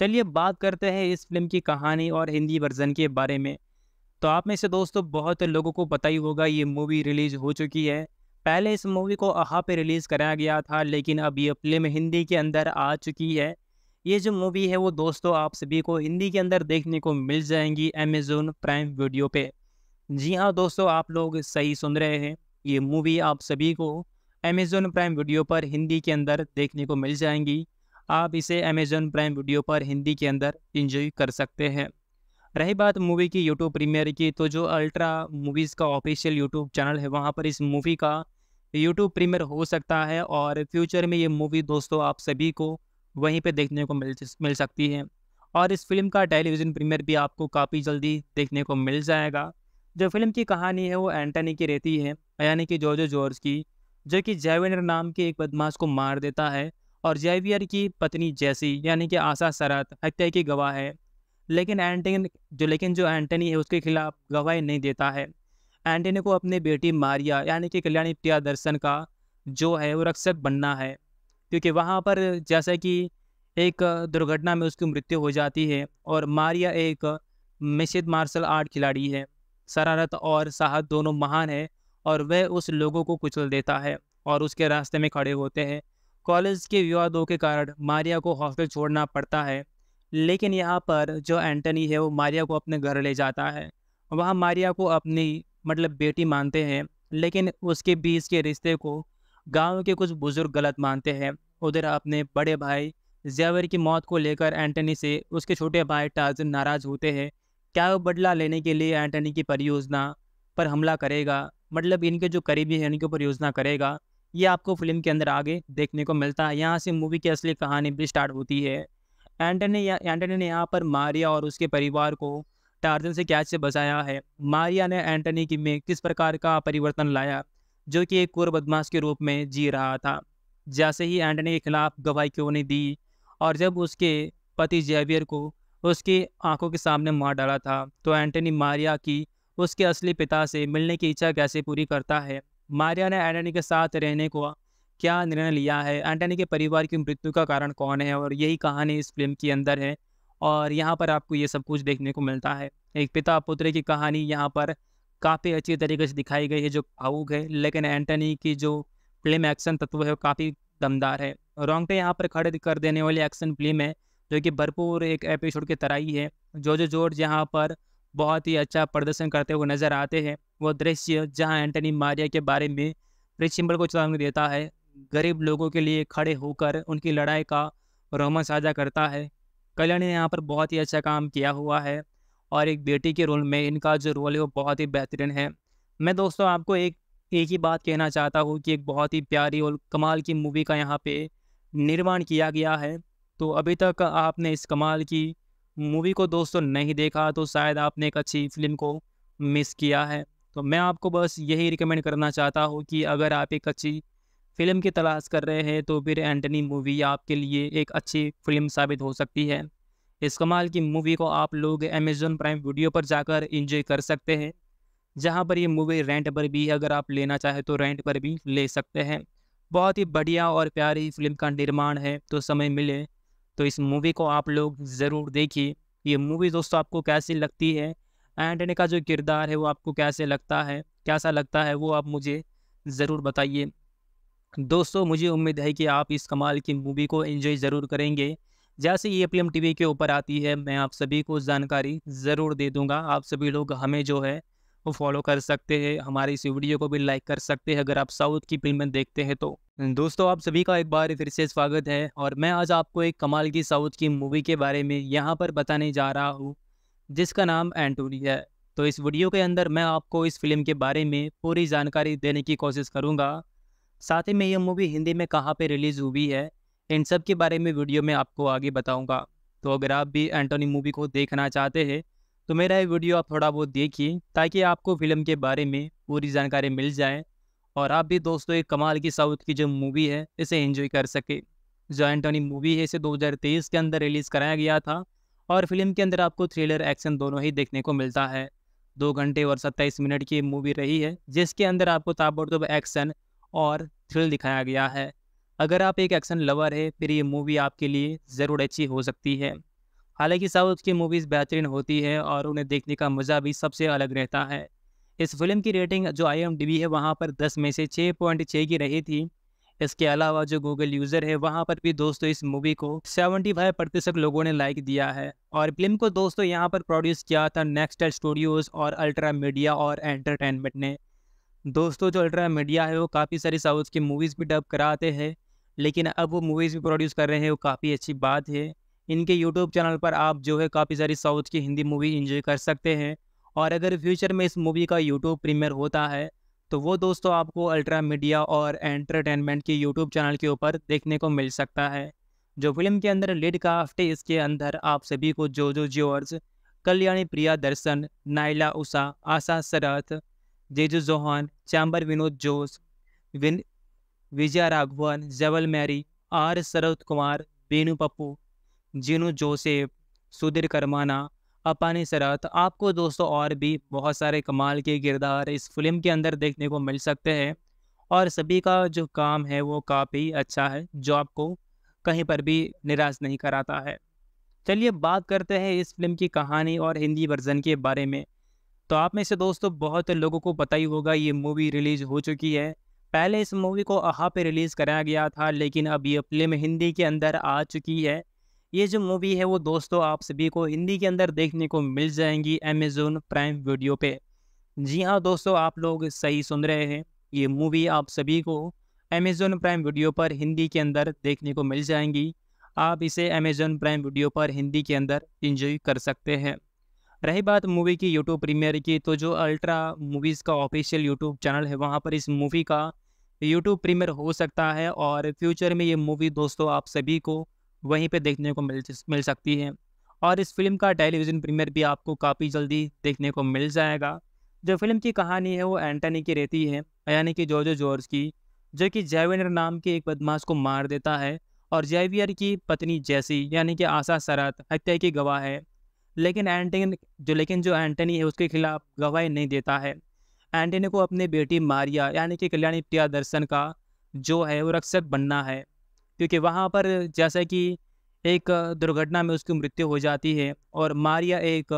चलिए बात करते हैं इस फिल्म की कहानी और हिंदी वर्जन के बारे में तो आप में से दोस्तों बहुत लोगों को पता ही होगा ये मूवी रिलीज़ हो चुकी है पहले इस मूवी को अहा पे रिलीज़ कराया गया था लेकिन अब ये फिल्म हिंदी के अंदर आ चुकी है ये जो मूवी है वो दोस्तों आप सभी को हिंदी के अंदर देखने को मिल जाएंगी अमेजोन प्राइम वीडियो पे जी हाँ दोस्तों आप लोग सही सुन रहे हैं ये मूवी आप सभी को अमेजोन प्राइम वीडियो पर हिंदी के अंदर देखने को मिल जाएंगी आप इसे अमेजोन प्राइम वीडियो पर हिंदी के अंदर इंजॉय कर सकते हैं रही बात मूवी की यूट्यूब प्रीमियर की तो जो अल्ट्रा मूवीज़ का ऑफिशियल यूट्यूब चैनल है वहाँ पर इस मूवी का यूट्यूब प्रीमियर हो सकता है और फ्यूचर में ये मूवी दोस्तों आप सभी को वहीं पे देखने को मिल मिल सकती है और इस फिल्म का टेलीविज़न प्रीमियर भी आपको काफ़ी जल्दी देखने को मिल जाएगा जो फिल्म की कहानी है वो एंटनी की रहती है यानी कि जॉर्जो जॉर्ज की जो कि जेवियर नाम के एक बदमाश को मार देता है और जेवियर की पत्नी जैसी यानी कि आशा सरत हत्या की गवाह है लेकिन एंटनी जो लेकिन जो एंटनी है उसके खिलाफ गवाही नहीं देता है एंटनी को अपनी बेटी मारिया यानी कि कल्याणी प्रिया दर्शन का जो है वो रक्षक बनना है क्योंकि वहाँ पर जैसे कि एक दुर्घटना में उसकी मृत्यु हो जाती है और मारिया एक मिश्रित मार्शल आर्ट खिलाड़ी है शरारत और साहस दोनों महान है और वह उस लोगों को कुचल देता है और उसके रास्ते में खड़े होते हैं कॉलेज के विवादों के कारण मारिया को हॉस्टल छोड़ना पड़ता है लेकिन यहाँ पर जो एंटनी है वो मारिया को अपने घर ले जाता है वहाँ मारिया को अपनी मतलब बेटी मानते हैं लेकिन उसके बीच के रिश्ते को गांव के कुछ बुज़ुर्ग गलत मानते हैं उधर अपने बड़े भाई जैवर की मौत को लेकर एंटनी से उसके छोटे भाई टाजन नाराज़ होते हैं क्या वो बदला लेने के लिए एंटनी की परियोजना पर हमला करेगा मतलब इनके जो करीबी हैं इनकी ऊपर योजना करेगा ये आपको फिल्म के अंदर आगे देखने को मिलता है यहाँ से मूवी की असली कहानी भी स्टार्ट होती है एंटनी एंटनी ने यहाँ पर मारिया और उसके परिवार को टार्जन से कैच से बचाया है मारिया ने एंटनी की में किस प्रकार का परिवर्तन लाया जो कि एक कुर बदमाश के रूप में जी रहा था जैसे ही एंटनी के खिलाफ गवाही क्यों नहीं दी और जब उसके पति जेवियर को उसकी आंखों के सामने मार डाला था तो एंटनी मारिया की उसके असली पिता से मिलने की इच्छा कैसे पूरी करता है मारिया ने एंटनी के साथ रहने को क्या निर्णय लिया है एंटनी के परिवार की मृत्यु का कारण कौन है और यही कहानी इस फिल्म के अंदर है और यहाँ पर आपको ये सब कुछ देखने को मिलता है एक पिता पुत्र की कहानी यहाँ पर काफ़ी अच्छी तरीके से दिखाई गई है जो भावुक है लेकिन एंटनी की जो फिल्म एक्शन तत्व है वो काफ़ी दमदार है रोंगटे यहाँ पर खड़े कर देने वाली एक्शन फिल्म है जो कि भरपूर एक एपिसोड की तरह ही है जो जो जोर्ज यहाँ पर बहुत ही अच्छा प्रदर्शन करते हुए नजर आते हैं वो दृश्य जहाँ एंटनी मारिया के बारे में प्रिंसिपल को चेतावनी देता है गरीब लोगों के लिए खड़े होकर उनकी लड़ाई का रोमन साझा करता है कल्याण ने यहाँ पर बहुत ही अच्छा काम किया हुआ है और एक बेटी के रोल में इनका जो रोल है वो बहुत ही बेहतरीन है मैं दोस्तों आपको एक एक ही बात कहना चाहता हूँ कि एक बहुत ही प्यारी और कमाल की मूवी का यहाँ पे निर्माण किया गया है तो अभी तक आपने इस कमाल की मूवी को दोस्तों नहीं देखा तो शायद आपने एक अच्छी फिल्म को मिस किया है तो मैं आपको बस यही रिकमेंड करना चाहता हूँ कि अगर आप एक अच्छी फिल्म की तलाश कर रहे हैं तो फिर एंटनी मूवी आपके लिए एक अच्छी फिल्म साबित हो सकती है इस कमाल की मूवी को आप लोग अमेजोन प्राइम वीडियो पर जाकर इंजॉय कर सकते हैं जहाँ पर ये मूवी रेंट पर भी अगर आप लेना चाहें तो रेंट पर भी ले सकते हैं बहुत ही बढ़िया और प्यारी फिल्म का निर्माण है तो समय मिले तो इस मूवी को आप लोग ज़रूर देखिए ये मूवी दोस्तों आपको कैसी लगती है एंटनी का जो किरदार है वो आपको कैसे लगता है कैसा लगता है वो आप मुझे ज़रूर बताइए दोस्तों मुझे उम्मीद है कि आप इस कमाल की मूवी को एंजॉय ज़रूर करेंगे जैसे ये पी एम टी वी के ऊपर आती है मैं आप सभी को जानकारी ज़रूर दे दूँगा आप सभी लोग हमें जो है वो फॉलो कर सकते हैं हमारे इस वीडियो को भी लाइक कर सकते हैं अगर आप साउथ की फिल्में देखते हैं तो दोस्तों आप सभी का एक बार फिर से स्वागत है और मैं आज आपको एक कमाल की साउथ की मूवी के बारे में यहाँ पर बताने जा रहा हूँ जिसका नाम एंटोनी है तो इस वीडियो के अंदर मैं आपको इस फिल्म के बारे में पूरी जानकारी देने की कोशिश करूँगा साथ ही में ये मूवी हिंदी में कहाँ पे रिलीज़ हुई है इन सब के बारे में वीडियो में आपको आगे बताऊँगा तो अगर आप भी एंटोनी मूवी को देखना चाहते हैं तो मेरा ये वीडियो आप थोड़ा बहुत देखिए ताकि आपको फिल्म के बारे में पूरी जानकारी मिल जाए और आप भी दोस्तों एक कमाल की साउथ की जो मूवी है इसे एंजॉय कर सके जो एंटोनी मूवी है इसे 2023 के अंदर रिलीज़ कराया गया था और फिल्म के अंदर आपको थ्रिलर एक्शन दोनों ही देखने को मिलता है दो घंटे और सत्ताईस मिनट की मूवी रही है जिसके अंदर आपको ताबड़तोब एक्शन और थ्रिल दिखाया गया है अगर आप एक एक्शन लवर है फिर ये मूवी आपके लिए ज़रूर अच्छी हो सकती है हालांकि साउथ की मूवीज़ बेहतरीन होती है और उन्हें देखने का मज़ा भी सबसे अलग रहता है इस फिल्म की रेटिंग जो आई है वहाँ पर दस में से छः पॉइंट छः की रही थी इसके अलावा जो गूगल यूज़र है वहाँ पर भी दोस्तों इस मूवी को 75 प्रतिशत लोगों ने लाइक दिया है और फिल्म को दोस्तों यहाँ पर प्रोड्यूस किया था नेक्स्ट स्टूडियोज़ और अल्ट्रा मीडिया और एंटरटेनमेंट ने दोस्तों जो अल्ट्रा मीडिया है वो काफ़ी सारी साउथ की मूवीज़ भी डब कराते हैं लेकिन अब वो मूवीज़ भी प्रोड्यूस कर रहे हैं वो काफ़ी अच्छी बात है इनके यूट्यूब चैनल पर आप जो है काफ़ी सारी साउथ की हिंदी मूवी इंजॉय कर सकते हैं और अगर फ्यूचर में इस मूवी का यूट्यूब प्रीमियर होता है तो वो दोस्तों आपको अल्ट्रा मीडिया और एंटरटेनमेंट के यूट्यूब चैनल के ऊपर देखने को मिल सकता है जो फिल्म के अंदर लीड काफ्ट है इसके अंदर आप सभी को जो जो जॉर्ज कल्याणी प्रिया दर्शन नाइला उषा आशा सरथ जेजू जोहान चैम्बर विनोद जोस विन विजय राघवन जेवल Mary R Sharad Kumar Binu Pappu Jinu Joseph Sudheer Karamana Appani Sarath आपको दोस्तों और भी बहुत सारे कमाल के किरदार इस फिल्म के अंदर देखने को मिल सकते हैं और सभी का जो काम है वो काफ़ी अच्छा है जो आपको कहीं पर भी निराश नहीं कराता है चलिए बात करते हैं इस फिल्म की कहानी और हिंदी वर्जन के बारे में तो आप में से दोस्तों बहुत लोगों को पता ही होगा ये मूवी रिलीज़ हो चुकी है पहले इस मूवी को अहा पे रिलीज़ कराया गया था लेकिन अब ये प्ले में हिंदी के अंदर आ चुकी है ये जो मूवी है वो दोस्तों आप सभी को हिंदी के अंदर देखने को मिल जाएंगी अमेजोन प्राइम वीडियो पे जी हाँ दोस्तों आप लोग सही सुन रहे हैं ये मूवी आप सभी को अमेजोन प्राइम वीडियो पर हिंदी के अंदर देखने को मिल जाएंगी आप इसे अमेजोन प्राइम वीडियो पर हिंदी के अंदर इंजॉय कर सकते हैं रही बात मूवी की यूट्यूब प्रीमियर की तो जो अल्ट्रा मूवीज़ का ऑफिशियल यूट्यूब चैनल है वहाँ पर इस मूवी का यूट्यूब प्रीमियर हो सकता है और फ्यूचर में ये मूवी दोस्तों आप सभी को वहीं पे देखने को मिल मिल सकती है और इस फिल्म का टेलीविज़न प्रीमियर भी आपको काफ़ी जल्दी देखने को मिल जाएगा जो फिल्म की कहानी है वो एंटनी की रहती है यानी कि जॉर्जो जॉर्ज की जो कि जेवियर नाम के एक बदमाश को मार देता है और जैवियर की पत्नी जैसी यानी कि आशा सरत हत्या की गवाह है लेकिन एंटनी जो लेकिन जो एंटनी है उसके खिलाफ गवाही नहीं देता है एंटनी को अपनी बेटी मारिया यानी कि कल्याणी प्रिया दर्शन का जो है वो रक्षक बनना है क्योंकि वहाँ पर जैसे कि एक दुर्घटना में उसकी मृत्यु हो जाती है और मारिया एक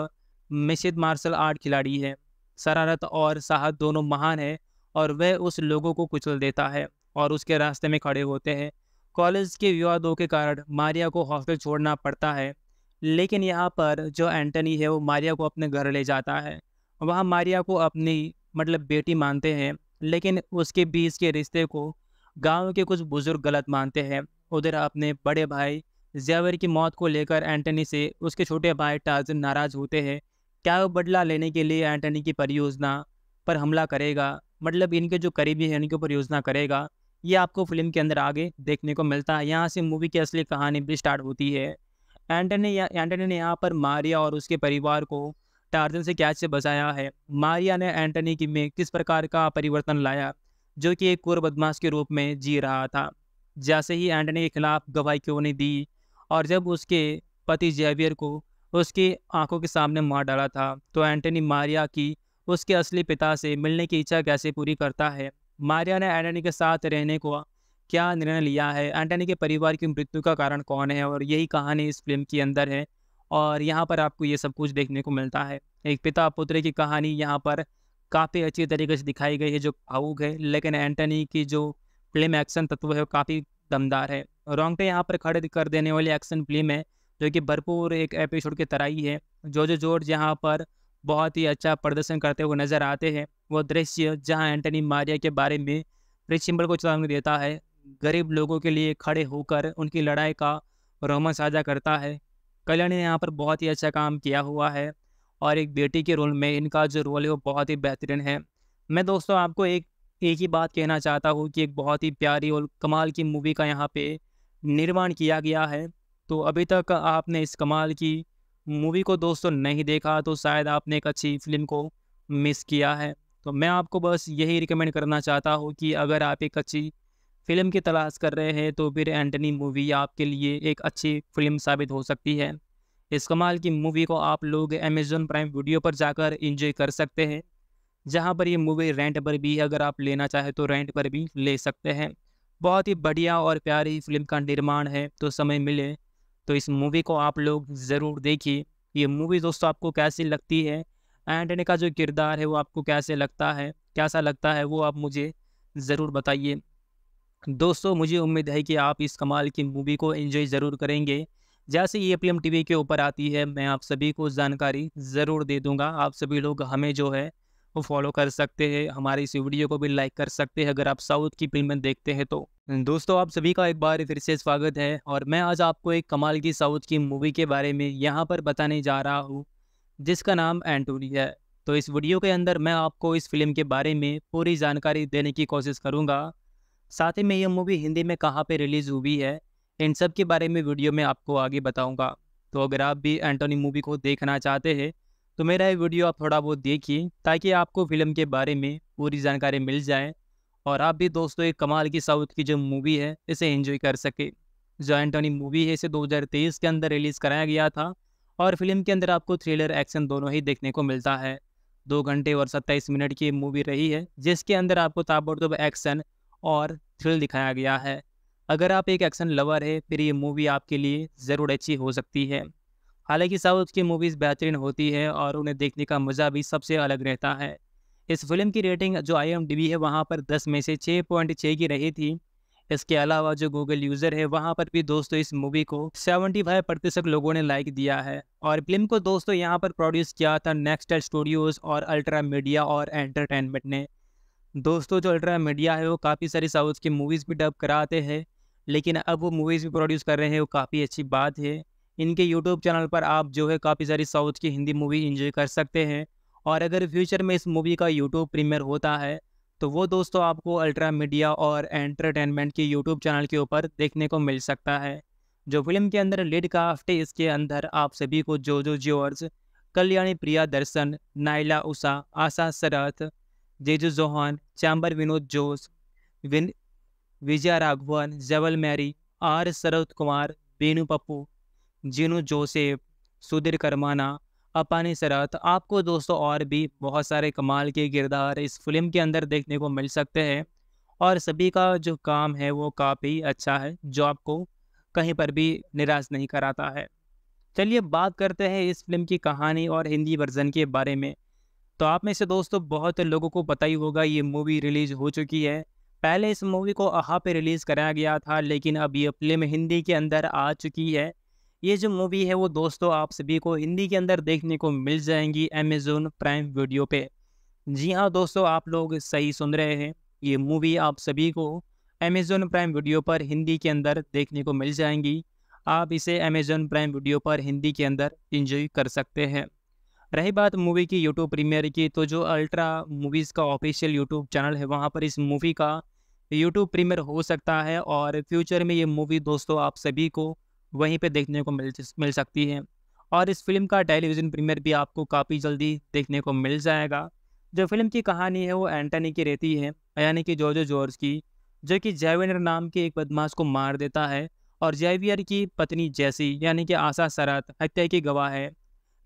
मिश्रित मार्शल आर्ट खिलाड़ी है शरारत और साहस दोनों महान है और वह उस लोगों को कुचल देता है और उसके रास्ते में खड़े होते हैं कॉलेज के विवादों के कारण मारिया को हॉस्टल छोड़ना पड़ता है लेकिन यहाँ पर जो एंटनी है वो मारिया को अपने घर ले जाता है वहाँ मारिया को अपनी मतलब बेटी मानते हैं लेकिन उसके बीच के रिश्ते को गांव के कुछ बुज़ुर्ग गलत मानते हैं उधर अपने बड़े भाई जैवर की मौत को लेकर एंटनी से उसके छोटे भाई टाजन नाराज़ होते हैं क्या वो बदला लेने के लिए एंटनी की परियोजना पर हमला करेगा मतलब इनके जो करीबी हैं उनके ऊपर योजना करेगा ये आपको फिल्म के अंदर आगे देखने को मिलता है यहाँ से मूवी की असली कहानी भी स्टार्ट होती है एंटनी एंटनी ने यहाँ पर मारिया और उसके परिवार को टार्जन से कैच से बचाया है मारिया ने एंटनी की में किस प्रकार का परिवर्तन लाया जो कि एक कुर बदमाश के रूप में जी रहा था जैसे ही एंटनी के खिलाफ गवाही क्यों नहीं दी और जब उसके पति जेवियर को उसकी आंखों के सामने मार डाला था तो एंटनी मारिया की उसके असली पिता से मिलने की इच्छा कैसे पूरी करता है मारिया ने एंटनी के साथ रहने को क्या निर्णय लिया है एंटनी के परिवार की मृत्यु का कारण कौन है और यही कहानी इस फिल्म के अंदर है और यहाँ पर आपको ये सब कुछ देखने को मिलता है एक पिता पुत्र की कहानी यहाँ पर काफ़ी अच्छी तरीके से दिखाई गई है जो भावुक है लेकिन एंटनी की जो फिल्म एक्शन तत्व है वो काफ़ी दमदार है रोंगटे यहाँ पर खड़े कर देने वाली एक्शन फिल्म है जो कि भरपूर एक एपिसोड की तरह ही है जो जो जोर्ज यहाँ पर बहुत ही अच्छा प्रदर्शन करते हुए नजर आते हैं वो दृश्य जहाँ एंटनी मारिया के बारे में रिच को चेतावनी देता है गरीब लोगों के लिए खड़े होकर उनकी लड़ाई का रोमन साझा करता है कल्याण ने यहाँ पर बहुत ही अच्छा काम किया हुआ है और एक बेटी के रोल में इनका जो रोल है वो बहुत ही बेहतरीन है मैं दोस्तों आपको एक एक ही बात कहना चाहता हूँ कि एक बहुत ही प्यारी और कमाल की मूवी का यहाँ पे निर्माण किया गया है तो अभी तक आपने इस कमाल की मूवी को दोस्तों नहीं देखा तो शायद आपने एक अच्छी फिल्म को मिस किया है तो मैं आपको बस यही रिकमेंड करना चाहता हूँ कि अगर आप एक अच्छी फिल्म की तलाश कर रहे हैं तो फिर एंटनी मूवी आपके लिए एक अच्छी फिल्म साबित हो सकती है इस कमाल की मूवी को आप लोग अमेजोन प्राइम वीडियो पर जाकर इंजॉय कर सकते हैं जहाँ पर ये मूवी रेंट पर भी अगर आप लेना चाहे तो रेंट पर भी ले सकते हैं बहुत ही बढ़िया और प्यारी फिल्म का निर्माण है तो समय मिले तो इस मूवी को आप लोग ज़रूर देखिए ये मूवी दोस्तों आपको कैसी लगती है एंटनी का जो किरदार है वो आपको कैसे लगता है कैसा लगता है वो आप मुझे ज़रूर बताइए दोस्तों मुझे उम्मीद है कि आप इस कमाल की मूवी को एंजॉय ज़रूर करेंगे जैसे ये पी एम टी वी के ऊपर आती है मैं आप सभी को जानकारी ज़रूर दे दूँगा आप सभी लोग हमें जो है वो फॉलो कर सकते हैं हमारे इस वीडियो को भी लाइक कर सकते हैं अगर आप साउथ की फिल्में देखते हैं तो दोस्तों आप सभी का एक बार फिर से स्वागत है और मैं आज आपको एक कमाल की साउथ की मूवी के बारे में यहाँ पर बताने जा रहा हूँ जिसका नाम एंटोनी है तो इस वीडियो के अंदर मैं आपको इस फिल्म के बारे में पूरी जानकारी देने की कोशिश करूँगा साथ ही में यह मूवी हिंदी में कहाँ पे रिलीज़ हुई है इन सब के बारे में वीडियो में आपको आगे बताऊँगा तो अगर आप भी एंटोनी मूवी को देखना चाहते हैं तो मेरा ये वीडियो आप थोड़ा बहुत देखिए ताकि आपको फिल्म के बारे में पूरी जानकारी मिल जाए और आप भी दोस्तों एक कमाल की साउथ की जो मूवी है इसे एंजॉय कर सके जो एंटोनी मूवी है इसे 2023 के अंदर रिलीज़ कराया गया था और फिल्म के अंदर आपको थ्रिलर एक्शन दोनों ही देखने को मिलता है दो घंटे और सत्ताईस मिनट की मूवी रही है जिसके अंदर आपको ताबड़तोब एक्शन और थ्रिल दिखाया गया है अगर आप एक एक्शन लवर है फिर ये मूवी आपके लिए ज़रूर अच्छी हो सकती है हालांकि साउथ की मूवीज़ बेहतरीन होती है और उन्हें देखने का मज़ा भी सबसे अलग रहता है इस फिल्म की रेटिंग जो आई है वहाँ पर दस में से छः पॉइंट छः की रही थी इसके अलावा जो गूगल यूज़र है वहाँ पर भी दोस्तों इस मूवी को 75 प्रतिशत लोगों ने लाइक दिया है और फिल्म को दोस्तों यहाँ पर प्रोड्यूस किया था नेक्स्ट स्टूडियोज़ और अल्ट्रा मीडिया और एंटरटेनमेंट ने दोस्तों जो अल्ट्रा मीडिया है वो काफ़ी सारी साउथ की मूवीज़ भी डब कराते हैं लेकिन अब वो मूवीज़ भी प्रोड्यूस कर रहे हैं वो काफ़ी अच्छी बात है इनके यूट्यूब चैनल पर आप जो है काफ़ी सारी साउथ की हिंदी मूवी इंजॉय कर सकते हैं और अगर फ्यूचर में इस मूवी का यूट्यूब प्रीमियर होता है तो वो दोस्तों आपको अल्ट्रा मीडिया और एंटरटेनमेंट के यूट्यूब चैनल के ऊपर देखने को मिल सकता है जो फिल्म के अंदर लीड काफ्ट है इसके अंदर आप सभी को जोजो जोर्ज कल्याणी प्रिया दर्शन नाइला उषा आशा शरथ जेजू जोहान चैम्बर विनोद जोस विन विजय Raghavan जवल Mary R Sharad Kumar Binu Pappu Jinu Joseph Sudheer Karamana Appani Sarath आपको दोस्तों और भी बहुत सारे कमाल के किरदार इस फिल्म के अंदर देखने को मिल सकते हैं और सभी का जो काम है वो काफ़ी अच्छा है जो आपको कहीं पर भी निराश नहीं कराता है चलिए बात करते हैं इस फिल्म की कहानी और हिंदी वर्जन के बारे में तो आप में से दोस्तों तो बहुत लोगों को पता ही होगा ये मूवी रिलीज़ हो चुकी है पहले इस मूवी को अहा पे रिलीज़ कराया गया था लेकिन अब ये फिल्म हिंदी के अंदर आ चुकी है ये जो मूवी है वो दोस्तों आप सभी को हिंदी के अंदर देखने को मिल जाएंगी अमेजोन प्राइम वीडियो पे जी हाँ दोस्तों आप लोग सही सुन रहे हैं ये मूवी आप सभी को अमेजोन प्राइम वीडियो पर हिंदी के अंदर देखने को मिल जाएंगी आप इसे अमेजोन प्राइम वीडियो पर हिंदी के अंदर इंजॉय कर सकते हैं रही बात मूवी की यूट्यूब प्रीमियर की तो जो अल्ट्रा मूवीज़ का ऑफिशियल यूट्यूब चैनल है वहाँ पर इस मूवी का यूट्यूब प्रीमियर हो सकता है और फ्यूचर में ये मूवी दोस्तों आप सभी को वहीं पे देखने को मिल मिल सकती है और इस फिल्म का टेलीविज़न प्रीमियर भी आपको काफ़ी जल्दी देखने को मिल जाएगा जो फिल्म की कहानी है वो एंटनी की रहती है यानी कि जॉर्जो जॉर्ज की जो कि जैवेनर नाम के एक बदमाश को मार देता है और जैवियर की पत्नी जैसी यानी कि आशा सरत हत्या की गवाह है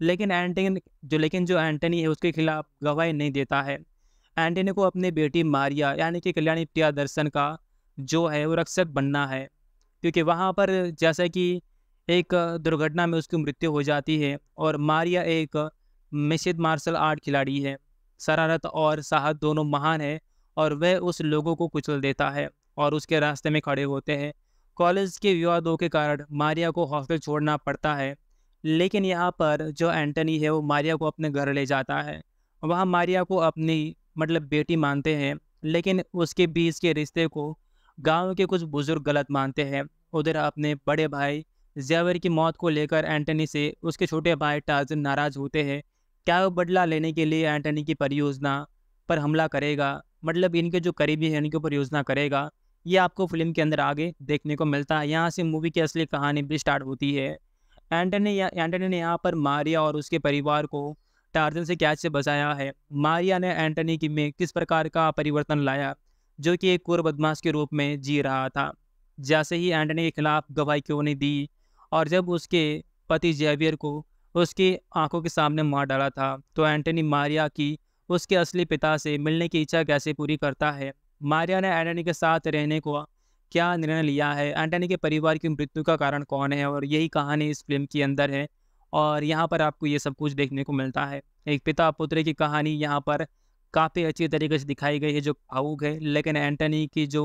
लेकिन एंटनी जो लेकिन जो एंटनी है उसके खिलाफ गवाही नहीं देता है एंटनी को अपनी बेटी मारिया यानी कि कल्याणी प्रिया दर्शन का जो है वो रक्षक बनना है क्योंकि वहाँ पर जैसे कि एक दुर्घटना में उसकी मृत्यु हो जाती है और मारिया एक मिश्रित मार्शल आर्ट खिलाड़ी है शरारत और साहस दोनों महान है और वह उस लोगों को कुचल देता है और उसके रास्ते में खड़े होते हैं कॉलेज के विवादों के कारण मारिया को हॉस्टल छोड़ना पड़ता है लेकिन यहाँ पर जो एंटनी है वो मारिया को अपने घर ले जाता है वहाँ मारिया को अपनी मतलब बेटी मानते हैं लेकिन उसके बीच के रिश्ते को गांव के कुछ बुज़ुर्ग गलत मानते हैं उधर अपने बड़े भाई जैवर की मौत को लेकर एंटनी से उसके छोटे भाई टाजन नाराज़ होते हैं क्या वो बदला लेने के लिए एंटनी की परियोजना पर हमला करेगा मतलब इनके जो करीबी हैं उनके ऊपर योजना करेगा ये आपको फिल्म के अंदर आगे देखने को मिलता है यहाँ से मूवी की असली कहानी भी स्टार्ट होती है एंटनी एंटनी ने यहाँ पर मारिया और उसके परिवार को टार्जन से कैच से बचाया है मारिया ने एंटनी की में किस प्रकार का परिवर्तन लाया जो कि एक कुर बदमाश के रूप में जी रहा था जैसे ही एंटनी के खिलाफ गवाही क्यों नहीं दी और जब उसके पति जेवियर को उसकी आंखों के सामने मार डाला था तो एंटनी मारिया की उसके असली पिता से मिलने की इच्छा कैसे पूरी करता है मारिया ने एंटनी के साथ रहने को क्या निर्णय लिया है एंटनी के परिवार की मृत्यु का कारण कौन है और यही कहानी इस फिल्म के अंदर है और यहाँ पर आपको ये सब कुछ देखने को मिलता है एक पिता पुत्र की कहानी यहाँ पर काफ़ी अच्छी तरीके से दिखाई गई है जो भावुक है लेकिन एंटनी की जो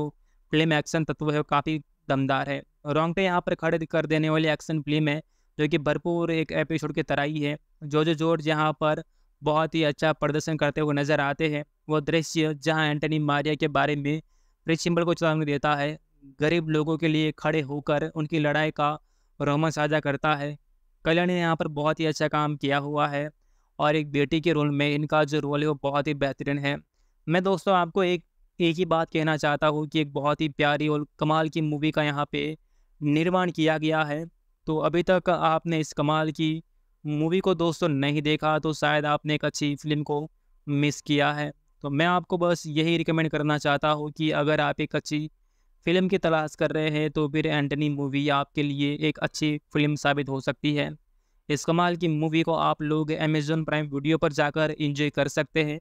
फिल्म एक्शन तत्व है वो काफ़ी दमदार है रोंगटे यहाँ पर खड़े कर देने वाली एक्शन फिल्म है जो कि भरपूर एक एपिसोड की तरह ही है जो जो जोर यहाँ पर बहुत ही अच्छा प्रदर्शन करते हुए नजर आते हैं वो दृश्य जहाँ एंटनी मारिया के बारे में प्रिसिम्बल को चेतावनी देता है गरीब लोगों के लिए खड़े होकर उनकी लड़ाई का रोमन साझा करता है कल्याण ने यहाँ पर बहुत ही अच्छा काम किया हुआ है और एक बेटी के रोल में इनका जो रोल है वो बहुत ही बेहतरीन है मैं दोस्तों आपको एक एक ही बात कहना चाहता हूँ कि एक बहुत ही प्यारी और कमाल की मूवी का यहाँ पे निर्माण किया गया है तो अभी तक आपने इस कमाल की मूवी को दोस्तों नहीं देखा तो शायद आपने एक अच्छी फिल्म को मिस किया है तो मैं आपको बस यही रिकमेंड करना चाहता हूँ कि अगर आप एक अच्छी फिल्म की तलाश कर रहे हैं तो फिर एंटनी मूवी आपके लिए एक अच्छी फिल्म साबित हो सकती है इस कमाल की मूवी को आप लोग अमेजोन प्राइम वीडियो पर जाकर इंजॉय कर सकते हैं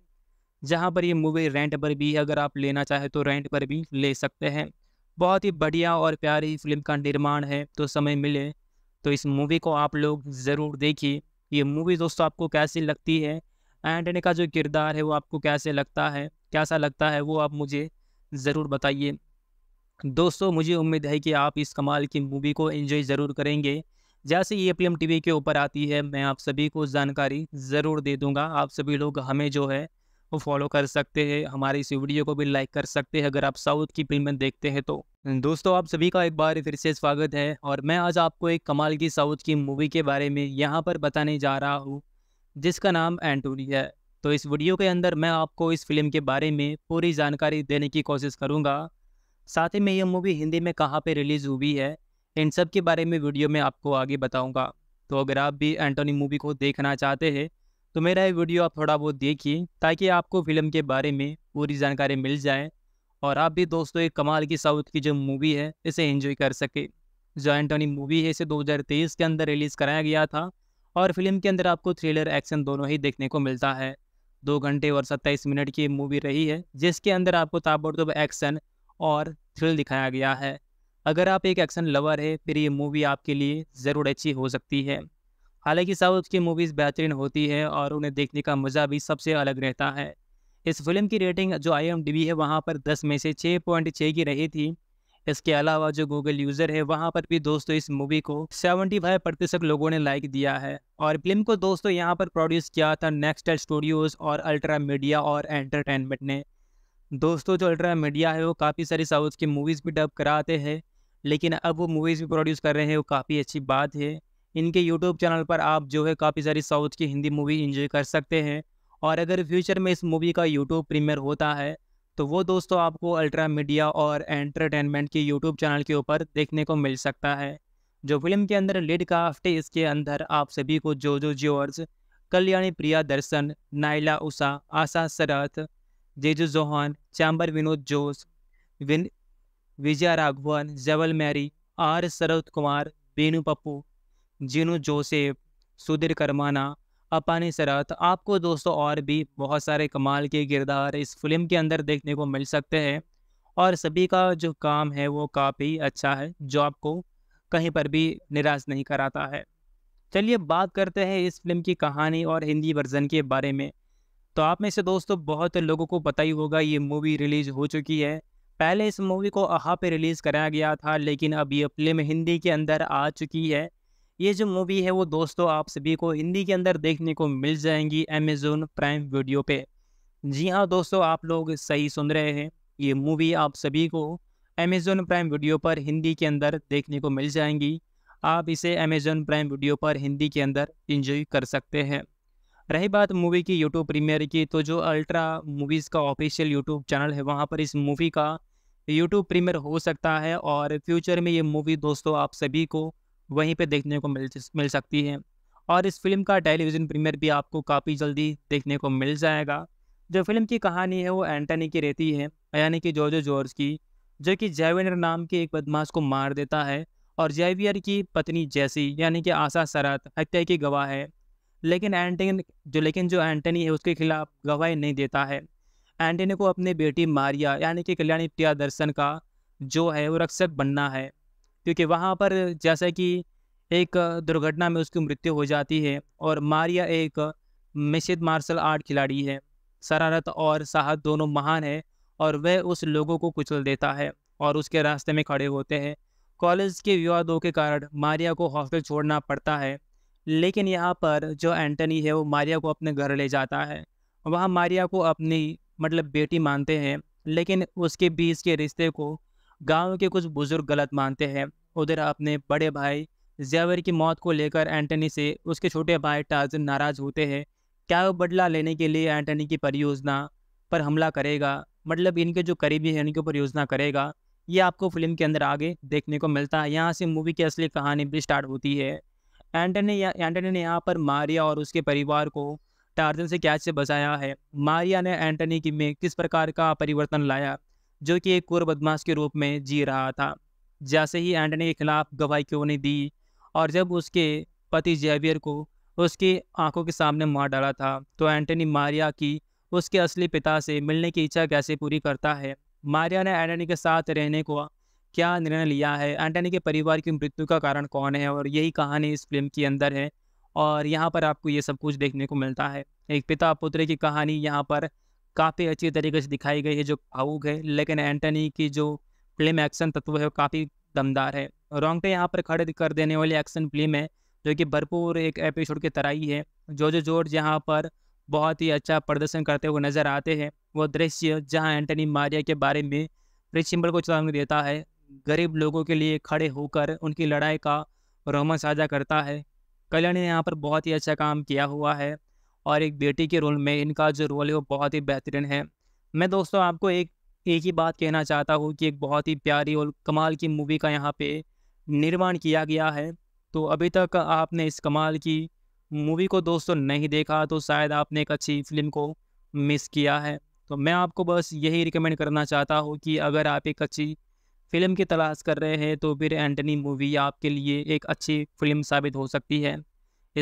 जहाँ पर ये मूवी रेंट पर भी अगर आप लेना चाहें तो रेंट पर भी ले सकते हैं बहुत ही बढ़िया और प्यारी फिल्म का निर्माण है तो समय मिले तो इस मूवी को आप लोग ज़रूर देखिए ये मूवी दोस्तों आपको कैसी लगती है एंटनी का जो किरदार है वो आपको कैसे लगता है कैसा लगता है वो आप मुझे ज़रूर बताइए दोस्तों मुझे उम्मीद है कि आप इस कमाल की मूवी को एंजॉय ज़रूर करेंगे जैसे ये पी एम टी वी के ऊपर आती है मैं आप सभी को जानकारी ज़रूर दे दूँगा आप सभी लोग हमें जो है वो फॉलो कर सकते हैं हमारे इस वीडियो को भी लाइक कर सकते हैं अगर आप साउथ की फिल्में देखते हैं तो दोस्तों आप सभी का एक बार फिर से स्वागत है और मैं आज आपको एक कमाल की साउथ की मूवी के बारे में यहाँ पर बताने जा रहा हूँ जिसका नाम एंटोनी है तो इस वीडियो के अंदर मैं आपको इस फिल्म के बारे में पूरी जानकारी देने की कोशिश करूँगा साथ ही में ये मूवी हिंदी में कहाँ पे रिलीज़ हुई है इन सब के बारे में वीडियो में आपको आगे बताऊँगा तो अगर आप भी एंटोनी मूवी को देखना चाहते हैं तो मेरा ये वीडियो आप थोड़ा बहुत देखिए ताकि आपको फिल्म के बारे में पूरी जानकारी मिल जाए और आप भी दोस्तों एक कमाल की साउथ की जो मूवी है इसे एंजॉय कर सके जो एंटोनी मूवी है इसे 2023 के अंदर रिलीज़ कराया गया था और फिल्म के अंदर आपको थ्रिलर एक्शन दोनों ही देखने को मिलता है दो घंटे और सत्ताईस मिनट की मूवी रही है जिसके अंदर आपको ताबड़तोब एक्शन और थ्रिल दिखाया गया है अगर आप एक एक्शन लवर है फिर ये मूवी आपके लिए ज़रूर अच्छी हो सकती है हालांकि साउथ की मूवीज़ बेहतरीन होती है और उन्हें देखने का मज़ा भी सबसे अलग रहता है इस फिल्म की रेटिंग जो आई है वहाँ पर दस में से छः पॉइंट छः की रही थी इसके अलावा जो गूगल यूज़र है वहाँ पर भी दोस्तों इस मूवी को 75 प्रतिशत लोगों ने लाइक दिया है और फिल्म को दोस्तों यहाँ पर प्रोड्यूस किया था नेक्स्ट स्टूडियोज़ और अल्ट्रा मीडिया और एंटरटेनमेंट ने दोस्तों जो अल्ट्रा मीडिया है वो काफ़ी सारी साउथ की मूवीज़ भी डब कराते हैं लेकिन अब वो मूवीज़ भी प्रोड्यूस कर रहे हैं वो काफ़ी अच्छी बात है इनके यूट्यूब चैनल पर आप जो है काफ़ी सारी साउथ की हिंदी मूवी इंजॉय कर सकते हैं और अगर फ्यूचर में इस मूवी का यूट्यूब प्रीमियर होता है तो वो दोस्तों आपको अल्ट्रा मीडिया और एंटरटेनमेंट के यूट्यूब चैनल के ऊपर देखने को मिल सकता है जो फिल्म के अंदर लीड काफ्ट इसके अंदर आप सभी को जो जो ज्योर्स कल्याणी प्रिया दर्शन नाइला उषा आशा शरथ जेजू जोहान चैम्बर विनोद जोस विन विजय Raghavan जवल Mary R Sharad Kumar Binu Pappu Jinu Joseph Sudheer Karamana Appani Sarath आपको दोस्तों और भी बहुत सारे कमाल के किरदार इस फिल्म के अंदर देखने को मिल सकते हैं और सभी का जो काम है वो काफ़ी अच्छा है जो आपको कहीं पर भी निराश नहीं कराता है चलिए बात करते हैं इस फिल्म की कहानी और हिंदी वर्जन के बारे में तो आप में से दोस्तों बहुत लोगों को पता ही होगा ये मूवी रिलीज़ हो चुकी है पहले इस मूवी को अहा पे रिलीज़ कराया गया था लेकिन अब ये फिल्म हिंदी के अंदर आ चुकी है ये जो मूवी है वो दोस्तों आप सभी को हिंदी के अंदर देखने को मिल जाएंगी अमेजोन प्राइम वीडियो पे जी हाँ दोस्तों आप लोग सही सुन रहे हैं ये मूवी आप सभी को अमेजोन प्राइम वीडियो पर हिंदी के अंदर देखने को मिल जाएंगी आप इसे अमेजोन प्राइम वीडियो पर हिंदी के अंदर इंजॉय कर सकते हैं रही बात मूवी की यूट्यूब प्रीमियर की तो जो अल्ट्रा मूवीज़ का ऑफिशियल यूट्यूब चैनल है वहाँ पर इस मूवी का यूट्यूब प्रीमियर हो सकता है और फ्यूचर में ये मूवी दोस्तों आप सभी को वहीं पर देखने को मिल मिल सकती है और इस फिल्म का टेलीविज़न प्रीमियर भी आपको काफ़ी जल्दी देखने को मिल जाएगा जो फिल्म की कहानी है वो एंटनी की रहती है यानी कि जॉर्जो जॉर्ज की जो कि जैवियर नाम के एक बदमाश को मार देता है और जैवियर की पत्नी जैसी यानी कि आशा सरत हत्या की गवाह है लेकिन एंटनी जो लेकिन जो एंटनी है उसके खिलाफ गवाही नहीं देता है एंटनी को अपनी बेटी मारिया यानी कि कल्याणी प्रिया दर्शन का जो है वो रक्षक बनना है क्योंकि वहाँ पर जैसा कि एक दुर्घटना में उसकी मृत्यु हो जाती है और मारिया एक मिश्रित मार्शल आर्ट खिलाड़ी है शरारत और साहस दोनों महान है और वह उस लोगों को कुचल देता है और उसके रास्ते में खड़े होते हैं कॉलेज के विवादों के कारण मारिया को हॉस्टल छोड़ना पड़ता है लेकिन यहाँ पर जो एंटनी है वो मारिया को अपने घर ले जाता है वहाँ मारिया को अपनी मतलब बेटी मानते हैं लेकिन उसके बीच के रिश्ते को गांव के कुछ बुज़ुर्ग गलत मानते हैं उधर अपने बड़े भाई जैवर की मौत को लेकर एंटनी से उसके छोटे भाई टाजन नाराज़ होते हैं क्या वो बदला लेने के लिए एंटनी की परियोजना पर हमला करेगा मतलब इनके जो करीबी हैं इनके ऊपर योजना करेगा ये आपको फिल्म के अंदर आगे देखने को मिलता है यहाँ से मूवी की असली कहानी भी स्टार्ट होती है एंटनी एंटनी ने यहाँ पर मारिया और उसके परिवार को टार्जन से कैच से बचाया है मारिया ने एंटनी की में किस प्रकार का परिवर्तन लाया जो कि एक कुर बदमाश के रूप में जी रहा था जैसे ही एंटनी के खिलाफ गवाही क्यों नहीं दी और जब उसके पति जेवियर को उसकी आंखों के सामने मार डाला था तो एंटनी मारिया की उसके असली पिता से मिलने की इच्छा कैसे पूरी करता है मारिया ने एंटनी के साथ रहने को क्या निर्णय लिया है एंटनी के परिवार की मृत्यु का कारण कौन है और यही कहानी इस फिल्म के अंदर है और यहाँ पर आपको ये सब कुछ देखने को मिलता है एक पिता पुत्र की कहानी यहाँ पर काफ़ी अच्छी तरीके से दिखाई गई है जो भावुक है लेकिन एंटनी की जो फिल्म एक्शन तत्व है वो काफ़ी दमदार है रोंगटे यहाँ पर खड़े कर देने वाली एक्शन फिल्म है जो कि भरपूर एक एपिसोड की तरह ही है जो जो जोर्ज यहाँ पर बहुत ही अच्छा प्रदर्शन करते हुए नज़र आते हैं वो दृश्य जहाँ एंटनी मारिया के बारे में रिच सिंबल को चेतावनी देता है गरीब लोगों के लिए खड़े होकर उनकी लड़ाई का रोमन साझा करता है कल्याण ने यहाँ पर बहुत ही अच्छा काम किया हुआ है और एक बेटी के रोल में इनका जो रोल है वो बहुत ही बेहतरीन है मैं दोस्तों आपको एक एक ही बात कहना चाहता हूँ कि एक बहुत ही प्यारी और कमाल की मूवी का यहाँ पे निर्माण किया गया है तो अभी तक आपने इस कमाल की मूवी को दोस्तों नहीं देखा तो शायद आपने एक अच्छी फिल्म को मिस किया है तो मैं आपको बस यही रिकमेंड करना चाहता हूँ कि अगर आप एक अच्छी फिल्म की तलाश कर रहे हैं तो फिर एंटनी मूवी आपके लिए एक अच्छी फिल्म साबित हो सकती है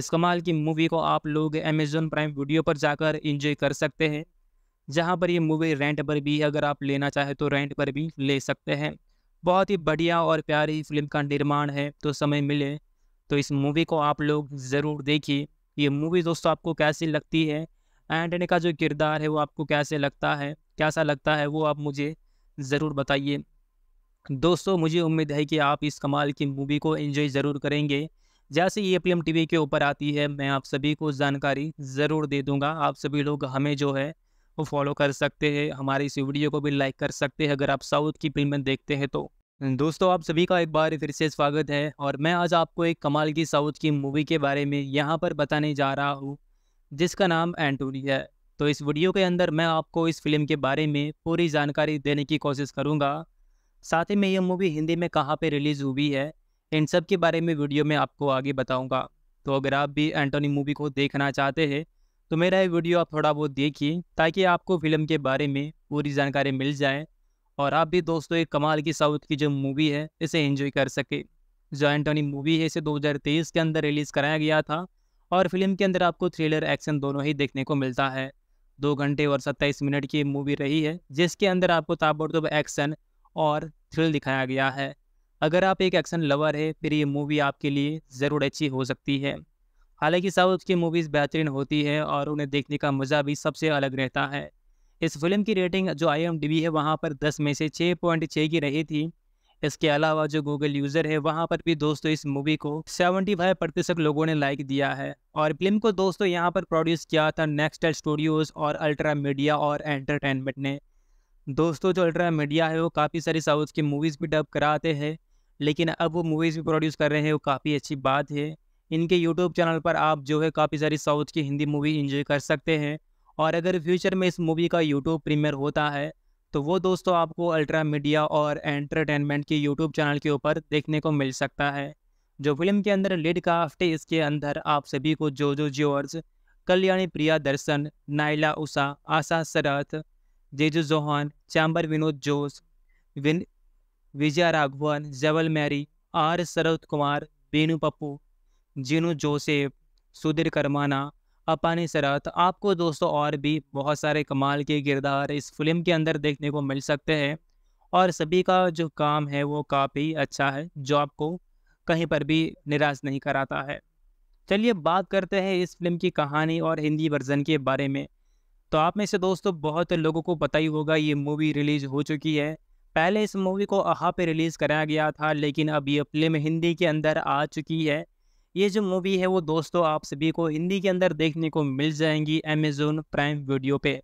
इस कमाल की मूवी को आप लोग अमेजोन प्राइम वीडियो पर जाकर इंजॉय कर सकते हैं जहाँ पर ये मूवी रेंट पर भी अगर आप लेना चाहें तो रेंट पर भी ले सकते हैं बहुत ही बढ़िया और प्यारी फिल्म का निर्माण है तो समय मिले तो इस मूवी को आप लोग ज़रूर देखिए ये मूवी दोस्तों आपको कैसी लगती है एंटनी का जो किरदार है वो आपको कैसे लगता है कैसा लगता है वो आप मुझे ज़रूर बताइए दोस्तों मुझे उम्मीद है कि आप इस कमाल की मूवी को एंजॉय ज़रूर करेंगे जैसे ये पी एम टी के ऊपर आती है मैं आप सभी को जानकारी ज़रूर दे दूँगा आप सभी लोग हमें जो है वो फॉलो कर सकते हैं हमारे इस वीडियो को भी लाइक कर सकते हैं अगर आप साउथ की फिल्में देखते हैं तो दोस्तों आप सभी का एक बार फिर से स्वागत है और मैं आज आपको एक कमाल की साउथ की मूवी के बारे में यहाँ पर बताने जा रहा हूँ जिसका नाम एंटोनी है तो इस वीडियो के अंदर मैं आपको इस फिल्म के बारे में पूरी जानकारी देने की कोशिश करूँगा साथ ही में ये मूवी हिंदी में कहाँ पे रिलीज़ हुई है इन सब के बारे में वीडियो में आपको आगे बताऊँगा तो अगर आप भी एंटोनी मूवी को देखना चाहते हैं तो मेरा ये वीडियो आप थोड़ा बहुत देखिए ताकि आपको फिल्म के बारे में पूरी जानकारी मिल जाए और आप भी दोस्तों एक कमाल की साउथ की जो मूवी है इसे एंजॉय कर सके जो एंटोनी मूवी है इसे 2023 के अंदर रिलीज़ कराया गया था और फिल्म के अंदर आपको थ्रिलर एक्शन दोनों ही देखने को मिलता है दो घंटे और सत्ताईस मिनट की मूवी रही है जिसके अंदर आपको ताबड़तोब एक्शन और थ्रिल दिखाया गया है अगर आप एक एक्शन लवर है फिर ये मूवी आपके लिए ज़रूर अच्छी हो सकती है हालांकि साउथ की मूवीज़ बेहतरीन होती है और उन्हें देखने का मज़ा भी सबसे अलग रहता है इस फिल्म की रेटिंग जो आई है वहाँ पर दस में से छः पॉइंट की रही थी इसके अलावा जो गूगल यूज़र है वहाँ पर भी दोस्तों इस मूवी को 75 प्रतिशत लोगों ने लाइक दिया है और फिल्म को दोस्तों यहाँ पर प्रोड्यूस किया था नेक्स्ट स्टूडियोज़ और अल्ट्रा मीडिया और एंटरटेनमेंट ने दोस्तों जो अल्ट्रा मीडिया है वो काफ़ी सारी साउथ की मूवीज़ भी डब कराते हैं लेकिन अब वो मूवीज़ भी प्रोड्यूस कर रहे हैं वो काफ़ी अच्छी बात है इनके यूट्यूब चैनल पर आप जो है काफ़ी सारी साउथ की हिंदी मूवी इंजॉय कर सकते हैं और अगर फ्यूचर में इस मूवी का यूट्यूब प्रीमियर होता है तो वो दोस्तों आपको अल्ट्रा मीडिया और एंटरटेनमेंट के यूट्यूब चैनल के ऊपर देखने को मिल सकता है जो फिल्म के अंदर लीड काफ्ट इसके अंदर आप सभी को जो जो George Kalyani Priyadarshan Nyla Usha Asha Sarath Jeju Johan chamber Vinod जोस विन विजय Raghavan जवल Mary R Sharad Kumar Binu Pappu Jinu Joseph Sudheer Karamana Appani Sarath आपको दोस्तों और भी बहुत सारे कमाल के किरदार इस फिल्म के अंदर देखने को मिल सकते हैं और सभी का जो काम है वो काफ़ी अच्छा है जो आपको कहीं पर भी निराश नहीं कराता है चलिए बात करते हैं इस फिल्म की कहानी और हिंदी वर्जन के बारे में तो आप में से दोस्तों बहुत लोगों को पता ही होगा ये मूवी रिलीज़ हो चुकी है पहले इस मूवी को अहा पे रिलीज़ कराया गया था लेकिन अब ये फिल्म हिंदी के अंदर आ चुकी है ये जो मूवी है वो दोस्तों आप सभी को हिंदी के अंदर देखने को मिल जाएंगी अमेजोन प्राइम वीडियो पे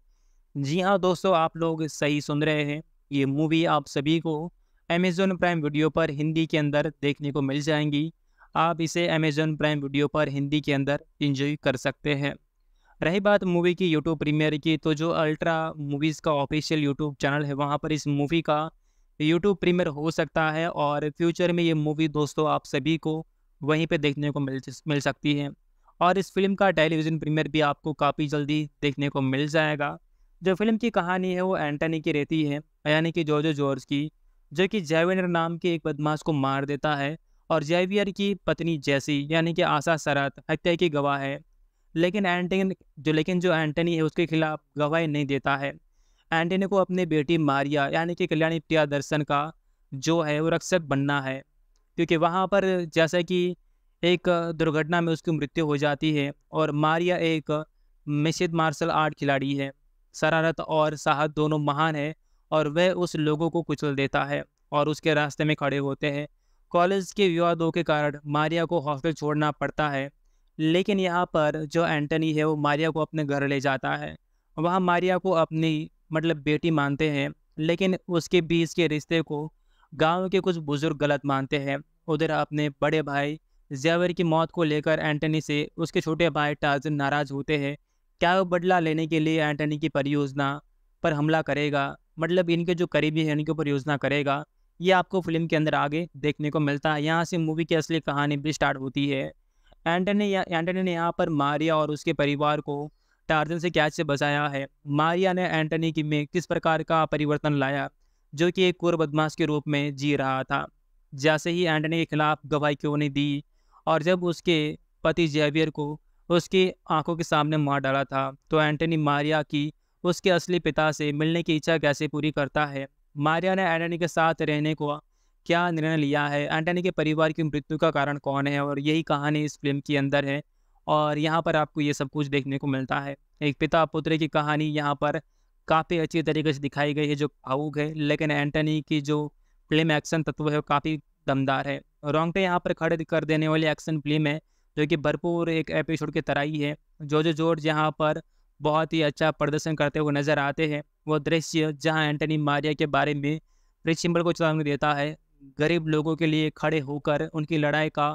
जी हाँ दोस्तों आप लोग सही सुन रहे हैं ये मूवी आप सभी को अमेजोन प्राइम वीडियो पर हिंदी के अंदर देखने को मिल जाएंगी आप इसे अमेजोन प्राइम वीडियो पर हिंदी के अंदर इंजॉय कर सकते हैं रही बात मूवी की यूट्यूब प्रीमियर की तो जो अल्ट्रा मूवीज़ का ऑफिशियल यूट्यूब चैनल है वहाँ पर इस मूवी का यूट्यूब प्रीमियर हो सकता है और फ्यूचर में ये मूवी दोस्तों आप सभी को वहीं पे देखने को मिल मिल सकती है और इस फिल्म का टेलीविज़न प्रीमियर भी आपको काफ़ी जल्दी देखने को मिल जाएगा जो फिल्म की कहानी है वो एंटनी की रहती है यानी कि जॉर्जो जॉर्ज की जो कि जेवियर नाम के एक बदमाश को मार देता है और जैवियर की पत्नी जैसी यानी कि आशा सरत हत्या की गवाह है लेकिन एंटनी जो लेकिन जो एंटनी है उसके खिलाफ गवाही नहीं देता है एंटनी को अपनी बेटी मारिया यानी कि कल्याणी प्रिया दर्शन का जो है वो रक्षक बनना है क्योंकि वहाँ पर जैसा कि एक दुर्घटना में उसकी मृत्यु हो जाती है और मारिया एक मिश्रित मार्शल आर्ट खिलाड़ी है शरारत और साहस दोनों महान है और वह उस लोगों को कुचल देता है और उसके रास्ते में खड़े होते हैं कॉलेज के विवादों के कारण मारिया को हॉस्टल छोड़ना पड़ता है लेकिन यहाँ पर जो एंटनी है वो मारिया को अपने घर ले जाता है वहाँ मारिया को अपनी मतलब बेटी मानते हैं लेकिन उसके बीच के रिश्ते को गांव के कुछ बुज़ुर्ग गलत मानते हैं उधर अपने बड़े भाई जैवर की मौत को लेकर एंटनी से उसके छोटे भाई टाजन नाराज़ होते हैं क्या वो बदला लेने के लिए एंटनी की परियोजना पर हमला करेगा मतलब इनके जो करीबी हैं इनके ऊपर योजना करेगा ये आपको फिल्म के अंदर आगे देखने को मिलता है यहाँ से मूवी की असली कहानी भी स्टार्ट होती है एंटनी एंटनी ने यहाँ पर मारिया और उसके परिवार को टार्जन से कैच से बचाया है मारिया ने एंटनी की में किस प्रकार का परिवर्तन लाया जो कि एक कोर बदमाश के रूप में जी रहा था जैसे ही एंटनी के खिलाफ गवाही क्यों नहीं दी और जब उसके पति जेवियर को उसकी आंखों के सामने मार डाला था तो एंटनी मारिया की उसके असली पिता से मिलने की इच्छा कैसे पूरी करता है मारिया ने एंटनी के साथ रहने को क्या निर्णय लिया है एंटनी के परिवार की मृत्यु का कारण कौन है और यही कहानी इस फिल्म के अंदर है और यहाँ पर आपको ये सब कुछ देखने को मिलता है एक पिता पुत्र की कहानी यहाँ पर काफ़ी अच्छी तरीके से दिखाई गई है जो भावुक है लेकिन एंटनी की जो फिल्म एक्शन तत्व है वो काफ़ी दमदार है रोंगटे यहाँ पर खड़े कर देने वाली एक्शन फिल्म है जो कि भरपूर एक एपिसोड की तरह ही है जो जो जोर्ज यहाँ पर बहुत ही अच्छा प्रदर्शन करते हुए नजर आते हैं वो दृश्य जहाँ एंटनी मारिया के बारे में प्रिंसिपल को चेतावनी देता है गरीब लोगों के लिए खड़े होकर उनकी लड़ाई का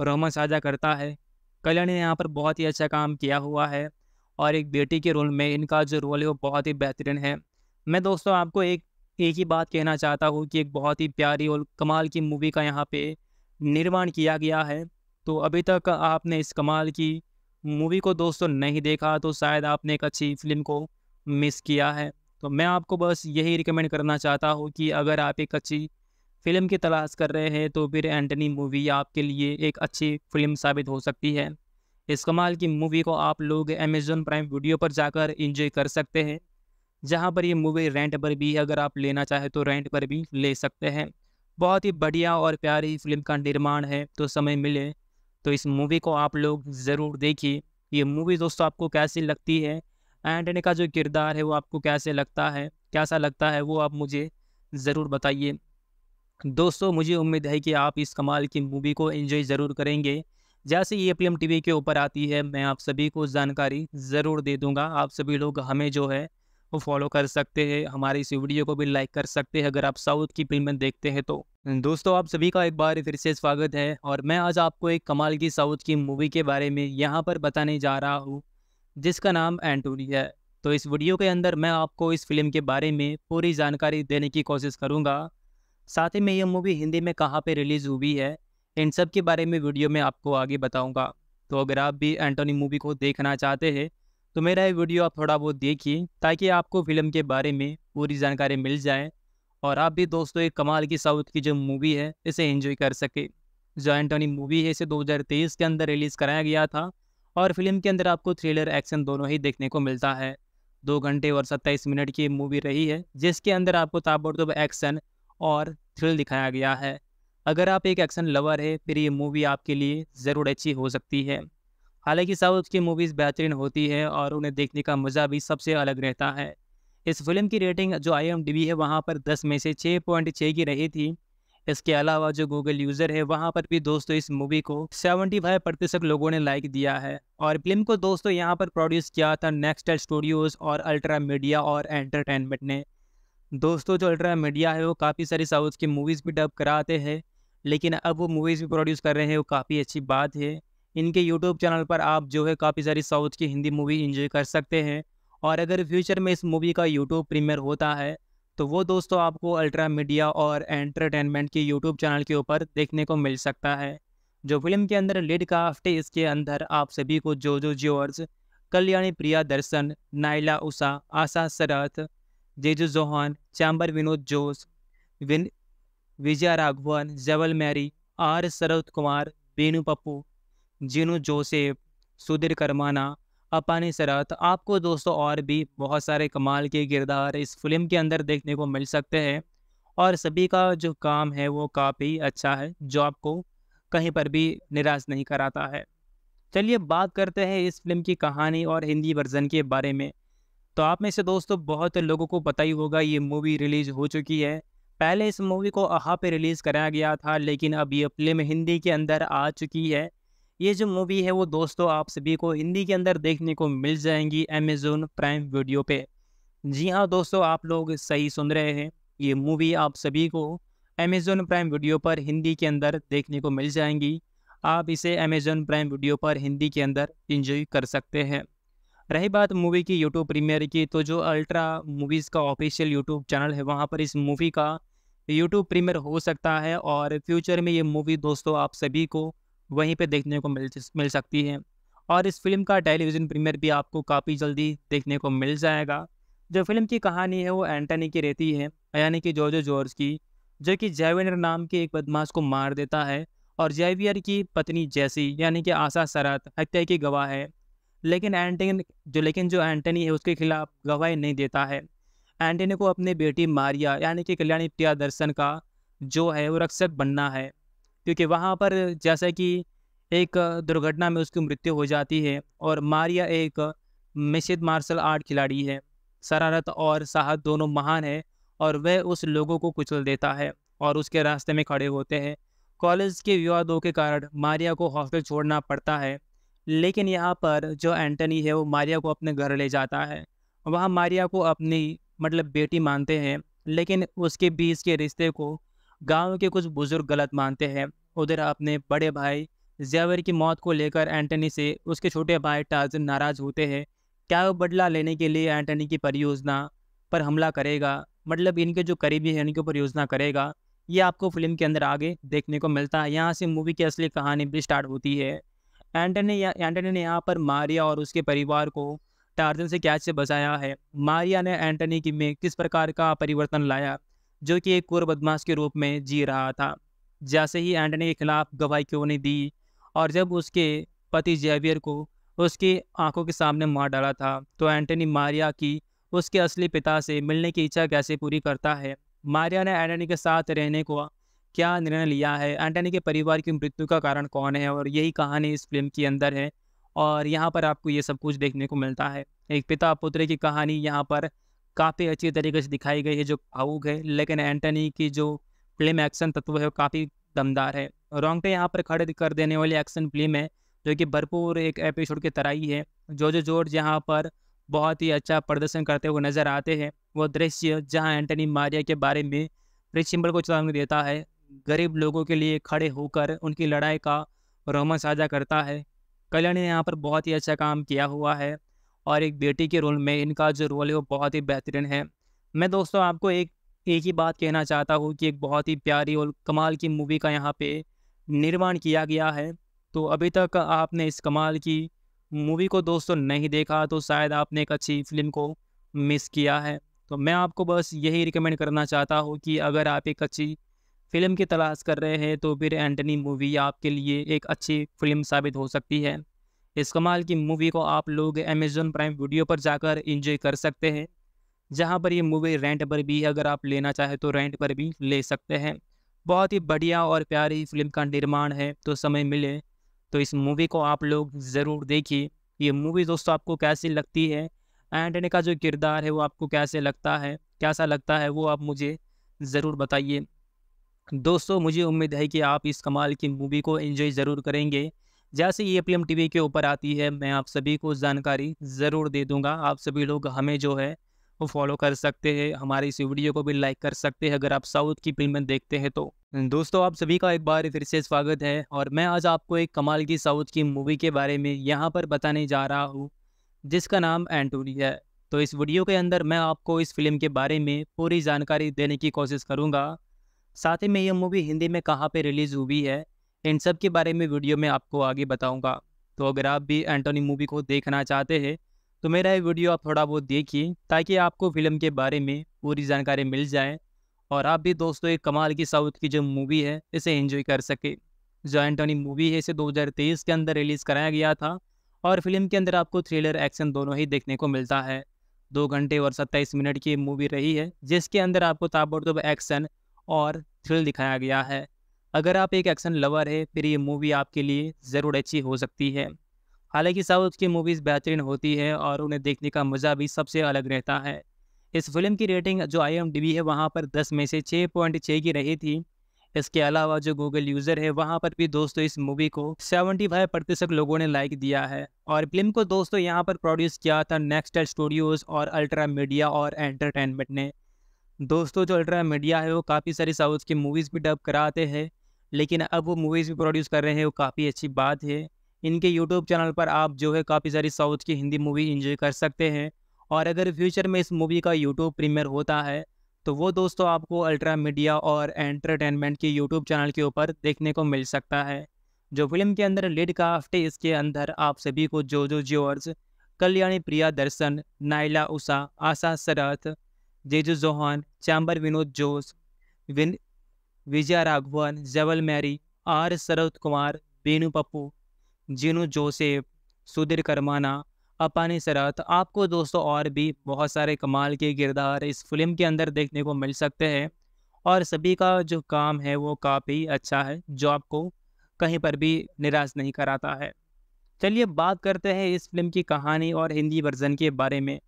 रोमन साझा करता है कल्याण ने यहाँ पर बहुत ही अच्छा काम किया हुआ है और एक बेटी के रोल में इनका जो रोल है वो बहुत ही बेहतरीन है मैं दोस्तों आपको एक एक ही बात कहना चाहता हूँ कि एक बहुत ही प्यारी और कमाल की मूवी का यहाँ पे निर्माण किया गया है तो अभी तक आपने इस कमाल की मूवी को दोस्तों नहीं देखा तो शायद आपने एक अच्छी फिल्म को मिस किया है तो मैं आपको बस यही रिकमेंड करना चाहता हूँ कि अगर आप एक अच्छी फिल्म की तलाश कर रहे हैं तो फिर एंटनी मूवी आपके लिए एक अच्छी फिल्म साबित हो सकती है इस कमाल की मूवी को आप लोग अमेजोन प्राइम वीडियो पर जाकर इंजॉय कर सकते हैं जहाँ पर ये मूवी रेंट पर भी अगर आप लेना चाहे तो रेंट पर भी ले सकते हैं बहुत ही बढ़िया और प्यारी फिल्म का निर्माण है तो समय मिले तो इस मूवी को आप लोग ज़रूर देखिए ये मूवी दोस्तों आपको कैसी लगती है एंटनी का जो किरदार है वो आपको कैसे लगता है कैसा लगता है वो आप मुझे ज़रूर बताइए दोस्तों मुझे उम्मीद है कि आप इस कमाल की मूवी को एंजॉय ज़रूर करेंगे जैसे ये पी एम टी के ऊपर आती है मैं आप सभी को जानकारी ज़रूर दे दूँगा आप सभी लोग हमें जो है वो फॉलो कर सकते हैं हमारे इस वीडियो को भी लाइक कर सकते हैं अगर आप साउथ की फिल्में देखते हैं तो दोस्तों आप सभी का एक बार फिर से स्वागत है और मैं आज आपको एक कमाल की साउथ की मूवी के बारे में यहाँ पर बताने जा रहा हूँ जिसका नाम एंटोनी है तो इस वीडियो के अंदर मैं आपको इस फिल्म के बारे में पूरी जानकारी देने की कोशिश करूँगा साथ ही में ये मूवी हिंदी में कहाँ पे रिलीज़ हुई है इन सब के बारे में वीडियो में आपको आगे बताऊँगा तो अगर आप भी एंटोनी मूवी को देखना चाहते हैं तो मेरा ये वीडियो आप थोड़ा बहुत देखिए ताकि आपको फिल्म के बारे में पूरी जानकारी मिल जाए और आप भी दोस्तों एक कमाल की साउथ की जो मूवी है इसे एंजॉय कर सके जो एंटोनी मूवी है इसे 2023 के अंदर रिलीज़ कराया गया था और फिल्म के अंदर आपको थ्रिलर एक्शन दोनों ही देखने को मिलता है दो घंटे और सत्ताईस मिनट की मूवी रही है जिसके अंदर आपको ताबड़तोब एक्शन और थ्रिल दिखाया गया है अगर आप एक एक्शन लवर है फिर ये मूवी आपके लिए ज़रूर अच्छी हो सकती है हालांकि साउथ की मूवीज़ बेहतरीन होती है और उन्हें देखने का मज़ा भी सबसे अलग रहता है इस फिल्म की रेटिंग जो आई है वहाँ पर दस में से छः पॉइंट की रही थी इसके अलावा जो गूगल यूज़र है वहाँ पर भी दोस्तों इस मूवी को 75 प्रतिशत लोगों ने लाइक दिया है और फिल्म को दोस्तों यहाँ पर प्रोड्यूस किया था नेक्स्ट स्टूडियोज़ और अल्ट्रा मीडिया और एंटरटेनमेंट ने दोस्तों जो अल्ट्रा मीडिया है वो काफ़ी सारी साउथ की मूवीज़ भी डब कराते हैं लेकिन अब वो मूवीज़ भी प्रोड्यूस कर रहे हैं वो काफ़ी अच्छी बात है इनके यूट्यूब चैनल पर आप जो है काफ़ी सारी साउथ की हिंदी मूवी इंजॉय कर सकते हैं और अगर फ्यूचर में इस मूवी का यूट्यूब प्रीमियर होता है तो वो दोस्तों आपको अल्ट्रा मीडिया और एंटरटेनमेंट के यूट्यूब चैनल के ऊपर देखने को मिल सकता है जो फिल्म के अंदर लीड काफ्ट है इसके अंदर आप सभी को जो जो जॉर्ज कल्याणी प्रिया दर्शन नाइला उषा आशा शरथ जेजू जोहान चैम्बर विनोद जोश विन Vijaya Raghavan जवल Mary R Sharad Kumar Binu Pappu Jinu Joseph Sudheer Karamana Appani Sarath आपको दोस्तों और भी बहुत सारे कमाल के किरदार इस फिल्म के अंदर देखने को मिल सकते हैं और सभी का जो काम है वो काफ़ी अच्छा है जो आपको कहीं पर भी निराश नहीं कराता है चलिए बात करते हैं इस फिल्म की कहानी और हिंदी वर्जन के बारे में तो आप में से दोस्तों तो बहुत लोगों को पता ही होगा ये मूवी रिलीज़ हो चुकी है पहले इस मूवी को अहा पे रिलीज़ कराया गया था लेकिन अब ये प्ले में हिंदी के अंदर आ चुकी है ये जो मूवी है वो दोस्तों आप सभी को हिंदी के अंदर देखने को मिल जाएंगी अमेजोन प्राइम वीडियो पे जी हाँ दोस्तों आप लोग सही सुन रहे हैं ये मूवी आप सभी को अमेजोन प्राइम वीडियो पर हिंदी के अंदर देखने को मिल जाएंगी आप इसे अमेजोन प्राइम वीडियो पर हिंदी के अंदर इंजॉय कर सकते हैं रही बात मूवी की यूट्यूब प्रीमियर की तो जो अल्ट्रा मूवीज़ का ऑफिशियल यूट्यूब चैनल है वहाँ पर इस मूवी का यूट्यूब प्रीमियर हो सकता है और फ्यूचर में ये मूवी दोस्तों आप सभी को वहीं पे देखने को मिल मिल सकती है और इस फिल्म का टेलीविज़न प्रीमियर भी आपको काफ़ी जल्दी देखने को मिल जाएगा जो फिल्म की कहानी है वो एंटनी की रहती है यानी कि जॉर्जो जॉर्ज की जो कि जैवियर नाम के एक बदमाश को मार देता है और जैवियर की पत्नी जैसी यानी कि आशा सरत हत्या की गवाह है लेकिन एंटनी जो लेकिन जो एंटनी है उसके खिलाफ गवाही नहीं देता है एंटनी को अपनी बेटी मारिया यानी कि कल्याणी प्रियादर्शन का जो है वो रक्षक बनना है क्योंकि वहाँ पर जैसे कि एक दुर्घटना में उसकी मृत्यु हो जाती है और मारिया एक मिश्रित मार्शल आर्ट खिलाड़ी है शरारत और साहस दोनों महान है और वह उस लोगों को कुचल देता है और उसके रास्ते में खड़े होते हैं कॉलेज के विवादों के कारण मारिया को हॉस्टल छोड़ना पड़ता है लेकिन यहाँ पर जो एंटनी है वो मारिया को अपने घर ले जाता है वहाँ मारिया को अपनी मतलब बेटी मानते हैं लेकिन उसके बीच के रिश्ते को गांव के कुछ बुज़ुर्ग गलत मानते हैं उधर अपने बड़े भाई जैवर की मौत को लेकर एंटनी से उसके छोटे भाई टाजन नाराज़ होते हैं क्या वो बदला लेने के लिए एंटनी की परियोजना पर हमला करेगा मतलब इनके जो करीबी हैं इनके ऊपर योजना करेगा ये आपको फिल्म के अंदर आगे देखने को मिलता है यहाँ से मूवी की असली कहानी भी स्टार्ट होती है एंटनी एंटनी ने यहाँ पर मारिया और उसके परिवार को टार्जन से कैच से बचाया है मारिया ने एंटनी की में किस प्रकार का परिवर्तन लाया जो कि एक कुर बदमाश के रूप में जी रहा था जैसे ही एंटनी के खिलाफ गवाही क्यों नहीं दी और जब उसके पति जेवियर को उसकी आंखों के सामने मार डाला था तो एंटनी मारिया की उसके असली पिता से मिलने की इच्छा कैसे पूरी करता है मारिया ने एंटनी के साथ रहने को क्या निर्णय लिया है एंटनी के परिवार की मृत्यु का कारण कौन है और यही कहानी इस फिल्म के अंदर है और यहाँ पर आपको ये सब कुछ देखने को मिलता है एक पिता पुत्र की कहानी यहाँ पर काफ़ी अच्छी तरीके से दिखाई गई है जो भावुक है लेकिन एंटनी की जो फिल्म एक्शन तत्व है वो काफ़ी दमदार है रोंगटे यहाँ पर खड़े कर देने वाली एक्शन फिल्म है जो कि भरपूर एक एपिसोड की तरह ही है जो जो जोर्ज यहाँ पर बहुत ही अच्छा प्रदर्शन करते हुए नजर आते हैं वो दृश्य जहाँ एंटनी मारिया के बारे में प्रिसिम्बल को चेतावनी देता है गरीब लोगों के लिए खड़े होकर उनकी लड़ाई का रोमन साझा करता है कल्याण ने यहाँ पर बहुत ही अच्छा काम किया हुआ है और एक बेटी के रोल में इनका जो रोल है वो बहुत ही बेहतरीन है मैं दोस्तों आपको एक एक ही बात कहना चाहता हूँ कि एक बहुत ही प्यारी और कमाल की मूवी का यहाँ पे निर्माण किया गया है तो अभी तक आपने इस कमाल की मूवी को दोस्तों नहीं देखा तो शायद आपने एक अच्छी फिल्म को मिस किया है तो मैं आपको बस यही रिकमेंड करना चाहता हूँ कि अगर आप एक अच्छी फिल्म की तलाश कर रहे हैं तो फिर एंटनी मूवी आपके लिए एक अच्छी फिल्म साबित हो सकती है इस कमाल की मूवी को आप लोग अमेजोन प्राइम वीडियो पर जाकर इंजॉय कर सकते हैं जहाँ पर ये मूवी रेंट पर भी अगर आप लेना चाहे तो रेंट पर भी ले सकते हैं बहुत ही बढ़िया और प्यारी फिल्म का निर्माण है तो समय मिले तो इस मूवी को आप लोग ज़रूर देखिए ये मूवी दोस्तों आपको कैसी लगती है एंटनी का जो किरदार है वो आपको कैसे लगता है कैसा लगता है वो आप मुझे ज़रूर बताइए दोस्तों मुझे उम्मीद है कि आप इस कमाल की मूवी को एंजॉय ज़रूर करेंगे जैसे ये पी एम टी वी के ऊपर आती है मैं आप सभी को जानकारी ज़रूर दे दूँगा आप सभी लोग हमें जो है वो फॉलो कर सकते हैं हमारे इस वीडियो को भी लाइक कर सकते हैं अगर आप साउथ की फिल्में देखते हैं तो दोस्तों आप सभी का एक बार फिर से स्वागत है और मैं आज आपको एक कमाल की साउथ की मूवी के बारे में यहाँ पर बताने जा रहा हूँ जिसका नाम एंटोनी है तो इस वीडियो के अंदर मैं आपको इस फिल्म के बारे में पूरी जानकारी देने की कोशिश करूँगा साथ ही में ये मूवी हिंदी में कहाँ पे रिलीज़ हुई है इन सब के बारे में वीडियो में आपको आगे बताऊँगा तो अगर आप भी एंटोनी मूवी को देखना चाहते हैं तो मेरा ये वीडियो आप थोड़ा बहुत देखिए ताकि आपको फिल्म के बारे में पूरी जानकारी मिल जाए और आप भी दोस्तों एक कमाल की साउथ की जो मूवी है इसे एंजॉय कर सके जो एंटोनी मूवी है इसे 2023 के अंदर रिलीज़ कराया गया था और फिल्म के अंदर आपको थ्रिलर एक्शन दोनों ही देखने को मिलता है दो घंटे और सत्ताईस मिनट की मूवी रही है जिसके अंदर आपको ताबड़तोब एक्शन और थ्रिल दिखाया गया है अगर आप एक एक्शन लवर है फिर ये मूवी आपके लिए ज़रूर अच्छी हो सकती है हालांकि साउथ की मूवीज़ बेहतरीन होती है और उन्हें देखने का मज़ा भी सबसे अलग रहता है इस फिल्म की रेटिंग जो आई है वहाँ पर दस में से छः पॉइंट छः की रही थी इसके अलावा जो गूगल यूज़र है वहाँ पर भी दोस्तों इस मूवी को 75 प्रतिशत लोगों ने लाइक दिया है और फिल्म को दोस्तों यहाँ पर प्रोड्यूस किया था नेक्स्ट स्टूडियोज़ और अल्ट्रा मीडिया और एंटरटेनमेंट ने दोस्तों जो अल्ट्रा मीडिया है वो काफ़ी सारी साउथ की मूवीज़ भी डब कराते हैं लेकिन अब वो मूवीज़ भी प्रोड्यूस कर रहे हैं वो काफ़ी अच्छी बात है इनके यूट्यूब चैनल पर आप जो है काफ़ी सारी साउथ की हिंदी मूवी इंजॉय कर सकते हैं और अगर फ्यूचर में इस मूवी का यूट्यूब प्रीमियर होता है तो वो दोस्तों आपको अल्ट्रा मीडिया और एंटरटेनमेंट के यूट्यूब चैनल के ऊपर देखने को मिल सकता है जो फिल्म के अंदर लीड काफ्ट है इसके अंदर आप सभी को जोजो जोर्ज कल्याणी प्रिया दर्शन नाइला उषा आशा सरथ जेजू जोहान चैम्बर विनोद जोस विन विजय Raghavan जवल Mary R Sharad Kumar Binu Pappu Jinu Joseph Sudheer Karamana Appani Sarath आपको दोस्तों और भी बहुत सारे कमाल के किरदार इस फिल्म के अंदर देखने को मिल सकते हैं और सभी का जो काम है वो काफ़ी अच्छा है जो आपको कहीं पर भी निराश नहीं कराता है चलिए बात करते हैं इस फिल्म की कहानी और हिंदी वर्जन के बारे में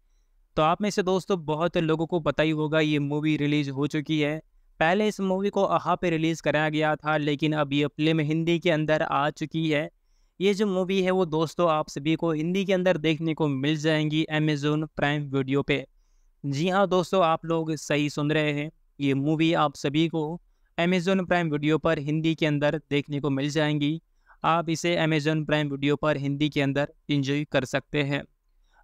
तो आप में से दोस्तों बहुत लोगों को पता ही होगा ये मूवी रिलीज़ हो चुकी है पहले इस मूवी को अहा पे रिलीज़ कराया गया था लेकिन अब ये फिल्म हिंदी के अंदर आ चुकी है ये जो मूवी है वो दोस्तों आप सभी को हिंदी के अंदर देखने को मिल जाएंगी अमेजोन प्राइम वीडियो पे जी हाँ दोस्तों आप लोग सही सुन रहे हैं ये मूवी आप सभी को अमेजोन प्राइम वीडियो पर हिंदी के अंदर देखने को मिल जाएंगी आप इसे अमेजोन प्राइम वीडियो पर हिंदी के अंदर इंजॉय कर सकते हैं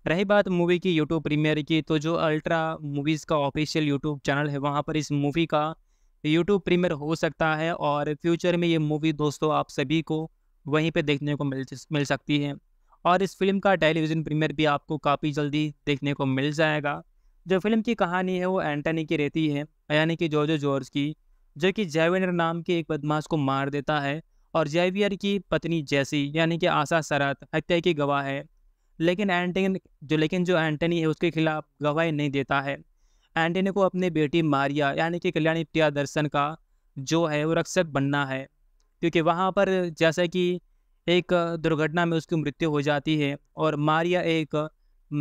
रही बात मूवी की यूट्यूब प्रीमियर की तो जो अल्ट्रा मूवीज़ का ऑफिशियल यूट्यूब चैनल है वहाँ पर इस मूवी का यूट्यूब प्रीमियर हो सकता है और फ्यूचर में ये मूवी दोस्तों आप सभी को वहीं पे देखने को मिल मिल सकती है और इस फिल्म का टेलीविज़न प्रीमियर भी आपको काफ़ी जल्दी देखने को मिल जाएगा जो फिल्म की कहानी है वो एंटनी की रहती है यानी कि जॉर्जो जॉर्ज की जो कि जैविनर नाम के एक बदमाश को मार देता है और जैवियर की पत्नी जैसी यानी कि आशा सरत हत्या की गवाह है लेकिन एंटनी जो लेकिन जो एंटनी है उसके खिलाफ गवाही नहीं देता है एंटनी को अपनी बेटी मारिया यानी कि कल्याणी प्रिया दर्शन का जो है वो रक्षक बनना है क्योंकि वहाँ पर जैसे कि एक दुर्घटना में उसकी मृत्यु हो जाती है और मारिया एक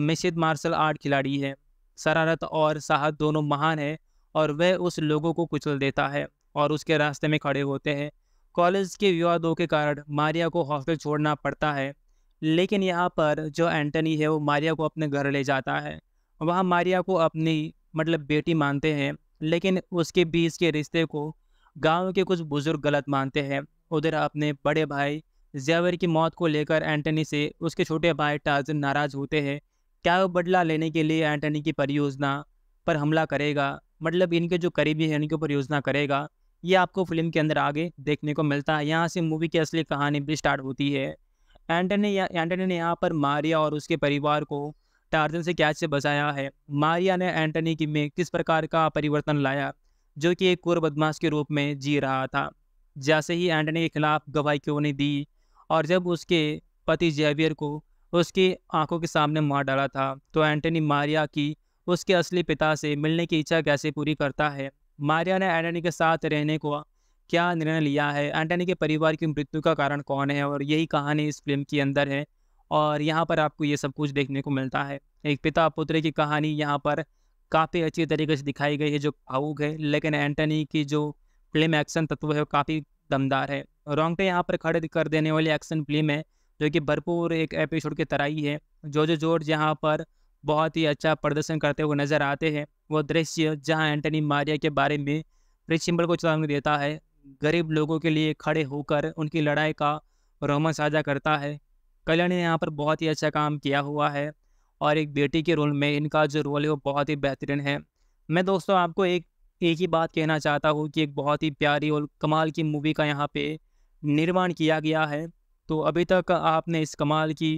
मिश्रित मार्शल आर्ट खिलाड़ी है शरारत और साहस दोनों महान है और वह उस लोगों को कुचल देता है और उसके रास्ते में खड़े होते हैं कॉलेज के विवादों के कारण मारिया को हॉस्टल छोड़ना पड़ता है लेकिन यहाँ पर जो एंटनी है वो मारिया को अपने घर ले जाता है वहाँ मारिया को अपनी मतलब बेटी मानते हैं लेकिन उसके बीच के रिश्ते को गांव के कुछ बुज़ुर्ग गलत मानते हैं उधर अपने बड़े भाई जैवर की मौत को लेकर एंटनी से उसके छोटे भाई टाज नाराज़ होते हैं क्या वो बदला लेने के लिए एंटनी की परियोजना पर हमला करेगा मतलब इनके जो करीबी हैं इनके ऊपर योजना करेगा ये आपको फिल्म के अंदर आगे देखने को मिलता है यहाँ से मूवी की असली कहानी भी स्टार्ट होती है एंटनी एंटनी ने यहाँ पर मारिया और उसके परिवार को टार्जन से कैच से बचाया है मारिया ने एंटनी की में किस प्रकार का परिवर्तन लाया जो कि एक कुर बदमाश के रूप में जी रहा था जैसे ही एंटनी के खिलाफ गवाही क्यों नहीं दी और जब उसके पति जेवियर को उसकी आंखों के सामने मार डाला था तो एंटनी मारिया की उसके असली पिता से मिलने की इच्छा कैसे पूरी करता है मारिया ने एंटनी के साथ रहने को क्या निर्णय लिया है एंटनी के परिवार की मृत्यु का कारण कौन है और यही कहानी इस फिल्म के अंदर है और यहाँ पर आपको ये सब कुछ देखने को मिलता है एक पिता पुत्र की कहानी यहाँ पर काफ़ी अच्छी तरीके से दिखाई गई है जो भावुक है लेकिन एंटनी की जो फिल्म एक्शन तत्व है वो काफ़ी दमदार है रोंगटे यहाँ पर खड़े कर देने वाली एक्शन फिल्म है जो कि भरपूर एक एपिसोड की तरह ही है जो जो जोर यहाँ पर बहुत ही अच्छा प्रदर्शन करते हुए नजर आते हैं वो दृश्य जहाँ एंटनी मारिया के बारे में प्रिसिम्बल को चेतावनी देता है गरीब लोगों के लिए खड़े होकर उनकी लड़ाई का रोमन साझा करता है कल्याण ने यहाँ पर बहुत ही अच्छा काम किया हुआ है और एक बेटी के रोल में इनका जो रोल है वो बहुत ही बेहतरीन है मैं दोस्तों आपको एक एक ही बात कहना चाहता हूँ कि एक बहुत ही प्यारी और कमाल की मूवी का यहाँ पे निर्माण किया गया है तो अभी तक आपने इस कमाल की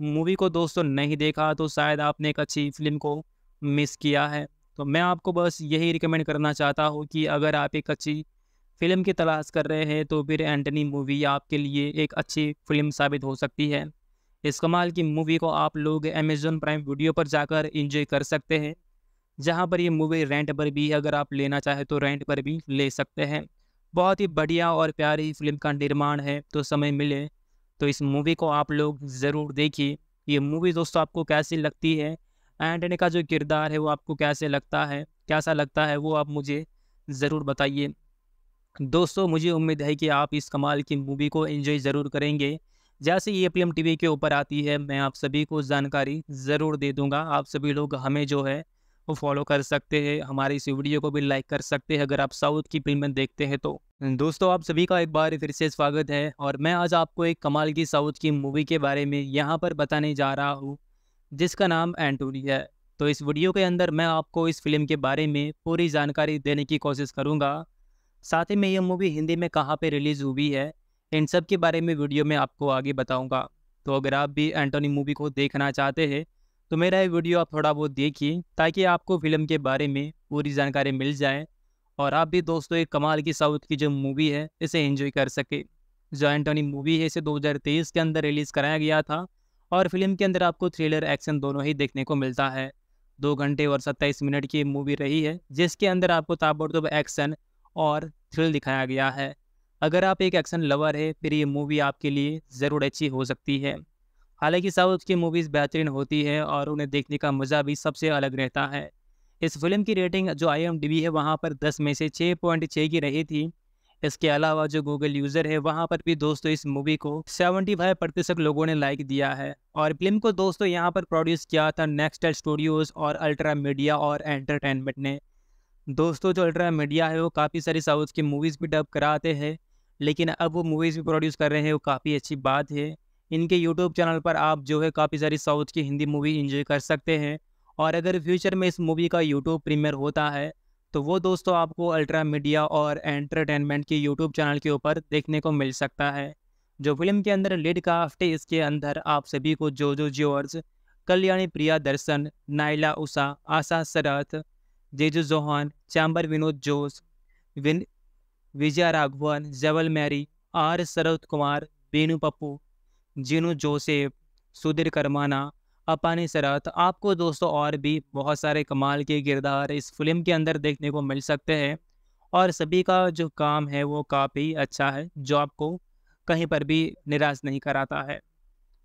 मूवी को दोस्तों नहीं देखा तो शायद आपने एक अच्छी फिल्म को मिस किया है तो मैं आपको बस यही रिकमेंड करना चाहता हूँ कि अगर आप एक अच्छी फिल्म की तलाश कर रहे हैं तो फिर एंटनी मूवी आपके लिए एक अच्छी फिल्म साबित हो सकती है इस कमाल की मूवी को आप लोग अमेजोन प्राइम वीडियो पर जाकर इंजॉय कर सकते हैं जहाँ पर ये मूवी रेंट पर भी अगर आप लेना चाहें तो रेंट पर भी ले सकते हैं बहुत ही बढ़िया और प्यारी फिल्म का निर्माण है तो समय मिले तो इस मूवी को आप लोग ज़रूर देखिए ये मूवी दोस्तों आपको कैसी लगती है एंटनी का जो किरदार है वो आपको कैसे लगता है कैसा लगता है वो आप मुझे ज़रूर बताइए दोस्तों मुझे उम्मीद है कि आप इस कमाल की मूवी को एंजॉय ज़रूर करेंगे जैसे ये फिल्म टीवी के ऊपर आती है मैं आप सभी को जानकारी ज़रूर दे दूंगा आप सभी लोग हमें जो है वो फॉलो कर सकते हैं हमारे इस वीडियो को भी लाइक कर सकते हैं अगर आप साउथ की फिल्में देखते हैं तो दोस्तों आप सभी का एक बार फिर से स्वागत है और मैं आज आपको एक कमाल की साउथ की मूवी के बारे में यहाँ पर बताने जा रहा हूँ जिसका नाम एंटोनी है तो इस वीडियो के अंदर मैं आपको इस फिल्म के बारे में पूरी जानकारी देने की कोशिश करूँगा साथ ही में ये मूवी हिंदी में कहाँ पे रिलीज़ हुई है इन सब के बारे में वीडियो में आपको आगे बताऊँगा तो अगर आप भी एंटोनी मूवी को देखना चाहते हैं तो मेरा ये वीडियो आप थोड़ा बहुत देखिए ताकि आपको फिल्म के बारे में पूरी जानकारी मिल जाए और आप भी दोस्तों एक कमाल की साउथ की जो मूवी है इसे एंजॉय कर सके जो एंटोनी मूवी है इसे 2023 के अंदर रिलीज़ कराया गया था और फिल्म के अंदर आपको थ्रिलर एक्शन दोनों ही देखने को मिलता है दो घंटे और सत्ताईस मिनट की मूवी रही है जिसके अंदर आपको ताबड़तोब एक्शन और थ्रिल दिखाया गया है अगर आप एक एक्शन लवर है फिर ये मूवी आपके लिए ज़रूर अच्छी हो सकती है हालांकि साउथ की मूवीज़ बेहतरीन होती है और उन्हें देखने का मज़ा भी सबसे अलग रहता है इस फिल्म की रेटिंग जो आई है वहाँ पर दस में से छः पॉइंट छः की रही थी इसके अलावा जो गूगल यूज़र है वहाँ पर भी दोस्तों इस मूवी को 75 प्रतिशत लोगों ने लाइक दिया है और फिल्म को दोस्तों यहाँ पर प्रोड्यूस किया था नेक्स्ट स्टूडियोज़ और अल्ट्रा मीडिया और एंटरटेनमेंट ने दोस्तों जो अल्ट्रा मीडिया है वो काफ़ी सारी साउथ की मूवीज़ भी डब कराते हैं लेकिन अब वो मूवीज़ भी प्रोड्यूस कर रहे हैं वो काफ़ी अच्छी बात है इनके यूट्यूब चैनल पर आप जो है काफ़ी सारी साउथ की हिंदी मूवी इंजॉय कर सकते हैं और अगर फ्यूचर में इस मूवी का यूट्यूब प्रीमियर होता है तो वो दोस्तों आपको अल्ट्रा मीडिया और एंटरटेनमेंट के यूट्यूब चैनल के ऊपर देखने को मिल सकता है जो फिल्म के अंदर लीड काफ्ट है इसके अंदर आप सभी को Jojo George Kalyani Priyadarshan Nyla Usha Asha Sharath जेजू जोहान चैम्बर विनोद जोस विन विजय Raghavan जवल Mary R Sharad Kumar Binu Pappu Jinu Joseph Sudheer Karamana Appani Sarath आपको दोस्तों और भी बहुत सारे कमाल के किरदार इस फिल्म के अंदर देखने को मिल सकते हैं और सभी का जो काम है वो काफ़ी अच्छा है जो आपको कहीं पर भी निराश नहीं कराता है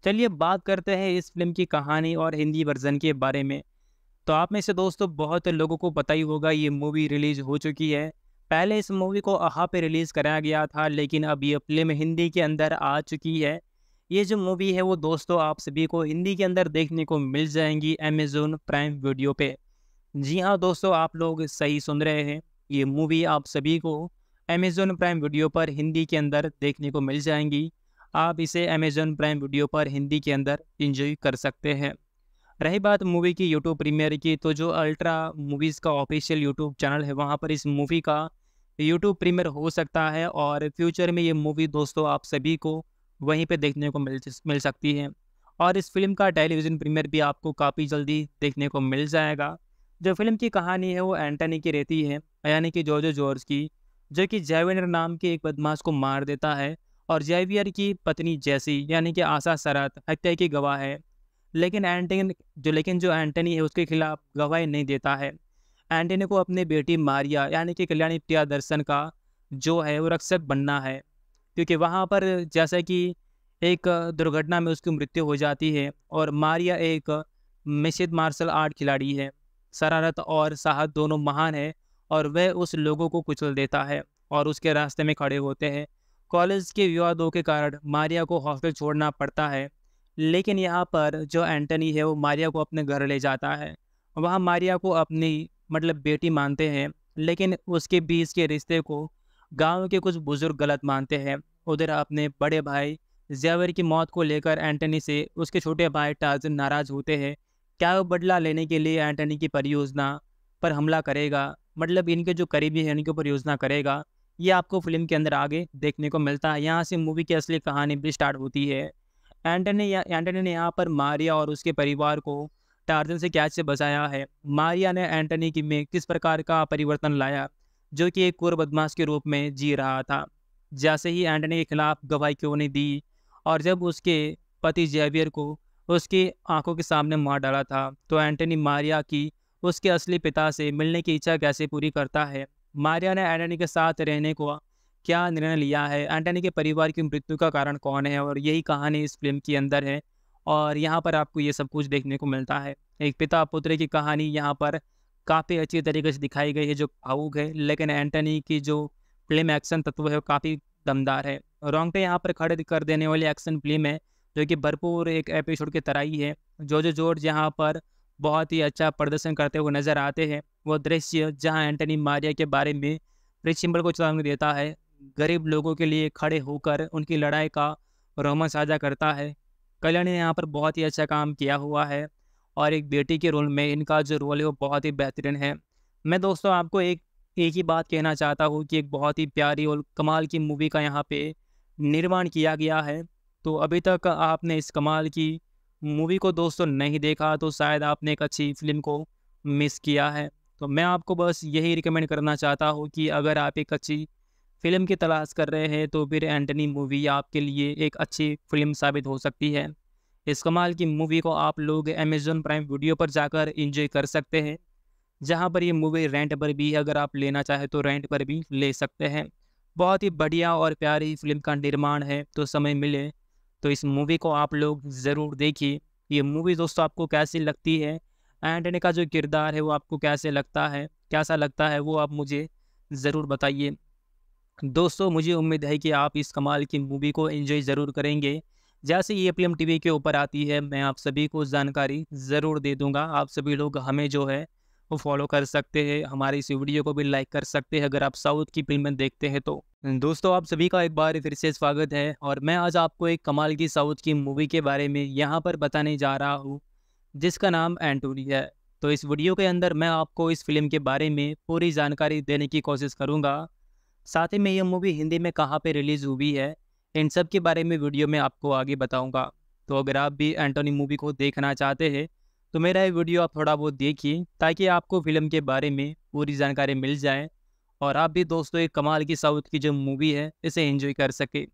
चलिए बात करते हैं इस फिल्म की कहानी और हिंदी वर्जन के बारे में तो आप में से दोस्तों बहुत लोगों को पता ही होगा ये मूवी रिलीज़ हो चुकी है पहले इस मूवी को अहा पे रिलीज़ कराया गया था लेकिन अब ये फिल्म हिंदी के अंदर आ चुकी है ये जो मूवी है वो दोस्तों आप सभी को हिंदी के अंदर देखने को मिल जाएंगी अमेजोन प्राइम वीडियो पे जी हाँ दोस्तों आप लोग सही सुन रहे हैं ये मूवी आप सभी को अमेजोन प्राइम वीडियो पर हिंदी के अंदर देखने को मिल जाएंगी आप इसे अमेजोन प्राइम वीडियो पर हिंदी के अंदर इंजॉय कर सकते हैं रही बात मूवी की यूट्यूब प्रीमियर की तो जो अल्ट्रा मूवीज़ का ऑफिशियल यूट्यूब चैनल है वहाँ पर इस मूवी का यूट्यूब प्रीमियर हो सकता है और फ्यूचर में ये मूवी दोस्तों आप सभी को वहीं पे देखने को मिल मिल सकती है और इस फिल्म का टेलीविज़न प्रीमियर भी आपको काफ़ी जल्दी देखने को मिल जाएगा जो फिल्म की कहानी है वो एंटनी की रहती है यानी कि जॉर्जो जॉर्ज की जो कि जैवियर नाम के एक बदमाश को मार देता है और जैवियर की पत्नी जैसी यानी कि आशा सरात हत्या की गवाह है लेकिन एंटनी जो लेकिन जो एंटनी है उसके खिलाफ गवाही नहीं देता है एंटनी को अपनी बेटी मारिया यानी कि कल्याणी प्रिया दर्शन का जो है वो रक्षक बनना है क्योंकि वहाँ पर जैसा कि एक दुर्घटना में उसकी मृत्यु हो जाती है और मारिया एक मिश्रित मार्शल आर्ट खिलाड़ी है शरारत और साहस दोनों महान है और वह उस लोगों को कुचल देता है और उसके रास्ते में खड़े होते हैं कॉलेज के विवादों के कारण मारिया को हॉस्टल छोड़ना पड़ता है लेकिन यहाँ पर जो एंटनी है वो मारिया को अपने घर ले जाता है वहाँ मारिया को अपनी मतलब बेटी मानते हैं लेकिन उसके बीच के रिश्ते को गांव के कुछ बुज़ुर्ग गलत मानते हैं उधर अपने बड़े भाई जैवर की मौत को लेकर एंटनी से उसके छोटे भाई टाजन नाराज़ होते हैं क्या वो बदला लेने के लिए एंटनी की परियोजना पर हमला करेगा मतलब इनके जो करीबी हैं इनके ऊपर योजना करेगा ये आपको फिल्म के अंदर आगे देखने को मिलता है यहाँ से मूवी की असली कहानी भी स्टार्ट होती है एंटनी एंटनी ने यहाँ पर मारिया और उसके परिवार को टार्जन से कैच से बचाया है मारिया ने एंटनी की में किस प्रकार का परिवर्तन लाया जो कि एक कुर बदमाश के रूप में जी रहा था जैसे ही एंटनी के खिलाफ गवाही क्यों नहीं दी और जब उसके पति जेवियर को उसकी आंखों के सामने मार डाला था तो एंटनी मारिया की उसके असली पिता से मिलने की इच्छा कैसे पूरी करता है मारिया ने एंटनी के साथ रहने को क्या निर्णय लिया है एंटनी के परिवार की मृत्यु का कारण कौन है और यही कहानी इस फिल्म के अंदर है और यहाँ पर आपको ये सब कुछ देखने को मिलता है एक पिता पुत्र की कहानी यहाँ पर काफ़ी अच्छी तरीके से दिखाई गई है जो भावुक है लेकिन एंटनी की जो फिल्म एक्शन तत्व है वो काफ़ी दमदार है रोंगटे यहाँ पर खड़े कर देने वाली एक्शन फिल्म है जो कि भरपूर एक एपिसोड की तरह ही है जो जो जोर्ज यहाँ पर बहुत ही अच्छा प्रदर्शन करते हुए नजर आते हैं वो दृश्य जहाँ एंटनी मारिया के बारे में रिच को चेतावनी देता है गरीब लोगों के लिए खड़े होकर उनकी लड़ाई का रोमन साझा करता है कल्याण ने यहाँ पर बहुत ही अच्छा काम किया हुआ है और एक बेटी के रोल में इनका जो रोल है वो बहुत ही बेहतरीन है मैं दोस्तों आपको एक एक ही बात कहना चाहता हूँ कि एक बहुत ही प्यारी और कमाल की मूवी का यहाँ पे निर्माण किया गया है तो अभी तक आपने इस कमाल की मूवी को दोस्तों नहीं देखा तो शायद आपने एक अच्छी फिल्म को मिस किया है तो मैं आपको बस यही रिकमेंड करना चाहता हूँ कि अगर आप एक अच्छी फिल्म की तलाश कर रहे हैं तो फिर एंटनी मूवी आपके लिए एक अच्छी फिल्म साबित हो सकती है इस कमाल की मूवी को आप लोग अमेजोन प्राइम वीडियो पर जाकर इंजॉय कर सकते हैं जहाँ पर ये मूवी रेंट पर भी अगर आप लेना चाहें तो रेंट पर भी ले सकते हैं बहुत ही बढ़िया और प्यारी फिल्म का निर्माण है तो समय मिले तो इस मूवी को आप लोग ज़रूर देखिए ये मूवी दोस्तों आपको कैसी लगती है एंटनी का जो किरदार है वो आपको कैसे लगता है कैसा लगता है वो आप मुझे ज़रूर बताइए दोस्तों मुझे उम्मीद है कि आप इस कमाल की मूवी को एंजॉय ज़रूर करेंगे जैसे ये पी टीवी के ऊपर आती है मैं आप सभी को जानकारी ज़रूर दे दूँगा आप सभी लोग हमें जो है वो फॉलो कर सकते हैं हमारे इस वीडियो को भी लाइक कर सकते हैं अगर आप साउथ की फिल्में देखते हैं तो दोस्तों आप सभी का एक बार फिर से स्वागत है और मैं आज आपको एक कमाल की साउथ की मूवी के बारे में यहाँ पर बताने जा रहा हूँ जिसका नाम एंटोनी है तो इस वीडियो के अंदर मैं आपको इस फिल्म के बारे में पूरी जानकारी देने की कोशिश करूँगा साथ ही में ये मूवी हिंदी में कहाँ पे रिलीज़ हुई है इन सब के बारे में वीडियो में आपको आगे बताऊँगा तो अगर आप भी एंटोनी मूवी को देखना चाहते हैं तो मेरा ये वीडियो आप थोड़ा बहुत देखिए ताकि आपको फिल्म के बारे में पूरी जानकारी मिल जाए और आप भी दोस्तों एक कमाल की साउथ की जो मूवी है इसे एंजॉय कर सके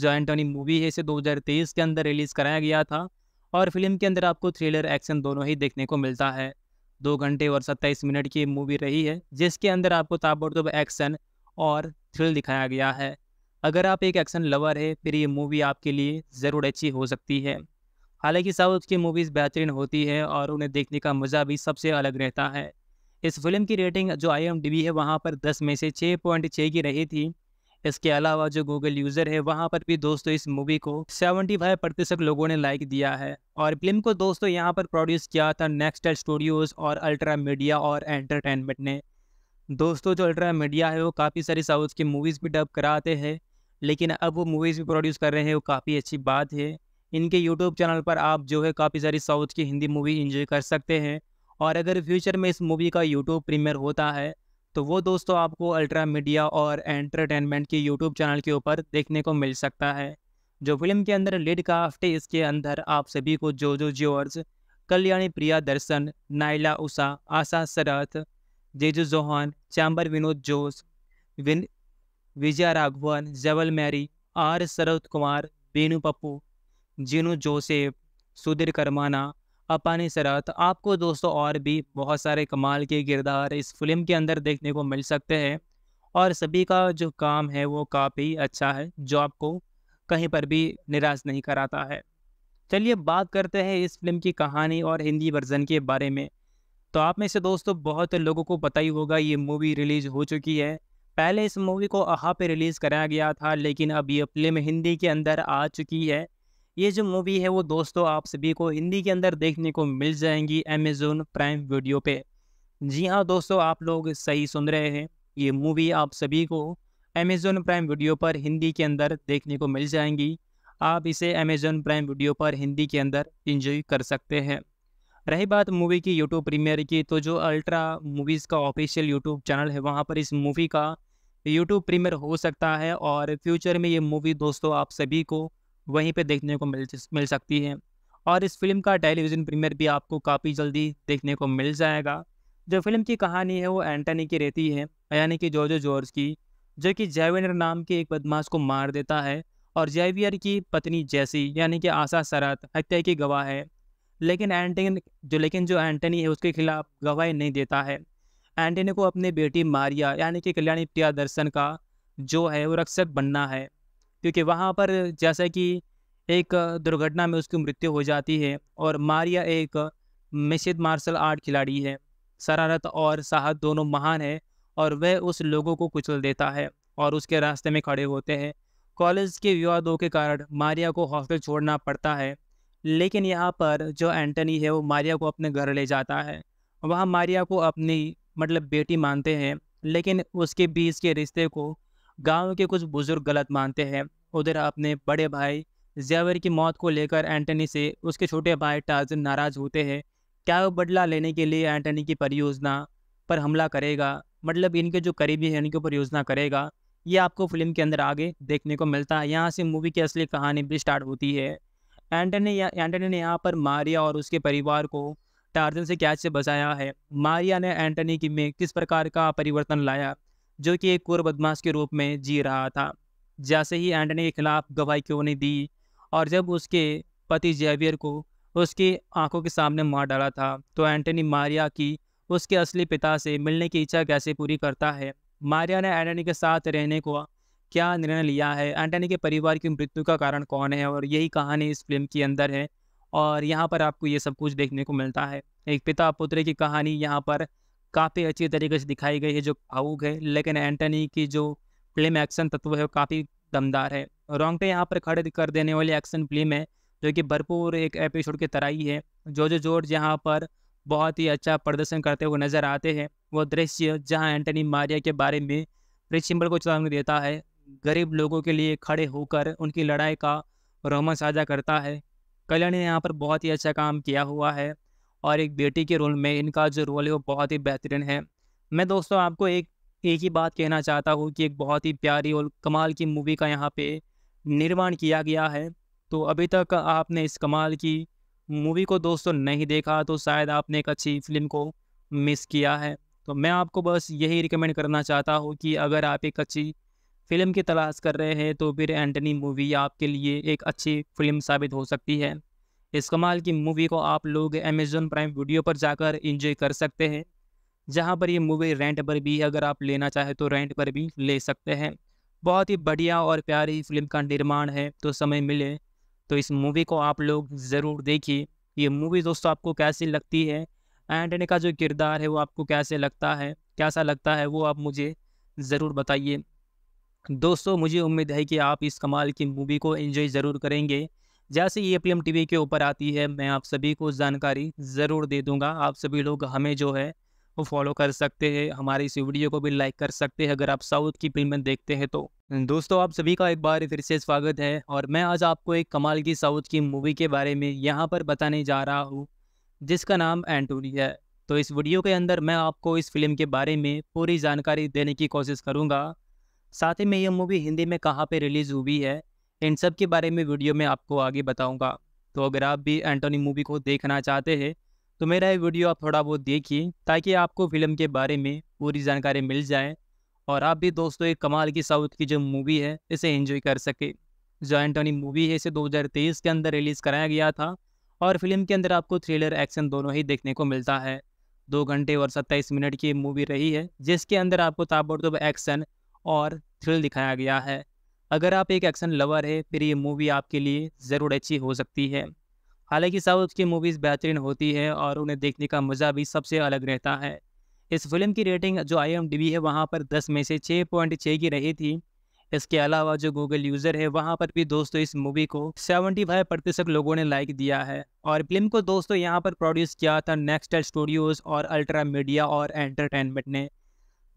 जो एंटोनी मूवी है इसे 2023 के अंदर रिलीज़ कराया गया था और फिल्म के अंदर आपको थ्रिलर एक्शन दोनों ही देखने को मिलता है दो घंटे और सत्ताईस मिनट की मूवी रही है जिसके अंदर आपको ताबड़तोब एक्शन और थ्रिल दिखाया गया है अगर आप एक एक्शन लवर है फिर ये मूवी आपके लिए ज़रूर अच्छी हो सकती है हालांकि साउथ की मूवीज़ बेहतरीन होती है और उन्हें देखने का मज़ा भी सबसे अलग रहता है इस फिल्म की रेटिंग जो आई है वहाँ पर दस में से छः पॉइंट छः की रही थी इसके अलावा जो गूगल यूज़र है वहाँ पर भी दोस्तों इस मूवी को 75 प्रतिशत लोगों ने लाइक दिया है और फिल्म को दोस्तों यहाँ पर प्रोड्यूस किया था नेक्स्ट स्टूडियोज़ और अल्ट्रा मीडिया और एंटरटेनमेंट ने दोस्तों जो अल्ट्रा मीडिया है वो काफ़ी सारी साउथ की मूवीज़ भी डब कराते हैं लेकिन अब वो मूवीज़ भी प्रोड्यूस कर रहे हैं वो काफ़ी अच्छी बात है इनके यूट्यूब चैनल पर आप जो है काफ़ी सारी साउथ की हिंदी मूवी इंजॉय कर सकते हैं और अगर फ्यूचर में इस मूवी का यूट्यूब प्रीमियर होता है तो वो दोस्तों आपको अल्ट्रा मीडिया और एंटरटेनमेंट के यूट्यूब चैनल के ऊपर देखने को मिल सकता है जो फिल्म के अंदर लीड काफ्ट इसके अंदर आप सभी को जो जो ज्योर्स कल्याणी प्रिया दर्शन नाइला उषा आशा शरथ जेजू जोहान चैम्बर विनोद जोस विन विजय Raghavan जवल Mary R Sharad Kumar Binu Pappu Jinu Joseph Sudheer Karamana Appani Sarath आपको दोस्तों और भी बहुत सारे कमाल के किरदार इस फिल्म के अंदर देखने को मिल सकते हैं और सभी का जो काम है वो काफ़ी अच्छा है जो आपको कहीं पर भी निराश नहीं कराता है चलिए बात करते हैं इस फिल्म की कहानी और हिंदी वर्जन के बारे में तो आप में से दोस्तों बहुत लोगों को पता ही होगा ये मूवी रिलीज़ हो चुकी है पहले इस मूवी को अहा पे रिलीज़ कराया गया था लेकिन अब ये फिल्म हिंदी के अंदर आ चुकी है ये जो मूवी है वो दोस्तों आप सभी को हिंदी के अंदर देखने को मिल जाएंगी अमेजोन प्राइम वीडियो पे जी हाँ दोस्तों आप लोग सही सुन रहे हैं ये मूवी आप सभी को अमेजोन प्राइम वीडियो पर हिंदी के अंदर देखने को मिल जाएंगी आप इसे अमेजोन प्राइम वीडियो पर हिंदी के अंदर इंजॉय कर सकते हैं रही बात मूवी की यूट्यूब प्रीमियर की तो जो अल्ट्रा मूवीज़ का ऑफिशियल यूट्यूब चैनल है वहाँ पर इस मूवी का यूट्यूब प्रीमियर हो सकता है और फ्यूचर में ये मूवी दोस्तों आप सभी को वहीं पे देखने को मिल मिल सकती है और इस फिल्म का टेलीविज़न प्रीमियर भी आपको काफ़ी जल्दी देखने को मिल जाएगा जो फिल्म की कहानी है वो एंटनी की रहती है यानी कि जॉर्जो जॉर्ज की जो कि जैवियर नाम के एक बदमाश को मार देता है और जैवियर की पत्नी जैसी यानी कि आशा सरत हत्या की गवाह है लेकिन एंटनी जो लेकिन जो एंटनी है उसके खिलाफ गवाही नहीं देता है एंटनी को अपनी बेटी मारिया यानी कि कल्याणी प्रिया दर्शन का जो है वो रक्षक बनना है क्योंकि वहाँ पर जैसा कि एक दुर्घटना में उसकी मृत्यु हो जाती है और मारिया एक मिश्रित मार्शल आर्ट खिलाड़ी है शरारत और साहस दोनों महान है और वह उस लोगों को कुचल देता है और उसके रास्ते में खड़े होते हैं कॉलेज के विवादों के कारण मारिया को हॉस्टल छोड़ना पड़ता है लेकिन यहाँ पर जो एंटनी है वो मारिया को अपने घर ले जाता है वहाँ मारिया को अपनी मतलब बेटी मानते हैं लेकिन उसके बीच के रिश्ते को गांव के कुछ बुज़ुर्ग गलत मानते हैं उधर अपने बड़े भाई जेवर की मौत को लेकर एंटनी से उसके छोटे भाई टाजन नाराज़ होते हैं क्या वो बदला लेने के लिए एंटनी की परियोजना पर हमला करेगा मतलब इनके जो करीबी हैं इनके ऊपर योजना करेगा ये आपको फिल्म के अंदर आगे देखने को मिलता है यहाँ से मूवी की असली कहानी भी स्टार्ट होती है एंटनी एंटनी ने यहाँ पर मारिया और उसके परिवार को टार्जन से कैच से बचाया है मारिया ने एंटनी की में किस प्रकार का परिवर्तन लाया जो कि एक कुर बदमाश के रूप में जी रहा था जैसे ही एंटनी के खिलाफ गवाही क्यों नहीं दी और जब उसके पति जेवियर को उसकी आंखों के सामने मार डाला था तो एंटनी मारिया की उसके असली पिता से मिलने की इच्छा कैसे पूरी करता है मारिया ने एंटनी के साथ रहने को क्या निर्णय लिया है एंटनी के परिवार की मृत्यु का कारण कौन है और यही कहानी इस फिल्म के अंदर है और यहाँ पर आपको ये सब कुछ देखने को मिलता है एक पिता पुत्र की कहानी यहाँ पर काफ़ी अच्छी तरीके से दिखाई गई है जो भावुक है लेकिन एंटनी की जो फिल्म एक्शन तत्व है वो काफ़ी दमदार है रोंगटे यहाँ पर खड़े कर देने वाली एक्शन फिल्म है जो कि भरपूर एक एपिसोड की तरह ही है जो जो जोर्ज यहाँ पर बहुत ही अच्छा प्रदर्शन करते हुए नजर आते हैं वो दृश्य जहाँ एंटनी मारिया के बारे में प्रिंसिपल को चेतावनी देता है गरीब लोगों के लिए खड़े होकर उनकी लड़ाई का रोमन साझा करता है कल्याण ने यहाँ पर बहुत ही अच्छा काम किया हुआ है और एक बेटी के रोल में इनका जो रोल है वो बहुत ही बेहतरीन है मैं दोस्तों आपको एक एक ही बात कहना चाहता हूँ कि एक बहुत ही प्यारी और कमाल की मूवी का यहाँ पे निर्माण किया गया है तो अभी तक आपने इस कमाल की मूवी को दोस्तों नहीं देखा तो शायद आपने एक अच्छी फिल्म को मिस किया है तो मैं आपको बस यही रिकमेंड करना चाहता हूँ कि अगर आप एक अच्छी फिल्म की तलाश कर रहे हैं तो फिर एंटनी मूवी आपके लिए एक अच्छी फिल्म साबित हो सकती है इस कमाल की मूवी को आप लोग अमेजोन प्राइम वीडियो पर जाकर इंजॉय कर सकते हैं जहाँ पर ये मूवी रेंट पर भी अगर आप लेना चाहें तो रेंट पर भी ले सकते हैं बहुत ही बढ़िया और प्यारी फिल्म का निर्माण है तो समय मिले तो इस मूवी को आप लोग ज़रूर देखिए ये मूवी दोस्तों आपको कैसी लगती है एंटनी का जो किरदार है वो आपको कैसे लगता है कैसा लगता है वो आप मुझे ज़रूर बताइए दोस्तों मुझे उम्मीद है कि आप इस कमाल की मूवी को एंजॉय ज़रूर करेंगे जैसे ये पी एम टी के ऊपर आती है मैं आप सभी को जानकारी ज़रूर दे दूँगा आप सभी लोग हमें जो है वो फॉलो कर सकते हैं हमारे इस वीडियो को भी लाइक कर सकते हैं अगर आप साउथ की फिल्में देखते हैं तो दोस्तों आप सभी का एक बार फिर से स्वागत है और मैं आज आपको एक कमाल की साउथ की मूवी के बारे में यहाँ पर बताने जा रहा हूँ जिसका नाम एंटोनी है तो इस वीडियो के अंदर मैं आपको इस फिल्म के बारे में पूरी जानकारी देने की कोशिश करूँगा साथ ही में ये मूवी हिंदी में कहाँ पे रिलीज़ हुई है इन सब के बारे में वीडियो में आपको आगे बताऊँगा तो अगर आप भी एंटोनी मूवी को देखना चाहते हैं तो मेरा ये वीडियो आप थोड़ा बहुत देखिए ताकि आपको फिल्म के बारे में पूरी जानकारी मिल जाए और आप भी दोस्तों एक कमाल की साउथ की जो मूवी है इसे एंजॉय कर सके जो एंटोनी मूवी है इसे 2023 के अंदर रिलीज़ कराया गया था और फिल्म के अंदर आपको थ्रिलर एक्शन दोनों ही देखने को मिलता है दो घंटे और सत्ताईस मिनट की मूवी रही है जिसके अंदर आपको ताबड़तोब एक्शन और थ्रिल दिखाया गया है अगर आप एक एक्शन लवर है फिर ये मूवी आपके लिए ज़रूर अच्छी हो सकती है हालांकि साउथ की मूवीज़ बेहतरीन होती है और उन्हें देखने का मज़ा भी सबसे अलग रहता है इस फिल्म की रेटिंग जो आई है वहाँ पर दस में से छः पॉइंट छः की रही थी इसके अलावा जो गूगल यूज़र है वहाँ पर भी दोस्तों इस मूवी को 75 प्रतिशत लोगों ने लाइक दिया है और फिल्म को दोस्तों यहाँ पर प्रोड्यूस किया था नेक्स्ट स्टूडियोज़ और अल्ट्रा मीडिया और एंटरटेनमेंट ने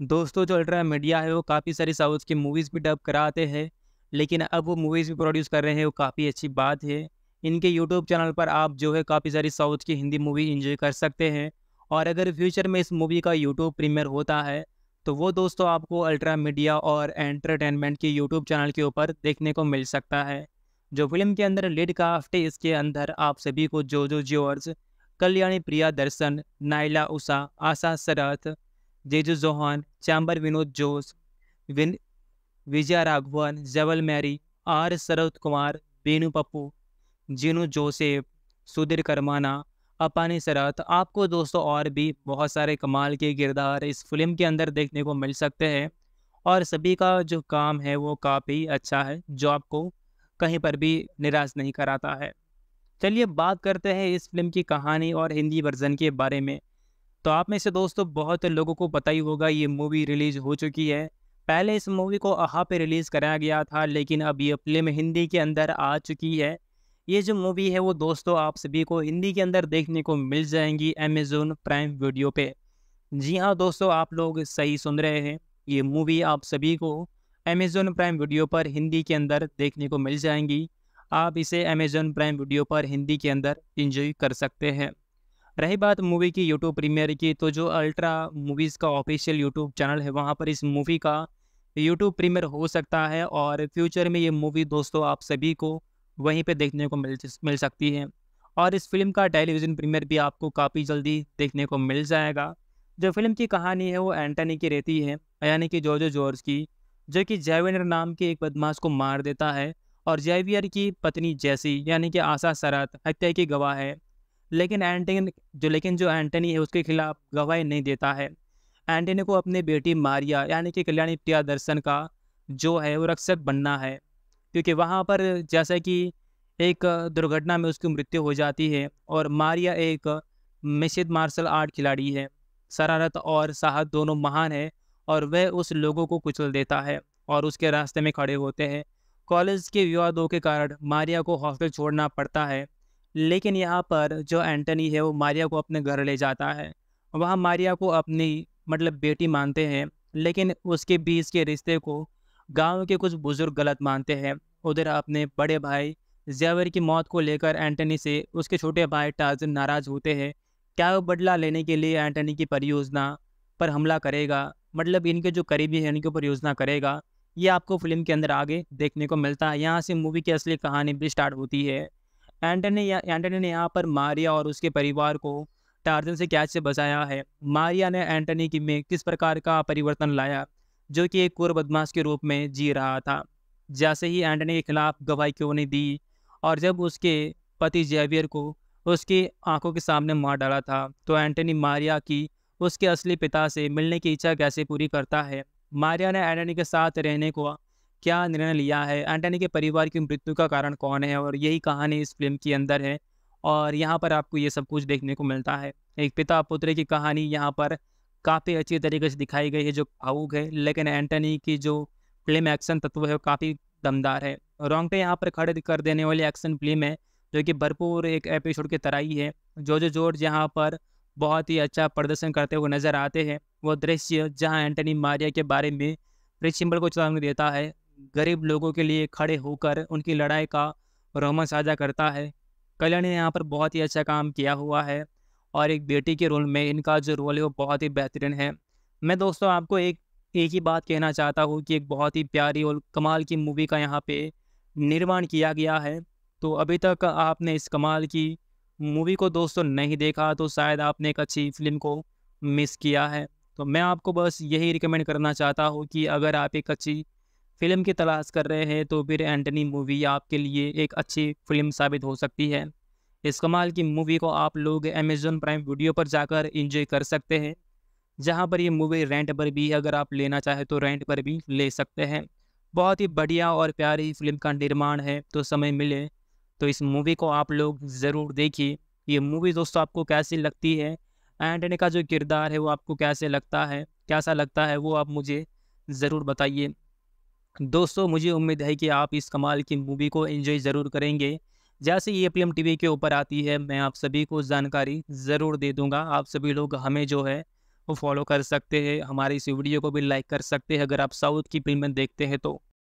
दोस्तों जो अल्ट्रा मीडिया है वो काफ़ी सारी साउथ की मूवीज़ भी डब कराते हैं लेकिन अब वो मूवीज़ भी प्रोड्यूस कर रहे हैं वो काफ़ी अच्छी बात है इनके यूट्यूब चैनल पर आप जो है काफ़ी सारी साउथ की हिंदी मूवी इंजॉय कर सकते हैं और अगर फ्यूचर में इस मूवी का यूट्यूब प्रीमियर होता है तो वो दोस्तों आपको अल्ट्रा मीडिया और एंटरटेनमेंट के यूट्यूब चैनल के ऊपर देखने को मिल सकता है जो फिल्म के अंदर लीड है इसके अंदर आप सभी को जो जो जॉर्ज कल्याणी प्रिया दर्शन नाइला उषा आशा सरथ जेजू जोहान चैम्बर विनोद जोस विन विजय Raghavan जवल Mary R Sharad Kumar Binu Pappu Jinu Joseph Sudheer Karamana Appani Sarath आपको दोस्तों और भी बहुत सारे कमाल के किरदार इस फिल्म के अंदर देखने को मिल सकते हैं और सभी का जो काम है वो काफ़ी अच्छा है जो आपको कहीं पर भी निराश नहीं कराता है चलिए बात करते हैं इस फिल्म की कहानी और हिंदी वर्जन के बारे में तो आप में से दोस्तों बहुत लोगों को पता ही होगा ये मूवी रिलीज़ हो चुकी है पहले इस मूवी को अहा पे रिलीज़ कराया गया था लेकिन अब ये फिल्म हिंदी के अंदर आ चुकी है ये जो मूवी है वो दोस्तों आप सभी को हिंदी के अंदर देखने को मिल जाएंगी अमेजोन प्राइम वीडियो पे जी हाँ दोस्तों आप लोग सही सुन रहे हैं ये मूवी आप सभी को अमेजोन प्राइम वीडियो पर हिंदी के अंदर देखने को मिल जाएंगी आप इसे अमेजोन प्राइम वीडियो पर हिंदी के अंदर इंजॉय कर सकते हैं रही बात मूवी की यूट्यूब प्रीमियर की तो जो अल्ट्रा मूवीज़ का ऑफिशियल यूट्यूब चैनल है वहाँ पर इस मूवी का यूट्यूब प्रीमियर हो सकता है और फ्यूचर में ये मूवी दोस्तों आप सभी को वहीं पे देखने को मिल मिल सकती है और इस फिल्म का टेलीविज़न प्रीमियर भी आपको काफ़ी जल्दी देखने को मिल जाएगा जो फिल्म की कहानी है वो एंटनी की रहती है यानी कि जॉर्जो जॉर्ज की जो कि जेवियर नाम के एक बदमाश को मार देता है और जेवियर की पत्नी जैसी यानी कि आशा सरत हत्या की गवाह है लेकिन एंटनी जो लेकिन जो एंटनी है उसके खिलाफ गवाही नहीं देता है एंटनी को अपनी बेटी मारिया यानी कि कल्याणी प्रियादर्शन का जो है वो रक्षक बनना है क्योंकि वहाँ पर जैसा कि एक दुर्घटना में उसकी मृत्यु हो जाती है और मारिया एक मिश्रित मार्शल आर्ट खिलाड़ी है शरारत और साहस दोनों महान है और वह उस लोगों को कुचल देता है और उसके रास्ते में खड़े होते हैं कॉलेज के विवादों के कारण मारिया को हॉस्टल छोड़ना पड़ता है लेकिन यहाँ पर जो एंटनी है वो मारिया को अपने घर ले जाता है वहाँ मारिया को अपनी मतलब बेटी मानते हैं लेकिन उसके बीच के रिश्ते को गांव के कुछ बुज़ुर्ग गलत मानते हैं उधर अपने बड़े भाई जैवर की मौत को लेकर एंटनी से उसके छोटे भाई टाज नाराज़ होते हैं क्या वो बदला लेने के लिए एंटनी की परियोजना पर हमला करेगा मतलब इनके जो करीबी हैं इनके ऊपर योजना करेगा ये आपको फिल्म के अंदर आगे देखने को मिलता है यहाँ से मूवी की असली कहानी भी स्टार्ट होती है एंटनी एंटनी ने यहाँ पर मारिया और उसके परिवार को टार्जन से कैच से बचाया है मारिया ने एंटनी की में किस प्रकार का परिवर्तन लाया जो कि एक कुर बदमाश के रूप में जी रहा था जैसे ही एंटनी के खिलाफ गवाही क्यों नहीं दी और जब उसके पति जेवियर को उसकी आंखों के सामने मार डाला था तो एंटनी मारिया की उसके असली पिता से मिलने की इच्छा कैसे पूरी करता है मारिया ने एंटनी के साथ रहने को क्या निर्णय लिया है एंटनी के परिवार की मृत्यु का कारण कौन है और यही कहानी इस फिल्म के अंदर है और यहाँ पर आपको ये सब कुछ देखने को मिलता है एक पिता पुत्र की कहानी यहाँ पर काफ़ी अच्छी तरीके से दिखाई गई है जो भावुक है लेकिन एंटनी की जो फिल्म एक्शन तत्व है वो काफ़ी दमदार है रोंगटे यहाँ पर खड़े कर देने वाली एक्शन फिल्म है जो कि भरपूर एक एपिसोड की तरह ही है जो जो जोर्ज यहाँ पर बहुत ही अच्छा प्रदर्शन करते हुए नजर आते हैं वो दृश्य जहाँ एंटनी मारिया के बारे में प्रिसिम्बल को चेतावनी देता है गरीब लोगों के लिए खड़े होकर उनकी लड़ाई का रोमन साझा करता है कल्याण ने यहाँ पर बहुत ही अच्छा काम किया हुआ है और एक बेटी के रोल में इनका जो रोल है वो बहुत ही बेहतरीन है मैं दोस्तों आपको एक एक ही बात कहना चाहता हूँ कि एक बहुत ही प्यारी और कमाल की मूवी का यहाँ पे निर्माण किया गया है तो अभी तक आपने इस कमाल की मूवी को दोस्तों नहीं देखा तो शायद आपने एक अच्छी फिल्म को मिस किया है तो मैं आपको बस यही रिकमेंड करना चाहता हूँ कि अगर आप एक अच्छी फिल्म की तलाश कर रहे हैं तो फिर एंटनी मूवी आपके लिए एक अच्छी फिल्म साबित हो सकती है इस कमाल की मूवी को आप लोग अमेजोन प्राइम वीडियो पर जाकर इंजॉय कर सकते हैं जहाँ पर ये मूवी रेंट पर भी अगर आप लेना चाहें तो रेंट पर भी ले सकते हैं बहुत ही बढ़िया और प्यारी फिल्म का निर्माण है तो समय मिले तो इस मूवी को आप लोग ज़रूर देखिए ये मूवी दोस्तों आपको कैसी लगती है एंटनी का जो किरदार है वो आपको कैसे लगता है कैसा लगता है वो आप मुझे ज़रूर बताइए दोस्तों मुझे उम्मीद है कि आप इस कमाल की मूवी को एंजॉय ज़रूर करेंगे जैसे ये पी एम टी वी के ऊपर आती है मैं आप सभी को जानकारी ज़रूर दे दूँगा आप सभी लोग हमें जो है वो फॉलो कर सकते हैं हमारे इस वीडियो को भी लाइक कर सकते हैं अगर आप साउथ की फिल्में देखते हैं तो